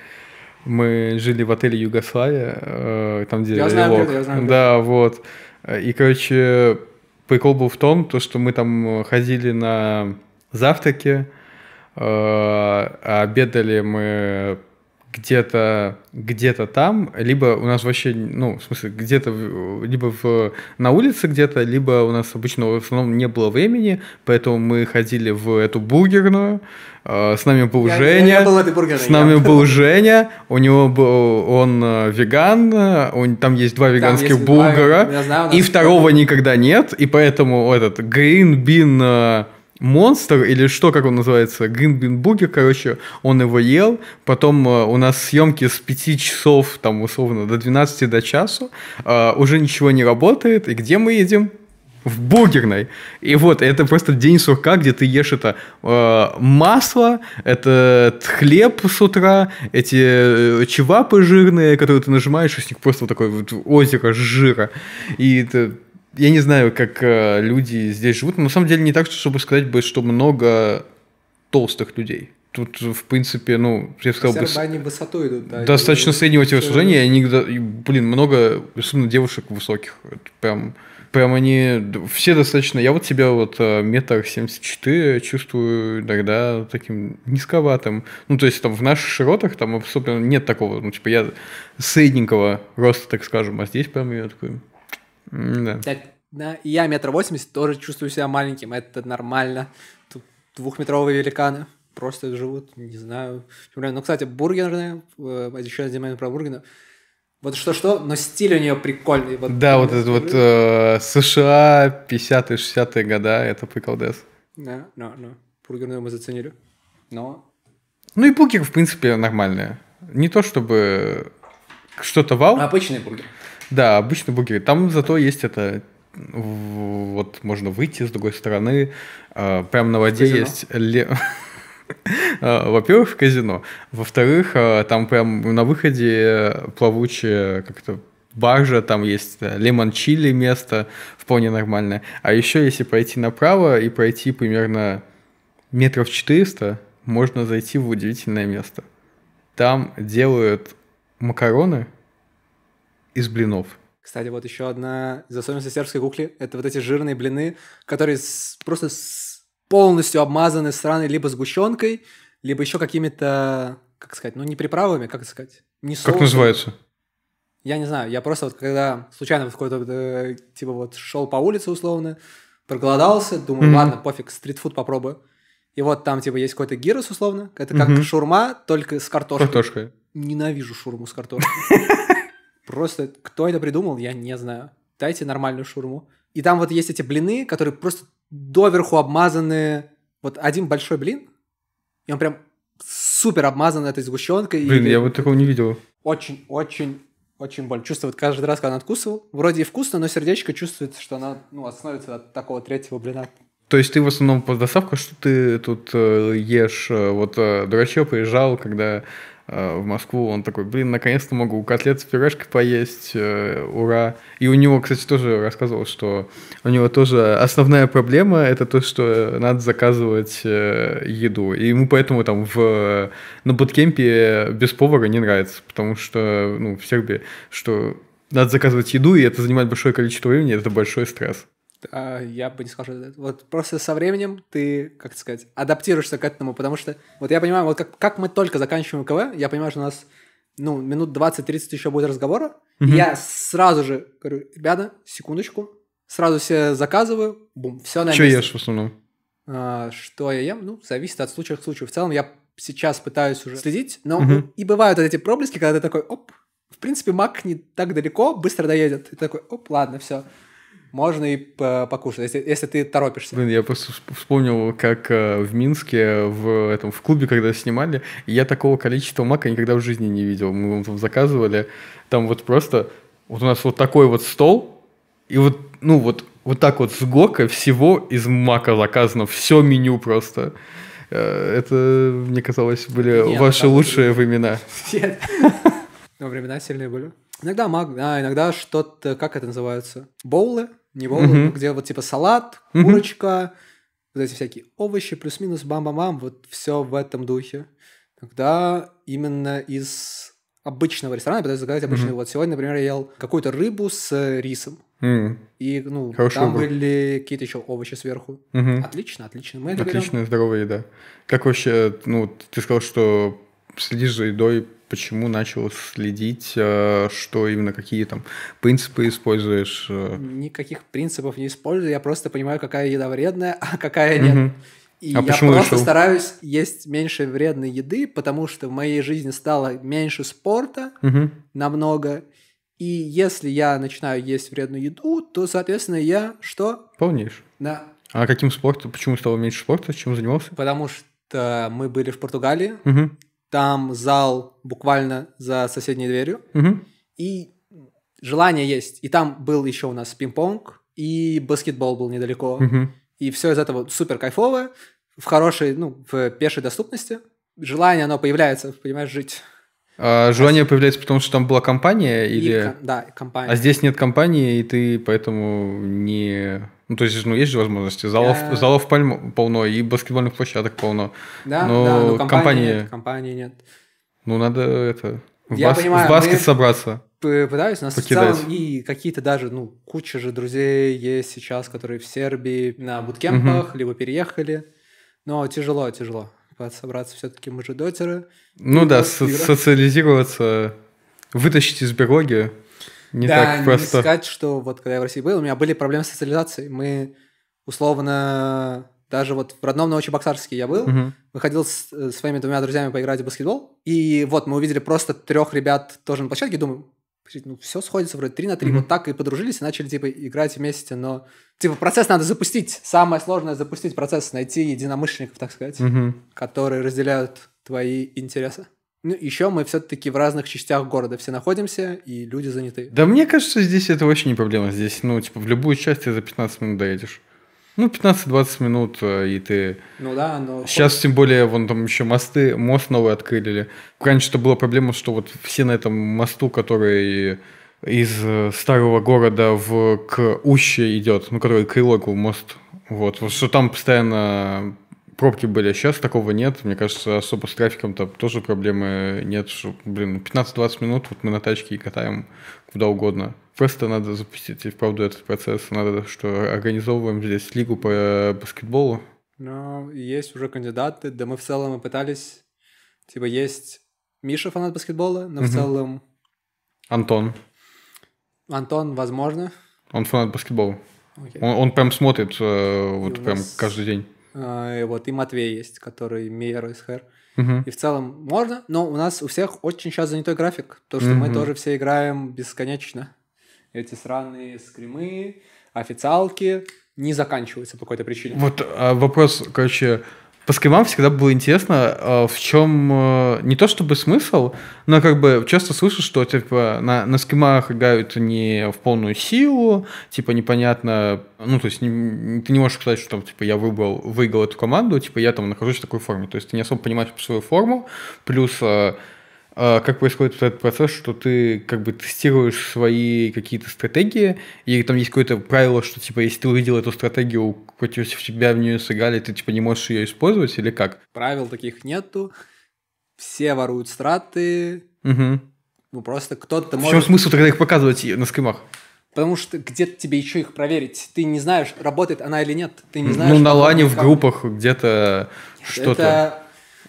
мы жили в отеле «Югославия», э, там, где я знаю, Лок. я знаю, Да, вот. И, короче, прикол был в том, то, что мы там ходили на завтраки, э, обедали мы где-то где-то там, либо у нас вообще, ну, в смысле, где-то либо в, на улице где-то, либо у нас обычно в основном не было времени, поэтому мы ходили в эту бургерную, э, с нами был я, Женя, я, я был в этой бургерной, с нами я... был Женя, у него был, он э, веган, он, там есть два веганских там есть бургера, два, знаю, и второго никогда нет, и поэтому этот Green Bean э, монстр или что, как он называется, Гринбенбургер, короче, он его ел, потом э, у нас съемки с 5 часов, там, условно, до 12 до часу, э, уже ничего не работает, и где мы едем в бургерной. И вот, это просто день сурка, где ты ешь это э, масло, это хлеб с утра, эти э, чевапы жирные, которые ты нажимаешь, и с них просто вот такое вот озеро жира. И это я не знаю, как э, люди здесь живут, но на самом деле не так, чтобы сказать бы, что много толстых людей. Тут, в принципе, ну, я сказал бы... они высотой идут, да. Достаточно типа и... среднего телосложения, и они, блин, много, особенно девушек высоких. прям, прям они... Все достаточно... Я вот себя вот э, метр семьдесят четыре чувствую иногда таким низковатым. Ну, то есть там в наших широтах там особенно нет такого, ну, типа я средненького роста, так скажем, а здесь прям я такой... Да. Так, да, я метр восемьдесят, тоже чувствую себя маленьким, это нормально. Тут двухметровые великаны просто живут, не знаю. Ну, кстати, бургерная, э, еще один момент про бургерную. Вот что-что, но стиль у нее прикольный. Вот, да, вот этот вот э, США 50-е, 60-е года, это приколдес. Да, да, да. Бургерную мы заценили. Но... Ну и бургер, в принципе, нормальная. Не то чтобы что-то вау. Обычный бургер. Да, обычный бугель. Там зато есть это вот можно выйти с другой стороны, а, прям на воде казино. есть... А, во-первых, казино. Во-вторых, а, там прям на выходе плавучие как-то баржа, там есть лимон чили место, вполне нормальное. А еще, если пойти направо и пройти примерно метров 400, можно зайти в удивительное место. Там делают макароны, из блинов. Кстати, вот еще одна из особенностей сербской кухни, это вот эти жирные блины, которые с, просто с, полностью обмазаны сраной либо сгущенкой, либо еще какими-то, как сказать, ну не приправами, как сказать, не соусом. Как называется? Я не знаю, я просто вот когда случайно в какой-то, э, типа вот шел по улице условно, проголодался, думаю, mm-hmm. ладно, пофиг, стритфуд попробую. И вот там типа есть какой-то гирос условно, это как mm-hmm. шурма, только с картошкой. Картошкой. Ненавижу шурму с картошкой. Просто кто это придумал, я не знаю. Дайте нормальную шурму. И там вот есть эти блины, которые просто доверху обмазаны. Вот один большой блин, и он прям супер обмазан этой сгущенкой. Блин, и... я вот такого не видел. Очень, очень, очень больно. Чувствует каждый раз, когда он откусывал. Вроде и вкусно, но сердечко чувствует, что она ну, остановится от такого третьего блина. То есть ты в основном по доставкам, что ты тут э, ешь? Э, вот э, Дурачев приезжал, когда Э, в Москву, он такой, блин, наконец-то могу котлет с пюрешкой поесть, э, ура. И у него, кстати, тоже рассказывал, что у него тоже основная проблема – это то, что надо заказывать э, еду. И ему поэтому там в, на буткемпе без повара не нравится, потому что, ну, в Сербии, что надо заказывать еду, и это занимает большое количество времени, это большой стресс а, я бы не сказал, что это. Вот просто со временем ты, как сказать, адаптируешься к этому, потому что, вот я понимаю, вот как, как мы только заканчиваем КВ, я понимаю, что у нас, ну, минут 20-30 еще будет разговора, mm я сразу же говорю, ребята, секундочку, сразу все заказываю, бум, все на Что ешь в основном? А, что я ем? Ну, зависит от случая к случаю. В целом я сейчас пытаюсь уже следить, но mm и бывают вот эти проблески, когда ты такой, оп, в принципе, маг не так далеко, быстро доедет. И ты такой, оп, ладно, все можно и покушать, если, если ты торопишься. Блин, я просто вспомнил, как э, в Минске, в, этом, в клубе, когда снимали, я такого количества мака никогда в жизни не видел. Мы там заказывали, там вот просто, вот у нас вот такой вот стол, и вот, ну вот, вот так вот с гока всего из мака заказано, все меню просто. Э, это, мне казалось, были Нет, ваши лучшие были. времена. Нет. Но времена сильные были. Иногда маг, а иногда что-то, как это называется? Боулы? Неволы, угу. где вот типа салат, курочка, угу. вот эти всякие овощи, плюс-минус, бам-бам-бам, вот все в этом духе. тогда именно из обычного ресторана пытаюсь заказать обычный. mm Вот сегодня, например, я ел какую-то рыбу с э, рисом. И, ну, Хороший там выбор. были какие-то еще овощи сверху. mm Отлично, отлично. Мы Отличная, берем. здоровая еда. Как вообще, ну, ты сказал, что следишь за едой почему начал следить, э, что именно какие там принципы используешь? Э? Никаких принципов не использую, я просто понимаю, какая еда вредная, а какая нет. Угу. И а я просто решил? стараюсь есть меньше вредной еды, потому что в моей жизни стало меньше спорта угу. намного. И если я начинаю есть вредную еду, то, соответственно, я что? Полнишь. Да. А каким спортом? Почему стало меньше спорта? Чем занимался? Потому что мы были в Португалии. Угу там зал буквально за соседней дверью. Угу. И желание есть. И там был еще у нас пинг-понг, и баскетбол был недалеко. Угу. И все из этого супер кайфовое, в хорошей, ну, в пешей доступности. Желание, оно появляется, понимаешь, жить. А желание а... появляется потому, что там была компания или... И, да, компания. А здесь нет компании, и ты поэтому не... Ну, то есть, ну, есть же возможности. Залов, Я... Э. залов пальм... полно, и баскетбольных площадок полно. Да, но, да, но компании, компании... Нет, компании нет. Ну, надо это... В, Я бас... понимаю, в баскет мы... собраться. Пытаюсь, у нас покидать. в целом и какие-то даже, ну, куча же друзей есть сейчас, которые в Сербии на буткемпах, угу. либо переехали. Но тяжело, тяжело. Типа, собраться все-таки мажедотеры. Ну да, со- социализироваться, вытащить из берлоги не да, так просто. не сказать, что вот когда я в России был, у меня были проблемы с социализацией. Мы условно даже вот в родном Новочебоксарске я был, угу. выходил э, с, своими двумя друзьями поиграть в баскетбол, и вот мы увидели просто трех ребят тоже на площадке, думаю, сказать, ну, все сходится вроде 3 на 3, mm-hmm. вот так и подружились, и начали, типа, играть вместе, но, типа, процесс надо запустить. Самое сложное — запустить процесс, найти единомышленников, так сказать, mm-hmm. которые разделяют твои интересы. Ну, еще мы все-таки в разных частях города все находимся, и люди заняты. Да мне кажется, здесь это вообще не проблема. Здесь, ну, типа, в любую часть ты за 15 минут доедешь. Ну, 15-20 минут, э, и ты... Ну да, но... Сейчас, тем более, вон там еще мосты, мост новый открыли. Раньше-то была проблема, что вот все на этом мосту, который из э, старого города в, к Уще идет, ну, который к мост, вот, вот что там постоянно пробки были, а сейчас такого нет. Мне кажется, особо с трафиком там тоже проблемы нет. Что, блин, 15-20 минут вот мы на тачке и катаем куда угодно. Просто надо запустить и вправду этот процесс. Надо, что организовываем здесь лигу по э, баскетболу. Ну, есть уже кандидаты, да мы в целом мы пытались. Типа есть Миша фанат баскетбола, но угу. в целом... Антон. Антон, возможно. Он фанат баскетбола. Он, он прям смотрит э, вот и прям нас... каждый день. Э, вот и Матвей есть, который Мейер из Хэр. Угу. И в целом можно, но у нас у всех очень сейчас занятой график, то что угу. мы тоже все играем бесконечно эти сраные скримы, официалки не заканчиваются по какой-то причине. Вот а, вопрос, короче, по скримам всегда было интересно, а, в чем а, не то чтобы смысл, но как бы часто слышу, что типа на, на скримах играют не в полную силу, типа непонятно, ну то есть не, ты не можешь сказать, что там типа я выбрал, выиграл эту команду, типа я там нахожусь в такой форме, то есть ты не особо понимаешь свою форму, плюс а, а как происходит этот процесс, что ты как бы тестируешь свои какие-то стратегии, и там есть какое-то правило, что типа если ты увидел эту стратегию, против тебя в нее сыграли, ты типа не можешь ее использовать или как? Правил таких нету. Все воруют страты. Угу. Ну просто кто-то может... В чем смысл тогда их показывать на скримах? Потому что где-то тебе еще их проверить. Ты не знаешь, работает она или нет. Ты не знаешь. Ну, на лане, в группах, где-то что-то. Это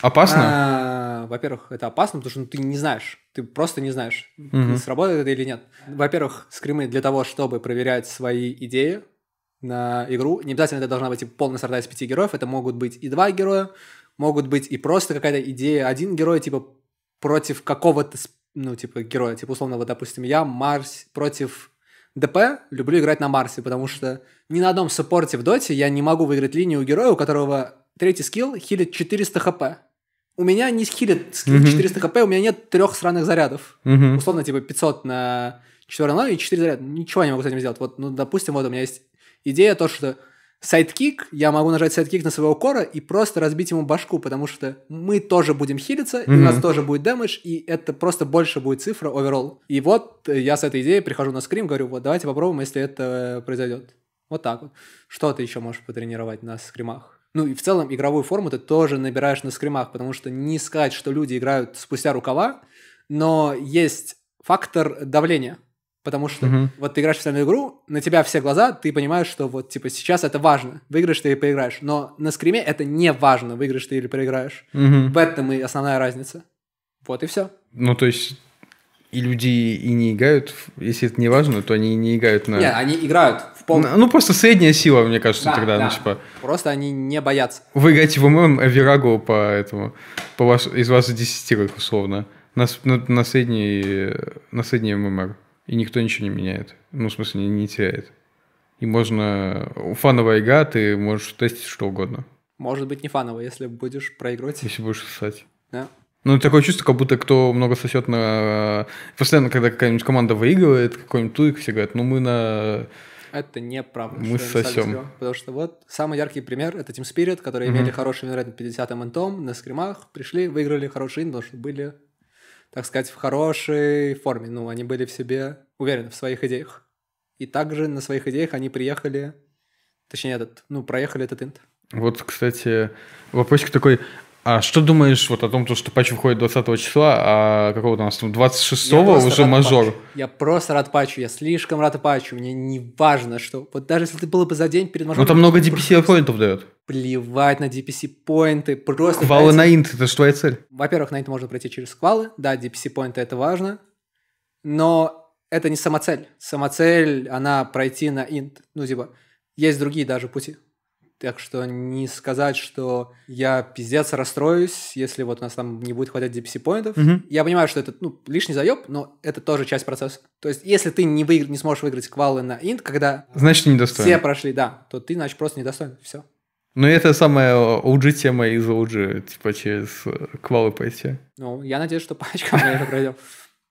Опасно? А, во-первых, это опасно, потому что ну, ты не знаешь. Ты просто не знаешь, угу. сработает это или нет. Во-первых, скримы для того, чтобы проверять свои идеи на игру. Не обязательно это должна быть типа, полная сорта из пяти героев. Это могут быть и два героя, могут быть и просто какая-то идея. Один герой, типа, против какого-то, ну, типа, героя. Типа, условно, вот, допустим, я Марс против ДП люблю играть на Марсе, потому что ни на одном саппорте в Доте я не могу выиграть линию у героя, у которого третий скилл хилит 400 хп у меня не скиллит, скиллит mm-hmm. 400 хп, у меня нет трех сраных зарядов. Mm-hmm. Условно, типа 500 на 4 онлайн и 4 заряда. Ничего не могу с этим сделать. Вот, ну, допустим, вот у меня есть идея то, что сайдкик, я могу нажать сайдкик на своего кора и просто разбить ему башку, потому что мы тоже будем хилиться, mm-hmm. и у нас тоже будет дэмэдж, и это просто больше будет цифра оверолл. И вот э, я с этой идеей прихожу на скрим, говорю, вот давайте попробуем, если это произойдет. Вот так вот. Что ты еще можешь потренировать на скримах? Ну и в целом игровую форму ты тоже набираешь на скримах, потому что не сказать, что люди играют спустя рукава, но есть фактор давления. Потому что угу. вот ты играешь в официальную игру, на тебя все глаза, ты понимаешь, что вот типа сейчас это важно, выиграешь ты или проиграешь. Но на скриме это не важно, выиграешь ты или проиграешь. Угу. В этом и основная разница. Вот и все. Ну, то есть и люди и не играют, если это не важно, то они не играют на... Нет, они играют в пол... Ну, просто средняя сила, мне кажется, да, тогда. Да. Ну, типа... Просто они не боятся. Вы играете в ММ а Вераго по этому, по ваш... из ваших 10 рук, условно, на, на, на, средний, на средний ММР. И никто ничего не меняет. Ну, в смысле, не, не теряет. И можно... Фановая игра, ты можешь тестить что угодно. Может быть, не фановая, если будешь проигрывать. Если будешь сосать. Да. Ну, такое чувство, как будто кто много сосет на... Э, постоянно, когда какая-нибудь команда выигрывает, какой-нибудь турик все говорят, ну, мы на... Это неправда. Мы сосем. Скрим, потому что вот самый яркий пример — это Team Spirit, которые mm-hmm. имели хороший винрейт на 50 ментом, на скримах пришли, выиграли хороший ин, потому что были, так сказать, в хорошей форме. Ну, они были в себе уверены в своих идеях. И также на своих идеях они приехали, точнее, этот, ну, проехали этот инт. Вот, кстати, вопросик такой, а что думаешь вот о том, что патч выходит 20 числа, а какого у нас там 26-го уже мажор? Патчу. Я просто рад патчу, я слишком рад патчу, мне не важно, что... Вот даже если ты был бы за день перед мажором... Ну там много DPC поинтов дает. Плевать на DPC поинты, просто... Квалы пройти... на инт, это же твоя цель. Во-первых, на инт можно пройти через квалы, да, DPC поинты это важно, но это не самоцель. Самоцель, она пройти на инт, ну типа, есть другие даже пути. Так что не сказать, что я пиздец расстроюсь, если вот у нас там не будет хватать DPC поинтов. Угу. Я понимаю, что это ну, лишний заеб, но это тоже часть процесса. То есть, если ты не, выигр... не сможешь выиграть квалы на инт, когда значит, недостоин. все прошли, да, то ты, значит, просто недостоин. Все. Ну, это самая OG-тема из OG, типа через э, квалы пойти. Ну, я надеюсь, что пачка очкам мы это пройдем.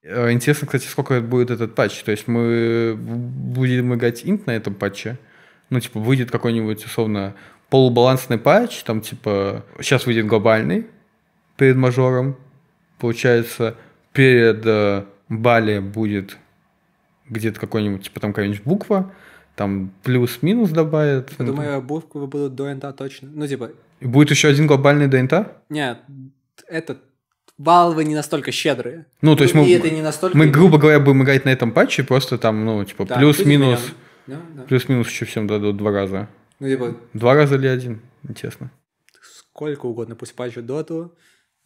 Э, интересно, кстати, сколько будет этот патч. То есть мы э, будем играть инт на этом патче ну, типа, выйдет какой-нибудь, условно, полубалансный патч, там, типа, сейчас выйдет глобальный перед мажором, получается, перед э, Бали будет где-то какой-нибудь, типа, там какая-нибудь буква, там плюс-минус добавят. Я думаю, буквы будут до инта точно. Ну, типа... И будет еще один глобальный до инта? Нет, этот Балвы не настолько щедрые. Ну, то есть мы, это не настолько... мы, грубо говоря, будем играть на этом патче, просто там, ну, типа, да, плюс-минус... Плюс да, да. Плюс-минус еще всем дадут два раза. Ну, типа... Два раза или один, интересно. Сколько угодно, пусть патчат доту,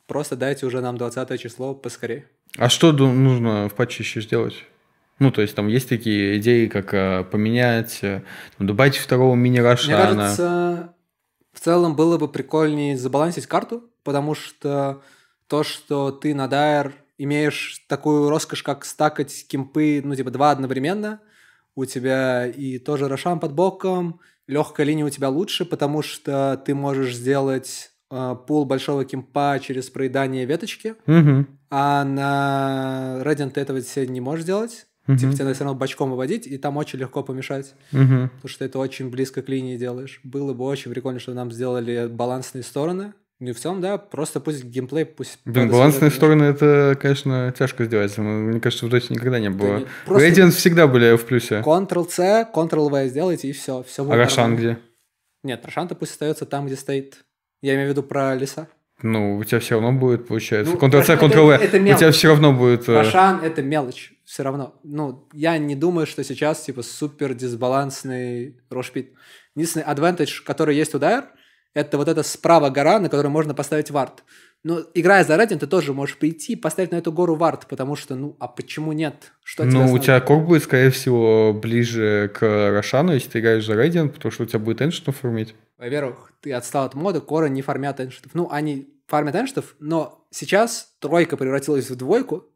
просто дайте уже нам 20 число поскорее. А что нужно в патче еще сделать? Ну, то есть там есть такие идеи, как а, э, поменять, добавить второго мини-раша. Мне кажется, в целом было бы прикольнее забалансить карту, потому что то, что ты на дайр имеешь такую роскошь, как стакать кемпы, ну, типа, два одновременно, у тебя и тоже Рошан под боком, легкая линия у тебя лучше, потому что ты можешь сделать э, пул большого кемпа через проедание веточки, угу. а на Radiant ты этого себе не можешь сделать Угу. Типа тебе надо все равно бочком выводить, и там очень легко помешать, угу. потому что это очень близко к линии делаешь. Было бы очень прикольно, чтобы нам сделали балансные стороны, ну в целом, да, просто пусть геймплей, пусть... Блин, балансные стороны, это, конечно, тяжко сделать. Мне кажется, в Dota никогда не было. Да, Radiant всегда были в плюсе. Ctrl-C, Ctrl-V сделайте, и все. все будет а Рошан где? Нет, Рошан-то пусть остается там, где стоит. Я имею в виду про леса. Ну, у тебя все равно будет, получается. Ну, Ctrl-C, Ctrl-V, у тебя все равно будет... Э, Рошан — это мелочь, все равно. Ну, я не думаю, что сейчас, типа, супер дисбалансный рошпит. Единственный адвентаж который есть удар — это вот эта справа гора, на которую можно поставить вард. Но играя за Радин, ты тоже можешь прийти и поставить на эту гору вард, потому что, ну, а почему нет? Что ну, тебя у тебя кор будет, скорее всего, ближе к Рошану, если ты играешь за Радин, потому что у тебя будет эншитов фармить. Во-первых, ты отстал от мода, коры не фармят эншитов. Ну, они фармят эншитов, но сейчас тройка превратилась в двойку,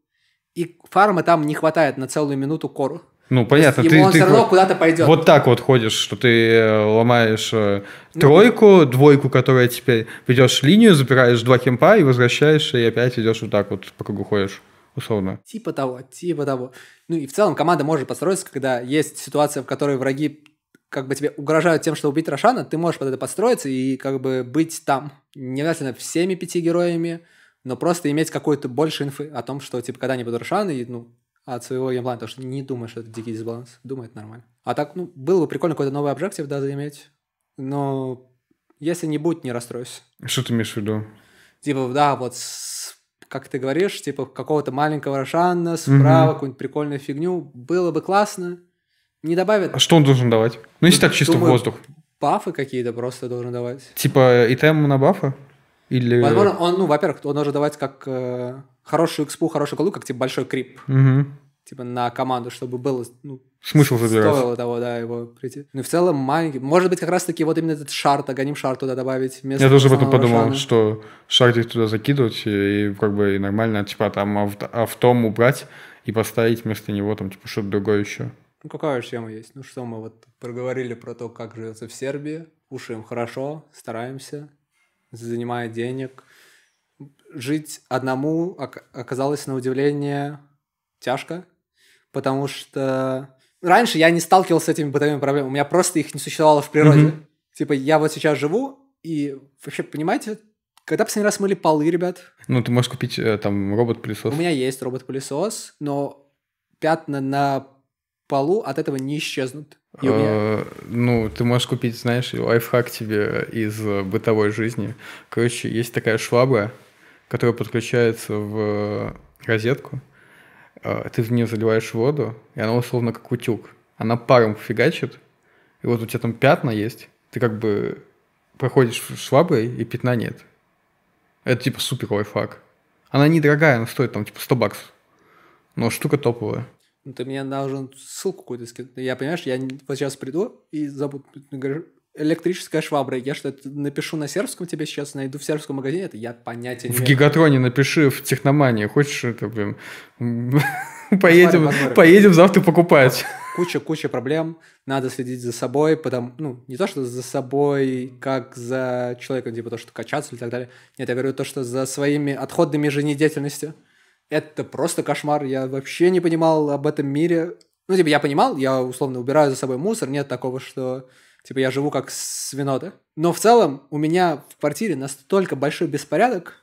и фарма там не хватает на целую минуту кору. Ну, понятно. Есть, ты, он ты, все равно куда-то пойдет. Вот так вот ходишь, что ты э, ломаешь э, ну, тройку, ну, двойку, которая теперь ведешь линию, забираешь два кемпа и возвращаешься, и опять идешь вот так вот по кругу ходишь, условно. Типа того, типа того. Ну и в целом команда может построиться, когда есть ситуация, в которой враги как бы тебе угрожают тем, что убить Рошана, ты можешь под это подстроиться и как бы быть там. Не обязательно всеми пяти героями, но просто иметь какую-то больше инфы о том, что типа когда они будут Рошаны, и ну, от своего геймплана, потому что не думаешь, что это дикий дисбаланс. Думаю, это нормально. А так, ну, было бы прикольно какой-то новый объектив, да, заиметь. Но если не будет, не расстроюсь. Что ты имеешь в виду? Типа, да, вот с как ты говоришь, типа какого-то маленького Рошана, справа, mm какую-нибудь прикольную фигню. Было бы классно. Не добавят. А что он должен давать? Ну, если Тут, ну, так, чисто думаю, воздух. Бафы какие-то просто должен давать. Типа и тему на бафы? Или... Возможно, он, ну, во-первых, он может давать как э, хорошую экспу, хорошую колу, как типа большой крип. Угу. Типа на команду, чтобы было... Ну, Смысл забирать. Стоило того, да, его прийти. Ну, в целом, маленький. Может быть, как раз-таки вот именно этот шар, Аганим шар туда добавить. Вместо Я тоже об этом подумал, шана. что шар туда закидывать и, и как бы и нормально, типа, там авто, автом убрать и поставить вместо него там, типа, что-то другое еще. Ну, какая тема есть? Ну, что мы вот проговорили про то, как живется в Сербии. Кушаем хорошо, стараемся занимая денег. Жить одному оказалось на удивление тяжко, потому что раньше я не сталкивался с этими бытовыми проблемами, у меня просто их не существовало в природе. Mm-hmm. Типа, я вот сейчас живу, и вообще, понимаете, когда последний раз мыли полы, ребят? Ну, ты можешь купить э, там робот-пылесос. У меня есть робот-пылесос, но пятна на полу от этого не исчезнут. Э, ну, ты можешь купить, знаешь, лайфхак тебе из э, бытовой жизни. Короче, есть такая швабра, которая подключается в э, розетку. Ты в нее заливаешь воду, и она условно как утюг. Она паром фигачит, и вот у тебя там пятна есть. Ты как бы проходишь шваброй, и пятна нет. Это типа супер лайфхак. Она недорогая, она стоит там типа 100 баксов. Но штука топовая. Ну ты мне должен ссылку какую-то скинуть. Я, понимаешь, я вот сейчас приду и забуду, говорю, электрическая швабра. Я что-то напишу на сербском тебе сейчас, найду в сербском магазине, это я понятия не В имею. Гигатроне напиши в Техномании. Хочешь это, блин, поедем, поедем завтра покупать. Куча, куча проблем. Надо следить за собой, потом. ну, не то, что за собой, как за человеком, типа то, что качаться и так далее. Нет, я говорю то, что за своими отходами жизнедеятельности это просто кошмар, я вообще не понимал об этом мире. Ну, типа, я понимал, я условно убираю за собой мусор, нет такого, что, типа, я живу как свинота. Но в целом у меня в квартире настолько большой беспорядок,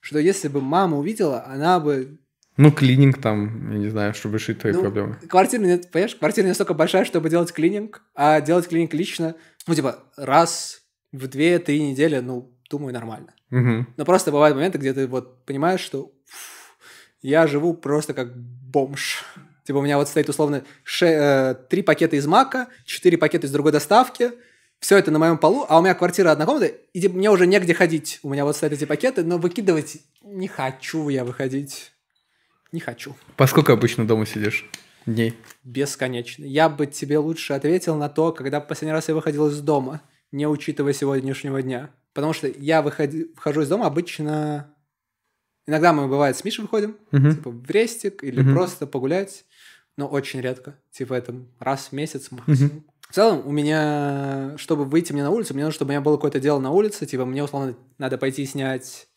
что если бы мама увидела, она бы... Ну, клининг там, я не знаю, чтобы решить твои ну, проблемы. Квартира, нет, понимаешь, квартира не настолько большая, чтобы делать клининг, а делать клининг лично, ну, типа, раз в две-три недели, ну, думаю, нормально. Угу. Но просто бывают моменты, где ты вот понимаешь, что я живу просто как бомж. Типа у меня вот стоит условно э, три пакета из Мака, четыре пакета из другой доставки, все это на моем полу, а у меня квартира одна комната, и типа, мне уже негде ходить. У меня вот стоят эти пакеты, но выкидывать не хочу я выходить. Не хочу. Поскольку обычно дома сидишь? Дней. Бесконечно. Я бы тебе лучше ответил на то, когда последний раз я выходил из дома, не учитывая сегодняшнего дня. Потому что я выходи, выхожу из дома обычно Иногда мы, бывает, с Мишей выходим, угу. типа в рестик или угу. просто погулять, но очень редко. Типа это раз в месяц максимум. Угу. В целом, у меня, чтобы выйти мне на улицу, мне нужно, чтобы у меня было какое-то дело на улице, типа мне, условно, надо пойти снять...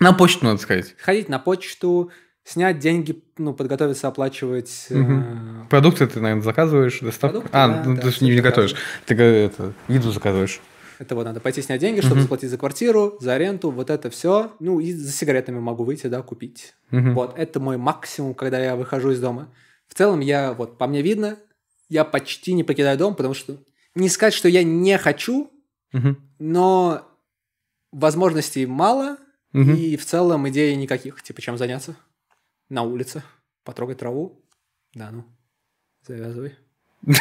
На почту, надо сказать. Ходить на почту, снять деньги, ну, подготовиться, оплачивать... Угу. Продукты ты, наверное, заказываешь, доставку? а, да, ну, да, ты же не, не готовишь, ты э, это, еду заказываешь. Это вот надо пойти снять деньги, чтобы mm-hmm. заплатить за квартиру, за аренду, вот это все. Ну и за сигаретами могу выйти, да, купить. Mm-hmm. Вот, это мой максимум, когда я выхожу из дома. В целом я, вот, по мне видно, я почти не покидаю дом, потому что не сказать, что я не хочу, mm-hmm. но возможностей мало, mm-hmm. и в целом идеи никаких. Типа, чем заняться? На улице, потрогать траву. Да, ну, завязывай.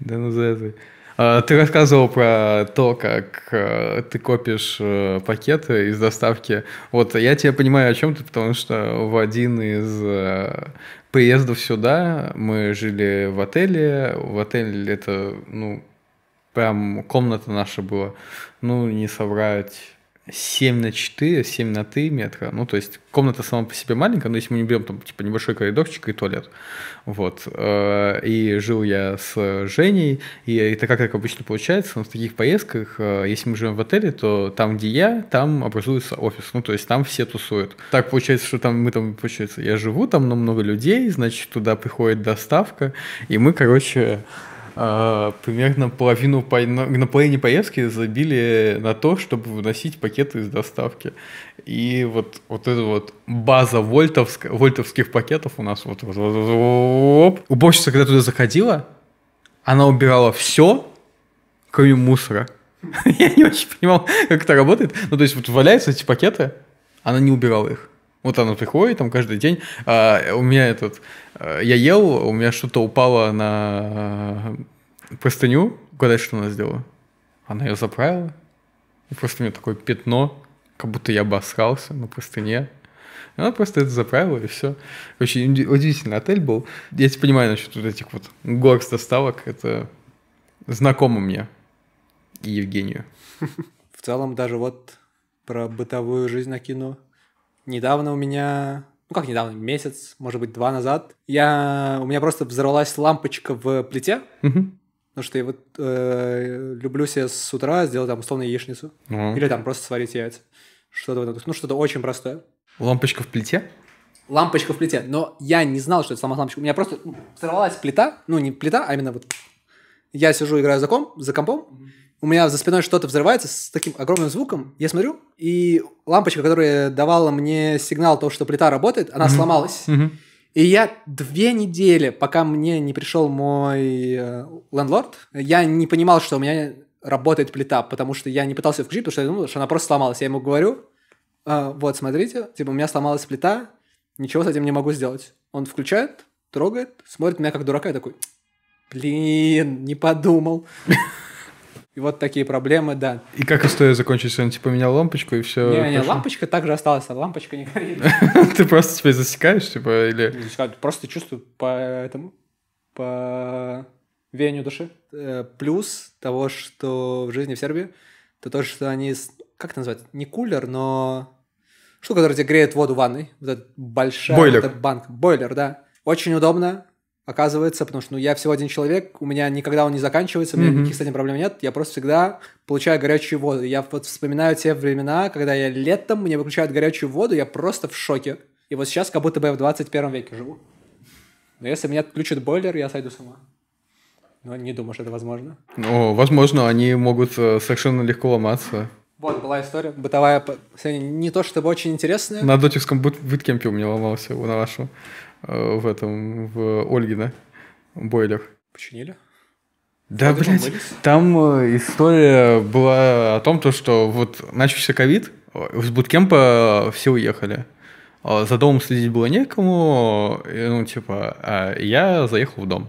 Да ну завязывай. А, ты рассказывал про то, как э, ты копишь э, пакеты из доставки. Вот я тебя понимаю, о чем ты, потому что в один из э, приездов сюда мы жили в отеле. В отеле это, ну, прям комната наша была. Ну, не соврать, 7 на 4, 7 на 3 метра. Ну, то есть комната сама по себе маленькая, но если мы не берем там, типа, небольшой коридорчик и туалет. Вот. Э, и жил я с Женей, и это как так обычно получается, но в таких поездках, э, если мы живем в отеле, то там, где я, там образуется офис, ну, то есть там все тусуют. Так получается, что там мы там, получается, я живу, там много людей, значит, туда приходит доставка, и мы, короче, а, примерно половину на половине поездки забили на то, чтобы выносить пакеты из доставки. И вот, вот эта вот база вольтовск... вольтовских пакетов у нас вот... вот, вот, вот. Уборщица, когда туда заходила, она убирала все, кроме мусора. Я не очень понимал, как это работает. Ну, то есть, вот валяются эти пакеты, она не убирала их. Вот оно приходит там каждый день. А, у меня этот... Э, я ел, у меня что-то упало на э, простыню. Угадай, что она сделала? Она ее заправила. И просто у меня такое пятно, как будто я обосрался на простыне. она просто это заправила, и все. Очень удивительный отель был. Я тебя понимаю насчет вот этих вот горст доставок. Это знакомо мне и Евгению. В целом даже вот про бытовую жизнь на кино недавно у меня ну как недавно, месяц, может быть, два назад, я, у меня просто взорвалась лампочка в плите, угу. Ну потому что я вот э, люблю себе с утра сделать там условно яичницу, или там просто сварить яйца, что-то вот это, ну что-то очень простое. Лампочка в плите? Лампочка в плите, но я не знал, что это сама лампочка, у меня просто ну, взорвалась плита, ну не плита, а именно вот я сижу, играю за, ком, за компом, у меня за спиной что-то взрывается с таким огромным звуком. Я смотрю, и лампочка, которая давала мне сигнал то, что плита работает, она mm-hmm. сломалась. Mm-hmm. И я две недели, пока мне не пришел мой лендлорд, э, я не понимал, что у меня работает плита, потому что я не пытался включить, потому что я думал, что она просто сломалась. Я ему говорю, «А, вот, смотрите, типа, у меня сломалась плита, ничего с этим не могу сделать. Он включает, трогает, смотрит на меня как дурака и такой, блин, не подумал. И вот такие проблемы, да. И как история закончилась? Он типа менял лампочку и все. Не, не, хорошо? лампочка также осталась, а лампочка не горит. Ты просто теперь засекаешь, типа, или. Просто чувствую по этому, по веянию души. Э, плюс того, что в жизни в Сербии, то то, что они, как это назвать, не кулер, но штука, которая тебе греет воду в ванной. Вот эта большая бойлер. Вот этот банк. Бойлер, да. Очень удобно оказывается, потому что ну, я всего один человек, у меня никогда он не заканчивается, у меня mm-hmm. никаких с этим проблем нет, я просто всегда получаю горячую воду. Я вот вспоминаю те времена, когда я летом, мне выключают горячую воду, я просто в шоке. И вот сейчас как будто бы я в 21 веке живу. Но если меня отключит бойлер, я сойду с ума. Но не думаю, что это возможно. Ну, возможно, они могут э, совершенно легко ломаться. Вот была история бытовая, не то чтобы очень интересная. На дотевском буткемпе у меня ломался, у на вашем. Э, в этом, в Ольгина бойлер. Починили? Да, Ходим, блядь, умылись? там э, история была о том, то, что вот начался ковид, с э, буткемпа все уехали. А за домом следить было некому, ну, типа, а я заехал в дом.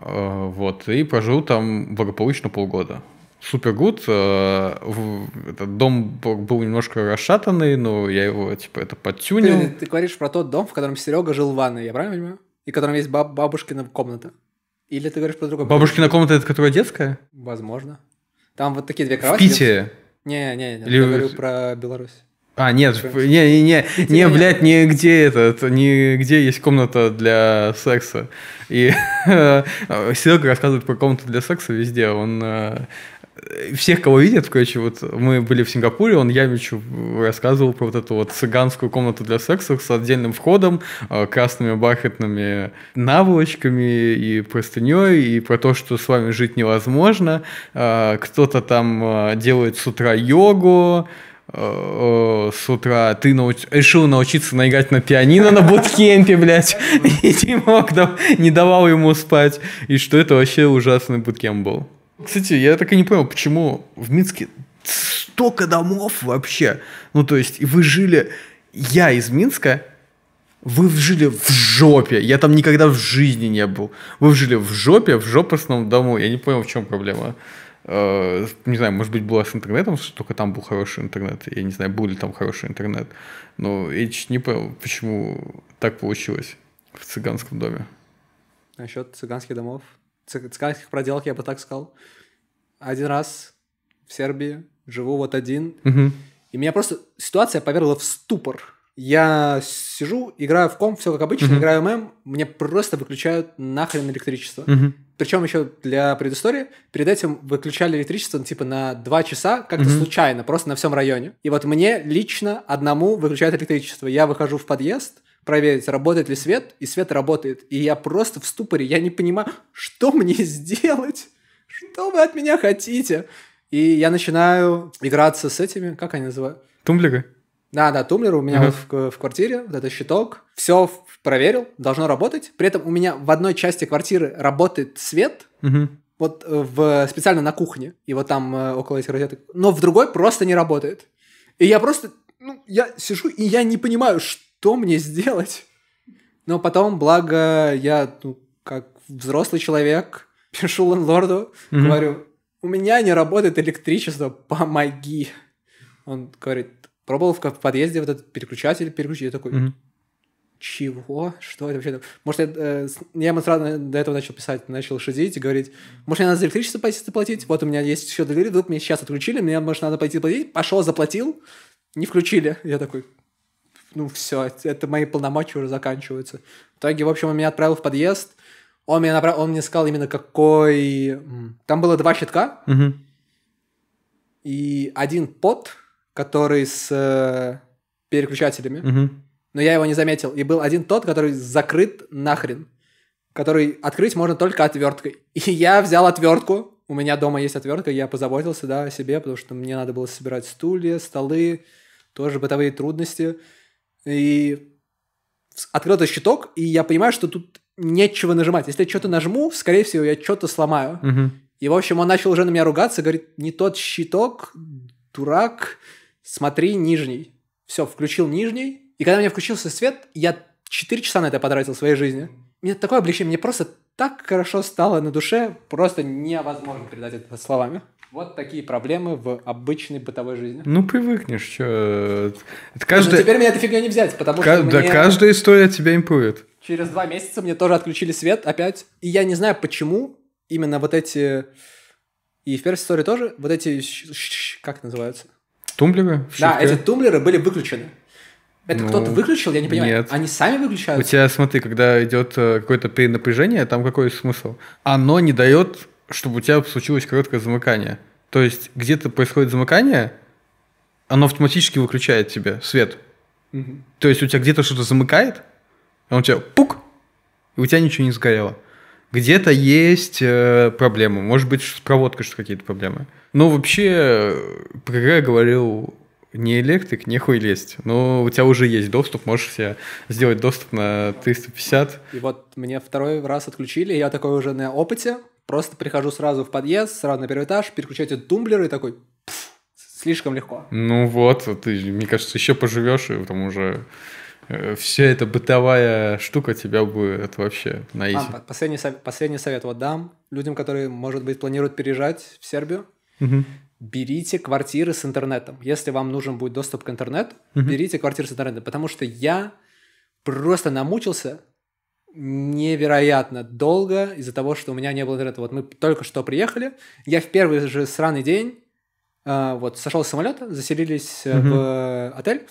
Вот, и прожил там благополучно полгода. Супергуд. Э, этот дом был немножко расшатанный, но я его, типа, это подтюнил. Ты, ты говоришь про тот дом, в котором Серега жил в ванной, я правильно понимаю? И в котором есть баб бабушкина комната. Или ты говоришь про другой? Бабушкина комната, это которая детская? Возможно. Там вот такие две кровати. В Питере? Не-не-не, Или... говорю про Беларусь. А, нет, не-не-не, не, блядь, не где этот, не где есть комната для секса. И э, Серега рассказывает про комнату для секса везде. Он э, всех, кого видят, короче, вот мы были в Сингапуре, он Ямичу рассказывал про вот эту вот цыганскую комнату для секса с отдельным входом, э, красными бархатными наволочками и простыней, и про то, что с вами жить невозможно. Э, кто-то там э, делает с утра йогу, с утра ты науч... решил научиться наиграть на пианино на буткемпе, блядь, и Тимок не давал ему спать, и что это вообще ужасный буткемп был. Кстати, я так и не понял, почему в Минске столько домов вообще. Ну, то есть, вы жили... Я из Минска, вы жили в жопе. Я там никогда в жизни не был. Вы жили в жопе, в жопостном дому. Я не понял, в чем проблема. Э, не знаю, может быть, было с интернетом, что только там был хороший интернет. Я не знаю, был ли там хороший интернет. Но я чуть не понял, почему так получилось в цыганском доме. Насчет цыганских домов цыганских проделок, я бы так сказал. Один раз в Сербии живу вот один. Угу. И меня просто ситуация повергла в ступор. Я сижу, играю в комп, все как обычно, uh-huh. играю ММ, мне просто выключают нахрен электричество. uh Причем еще для предыстории, перед этим выключали электричество ну, типа на 2 часа, как-то uh-huh. случайно, просто на всем районе. И вот мне лично одному выключают электричество. Я выхожу в подъезд, проверить, работает ли свет, и свет работает. И я просто в ступоре, я не понимаю, что мне сделать? Что вы от меня хотите? И я начинаю играться с этими, как они называют? Тумблеры? Да, да, тумблер у меня uh-huh. вот в, в квартире, вот это щиток. Все проверил, должно работать. При этом у меня в одной части квартиры работает свет, uh-huh. вот э, в, специально на кухне, и вот там э, около этих розеток. Но в другой просто не работает. И я просто, ну, я сижу, и я не понимаю, что что мне сделать? Но потом, благо, я, ну, как взрослый человек, пишу лорду, mm-hmm. говорю, у меня не работает электричество, помоги. Он говорит, пробовал в подъезде вот этот переключатель переключить. Я такой, mm-hmm. чего? Что это вообще? Может, я, э, я ему сразу до этого начал писать, начал шизить и говорить, может, мне надо за электричество пойти заплатить? Вот у меня есть еще доверие, вдруг меня сейчас отключили, мне, может, надо пойти заплатить? Пошел, заплатил, не включили. Я такой, ну все, это мои полномочия уже заканчиваются. В итоге, в общем, он меня отправил в подъезд, он, меня направ... он мне сказал именно какой... Там было два щитка, угу. и один под, который с э, переключателями, угу. но я его не заметил, и был один тот, который закрыт нахрен, который открыть можно только отверткой. И я взял отвертку, у меня дома есть отвертка, я позаботился, да, о себе, потому что мне надо было собирать стулья, столы, тоже бытовые трудности. И открыл щиток, и я понимаю, что тут нечего нажимать. Если я что-то нажму, скорее всего, я что-то сломаю. Угу. И, в общем, он начал уже на меня ругаться, говорит, не тот щиток, дурак, смотри нижний. Все, включил нижний. И когда у меня включился свет, я 4 часа на это потратил в своей жизни. Мне такое облегчение, мне просто так хорошо стало на душе, просто невозможно передать это словами. Вот такие проблемы в обычной бытовой жизни. Ну, привыкнешь, что... Э, это теперь мне эта фигня не взять, потому К... что Да, мне... каждая история тебя импует. Через два месяца мне тоже отключили свет опять. И я не знаю, почему именно вот эти... И в первой истории тоже вот эти... Как называются? Тумблеры? Да, эти тумблеры были выключены. Это ну, кто-то выключил, я не понимаю. Нет. Они сами выключаются. У тебя, смотри, когда идет э, какое-то перенапряжение, там какой смысл? Оно не дает чтобы у тебя случилось короткое замыкание. То есть где-то происходит замыкание, оно автоматически выключает тебе свет. Угу. То есть у тебя где-то что-то замыкает, а у тебя пук, и у тебя ничего не сгорело. Где-то есть э, проблемы. Может быть, с проводкой что какие-то проблемы. Но вообще, про я говорил, не электрик, не хуй лезть. Но у тебя уже есть доступ, можешь себе сделать доступ на 350. И вот мне второй раз отключили, я такой уже на опыте, Просто прихожу сразу в подъезд, сразу на первый этаж, переключаю эти тумблеры и такой, слишком легко. Ну вот, ты, мне кажется, еще поживешь, и там уже э, вся эта бытовая штука тебя будет вообще на изи. А, последний, совет, последний совет вот дам людям, которые, может быть, планируют переезжать в Сербию. Угу. Берите квартиры с интернетом. Если вам нужен будет доступ к интернету, угу. берите квартиры с интернетом, потому что я просто намучился невероятно долго из-за того, что у меня не было интернета. Вот мы только что приехали, я в первый же сраный день э, вот сошел с самолета, заселились mm-hmm. в отель.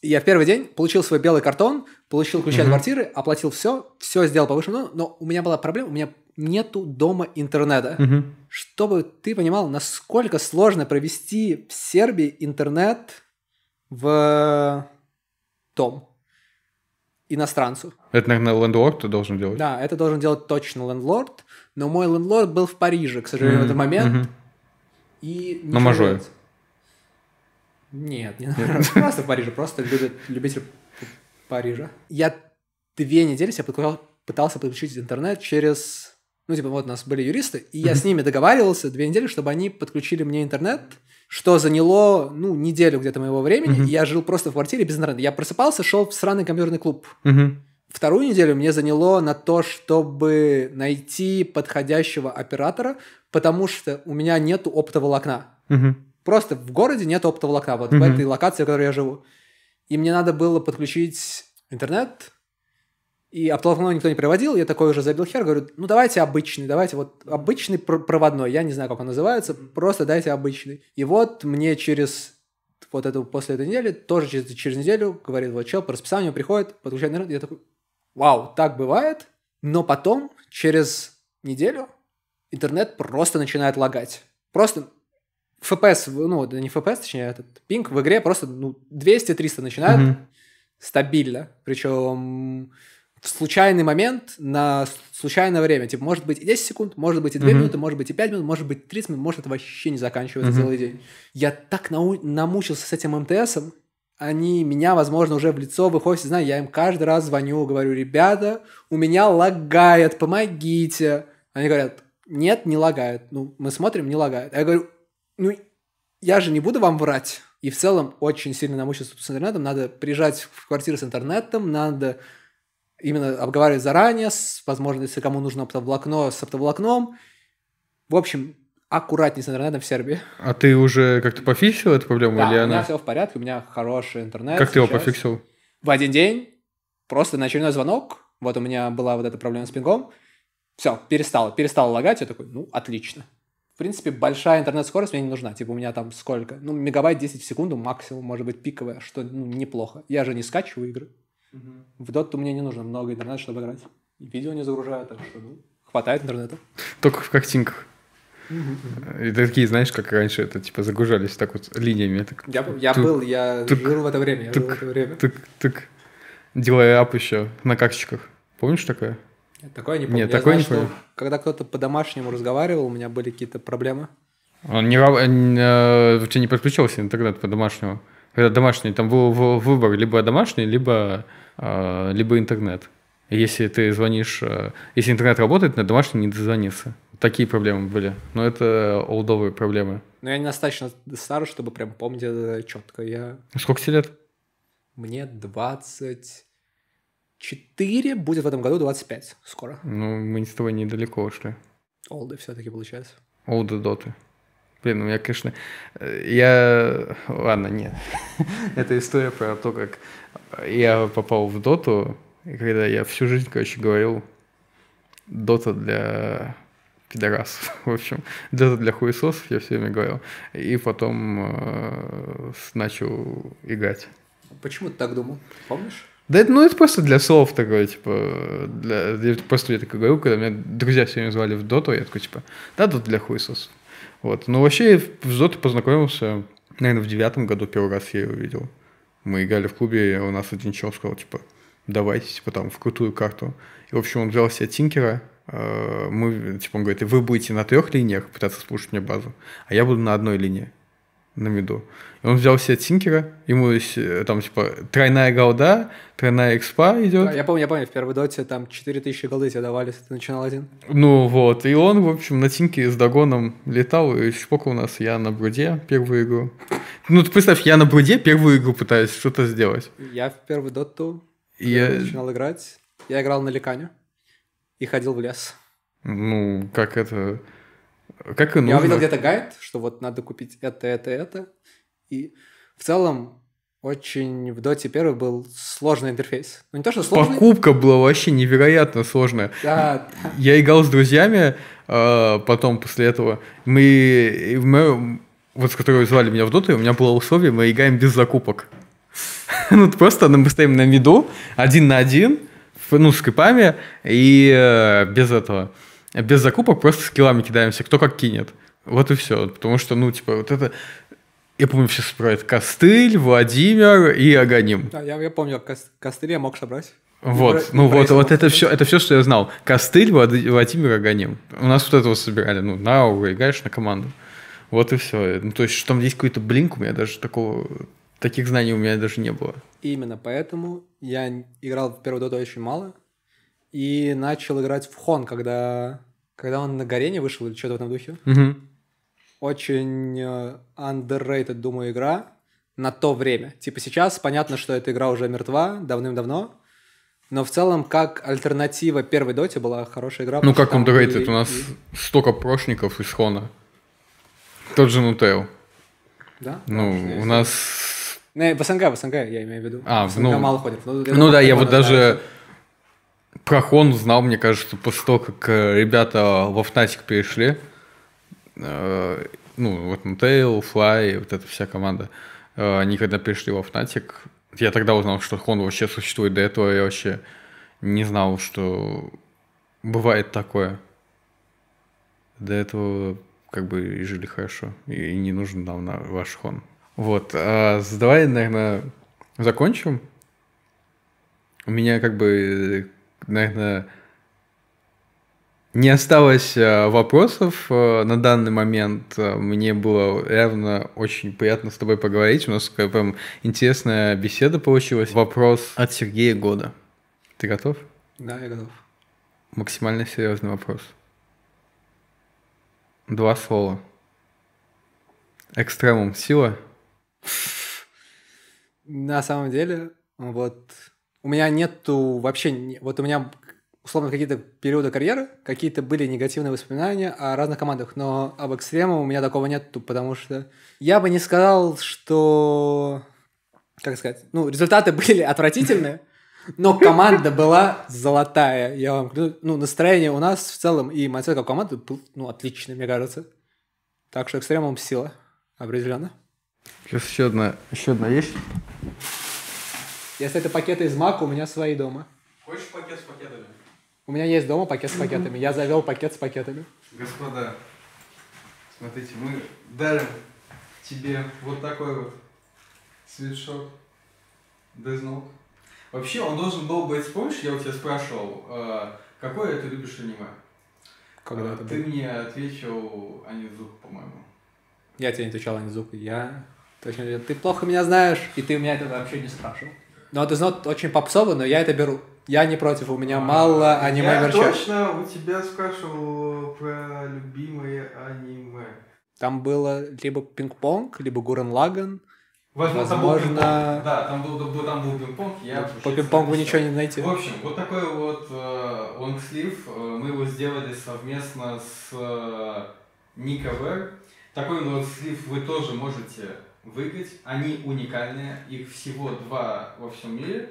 Я в первый день получил свой белый картон, получил ключи mm-hmm. от квартиры, оплатил все, все сделал по повышенную, но у меня была проблема, у меня нету дома интернета. Mm-hmm. Чтобы ты понимал, насколько сложно провести в Сербии интернет в дом иностранцу. Это, наверное, лендлорд ты должен делать. Да, это должен делать точно лендлорд. Но мой лендлорд был в Париже, к сожалению, mm-hmm. в этот момент. Mm-hmm. И на мажоре. Нет, не на мажоре. Просто в Париже, просто любитель Парижа. Я две недели себя пытался подключить интернет через ну, типа, вот у нас были юристы, и я с ними договаривался две недели, чтобы они подключили мне интернет, что заняло, ну, неделю где-то моего времени, и я жил просто в квартире без интернета. Я просыпался, шел в сраный компьютерный клуб. Вторую неделю мне заняло на то, чтобы найти подходящего оператора, потому что у меня нет оптоволокна. mm Просто в городе нет оптоволокна, вот в этой локации, в которой я живу. И мне надо было подключить интернет, и оптоволокно никто не приводил, я такой уже забил хер, говорю, ну давайте обычный, давайте вот обычный проводной, я не знаю, как он называется, просто дайте обычный. И вот мне через вот эту, после этой недели, тоже через, через неделю, говорит, вот чел по расписанию приходит, подключает интернет, я такой, вау, так бывает, но потом, через неделю, интернет просто начинает лагать. Просто FPS, ну, не FPS, точнее, этот пинг в игре просто ну, 200-300 начинает mm-hmm. стабильно, причем в случайный момент на случайное время. Типа, может быть и 10 секунд, может быть и 2 mm-hmm. минуты, может быть и 5 минут, может быть 30 минут, может это вообще не заканчивается mm-hmm. целый день. Я так нау- намучился с этим МТСом, они меня, возможно, уже в лицо выходят, знаю, я им каждый раз звоню, говорю, ребята, у меня лагает, помогите. Они говорят, нет, не лагает. Ну, мы смотрим, не лагает. я говорю, ну, я же не буду вам врать. И в целом очень сильно намучился с интернетом, надо приезжать в квартиру с интернетом, надо именно обговаривать заранее, с, возможно, если кому нужно оптоволокно, с оптоволокном. В общем, аккуратнее с интернетом в Сербии. А ты уже как-то пофиксил эту проблему? Да, или у меня все в порядке, у меня хороший интернет. Как сейчас. ты его пофиксил? В один день, просто на очередной звонок, вот у меня была вот эта проблема с пингом, все, перестало, перестало лагать, я такой, ну, отлично. В принципе, большая интернет-скорость мне не нужна, типа у меня там сколько, ну, мегабайт 10 в секунду максимум, может быть, пиковая, что ну, неплохо. Я же не скачиваю игры. В доту мне не нужно много интернета, чтобы играть. И видео не загружаю, так что ну, хватает интернета. Только в картинках. И такие, знаешь, как раньше это типа загружались так вот линиями. Так, я я тук, был, я тук, жил в это время. Я жил в это время. Тук, тук. Делай ап еще на карточках. Помнишь такое? Нет, такое не помню. Нет, я такое знаю, не помню. Когда кто-то по-домашнему разговаривал, у меня были какие-то проблемы. Он а, не, э, э, не, у не подключился интернет по-домашнему. Когда домашний, там был выбор либо домашний, либо Э, либо интернет. Если ты звонишь, э, если интернет работает, на домашний не дозвониться. Такие проблемы были. Но это олдовые проблемы. Но я не достаточно стар, чтобы прям помнить это четко. Я... Сколько тебе лет? Мне 24, будет в этом году 25 скоро. Ну, мы с тобой недалеко ушли. Олды все-таки получается. Олды доты. Блин, у ну меня, конечно... Э, я... Ладно, нет. это история про то, как я попал в доту, и когда я всю жизнь, короче, говорил, дота для пидорасов, в общем, дота для хуесосов, я все время говорил. И потом э, начал играть. Почему ты так думал? Помнишь? Да это, ну, это просто для слов такое, типа, для, я просто я так говорю, когда меня друзья все время звали в доту, я такой, типа, да, тут для хуесос. Вот. Но ну, вообще в доту познакомился, наверное, в девятом году первый раз я ее увидел. Мы играли в клубе, у нас один чел сказал, типа, давайте, типа, там, в крутую карту. И, в общем, он взял себе Тинкера, э, мы, типа, он говорит, вы будете на трех линиях пытаться слушать мне базу, а я буду на одной линии на виду. И он взял себе тинкера, ему э, там, типа, тройная голда, тройная экспа идет. Да, я помню, я помню, в первой доте там 4000 голды тебе давали, если ты начинал один. Ну вот, и он, в общем, на тинке с догоном летал, и шпок у нас я на бруде первую игру. Ну, ты представь, я на бруде первую игру пытаюсь что-то сделать. Я в первую доту я... начинал играть, я играл на ликане и ходил в лес. Ну, как это... Как и нужно. Я увидел где-то гайд, что вот надо купить это, это, это. И в целом очень в Доте первый был сложный интерфейс. Ну, не то, что сложный. Покупка была вообще невероятно сложная. Да, да. Я играл с друзьями э, потом, после этого. Мы, мы, вот с которой звали меня в Доту, у меня было условие, мы играем без закупок. ну, просто мы стоим на миду, один на один, ну, с крипами, и э, без этого без закупок просто скиллами кидаемся, кто как кинет. Вот и все. Потому что, ну, типа, вот это... Я помню, все спрашивают. Костыль, Владимир и Аганим. Да, я, я помню, кост... Костыль я мог собрать. Вот, Про, ну вот, вот это все, это все, что я знал. Костыль, Владимир Аганим. У нас вот этого собирали, ну, на Аура, играешь на команду. Вот и все. Ну, то есть, что там есть какой-то блинк, у меня даже такого, таких знаний у меня даже не было. Именно поэтому я играл в первую доту очень мало, и начал играть в хон, когда, когда он на Гарене вышел или что-то в этом духе. Угу. Очень э, underrated, думаю, игра на то время. Типа сейчас понятно, что эта игра уже мертва давным-давно, но в целом, как альтернатива первой доте была хорошая игра. Ну как underrated? И, У нас и... столько прошников из хона. Тот же Нутейл. Да? Ну, да, у нас... Не, в СНГ, в СНГ я имею в виду. А, в СНГ ну... мало ходит. Ну, ну да, я вот даже... Нравится. Про Хон узнал, мне кажется, после того, как э, ребята во Фнатик перешли, э, ну, вот Tail, Fly, вот эта вся команда, э, они когда перешли во Фнатик, я тогда узнал, что Хон вообще существует. До этого я вообще не знал, что бывает такое. До этого как бы и жили хорошо, и не нужен нам ваш Хон. Вот, а, давай, наверное, закончим. У меня как бы наверное, не осталось э, вопросов э, на данный момент. Э, мне было явно очень приятно с тобой поговорить. У нас такая прям интересная беседа получилась. Вопрос от Сергея Года. Ты готов? Да, я готов. Максимально серьезный вопрос. Два слова. Экстремум сила. На самом деле, вот у меня нету вообще... Вот у меня условно какие-то периоды карьеры, какие-то были негативные воспоминания о разных командах, но об экстремум у меня такого нету, потому что я бы не сказал, что... Как сказать? Ну, результаты были отвратительные, но команда была золотая, я вам говорю. Ну, настроение у нас в целом и мотив как команды был, ну, отличный, мне кажется. Так что экстремум сила, определенно. Сейчас еще одна, еще одна есть. Если это пакеты из Мака, у меня свои дома. Хочешь пакет с пакетами? У меня есть дома пакет с пакетами. Я завел пакет с пакетами. Господа, смотрите, мы дарим тебе вот такой вот свитшок Death Вообще, он должен был быть, помнишь, я у тебя спрашивал, э, какое ты любишь аниме? Когда а, ты был? мне ответил Анизуку, по-моему. Я тебе не отвечал Анизуку, я... Точно, ты плохо меня знаешь, и ты у меня это вообще не спрашивал. Но это знот очень попсово, но я это беру. Я не против, у меня а, мало аниме я точно у тебя спрашивал про любимые аниме. Там было либо пинг-понг, либо Гурен Лаган. Возможно, Возможно... Там был да, там был, там был пинг-понг. Я ну, По пинг-понгу ничего не найти. В общем, вот такой вот э, лонгслив. Э, мы его сделали совместно с э, Ника Вер. Такой лонгслив вы тоже можете выиграть. Они уникальные, их всего два во всем мире.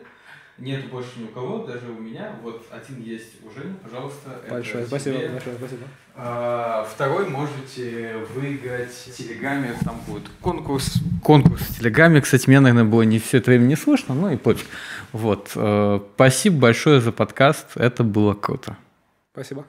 Нет больше ни у кого, даже у меня. Вот один есть уже пожалуйста. Большое спасибо, тебе. большое спасибо. второй можете выиграть телегами. Там будет конкурс. Конкурс телегами Кстати, меня, наверное, было не все это время не слышно, но ну и пофиг. Вот. Э, спасибо большое за подкаст. Это было круто. Спасибо.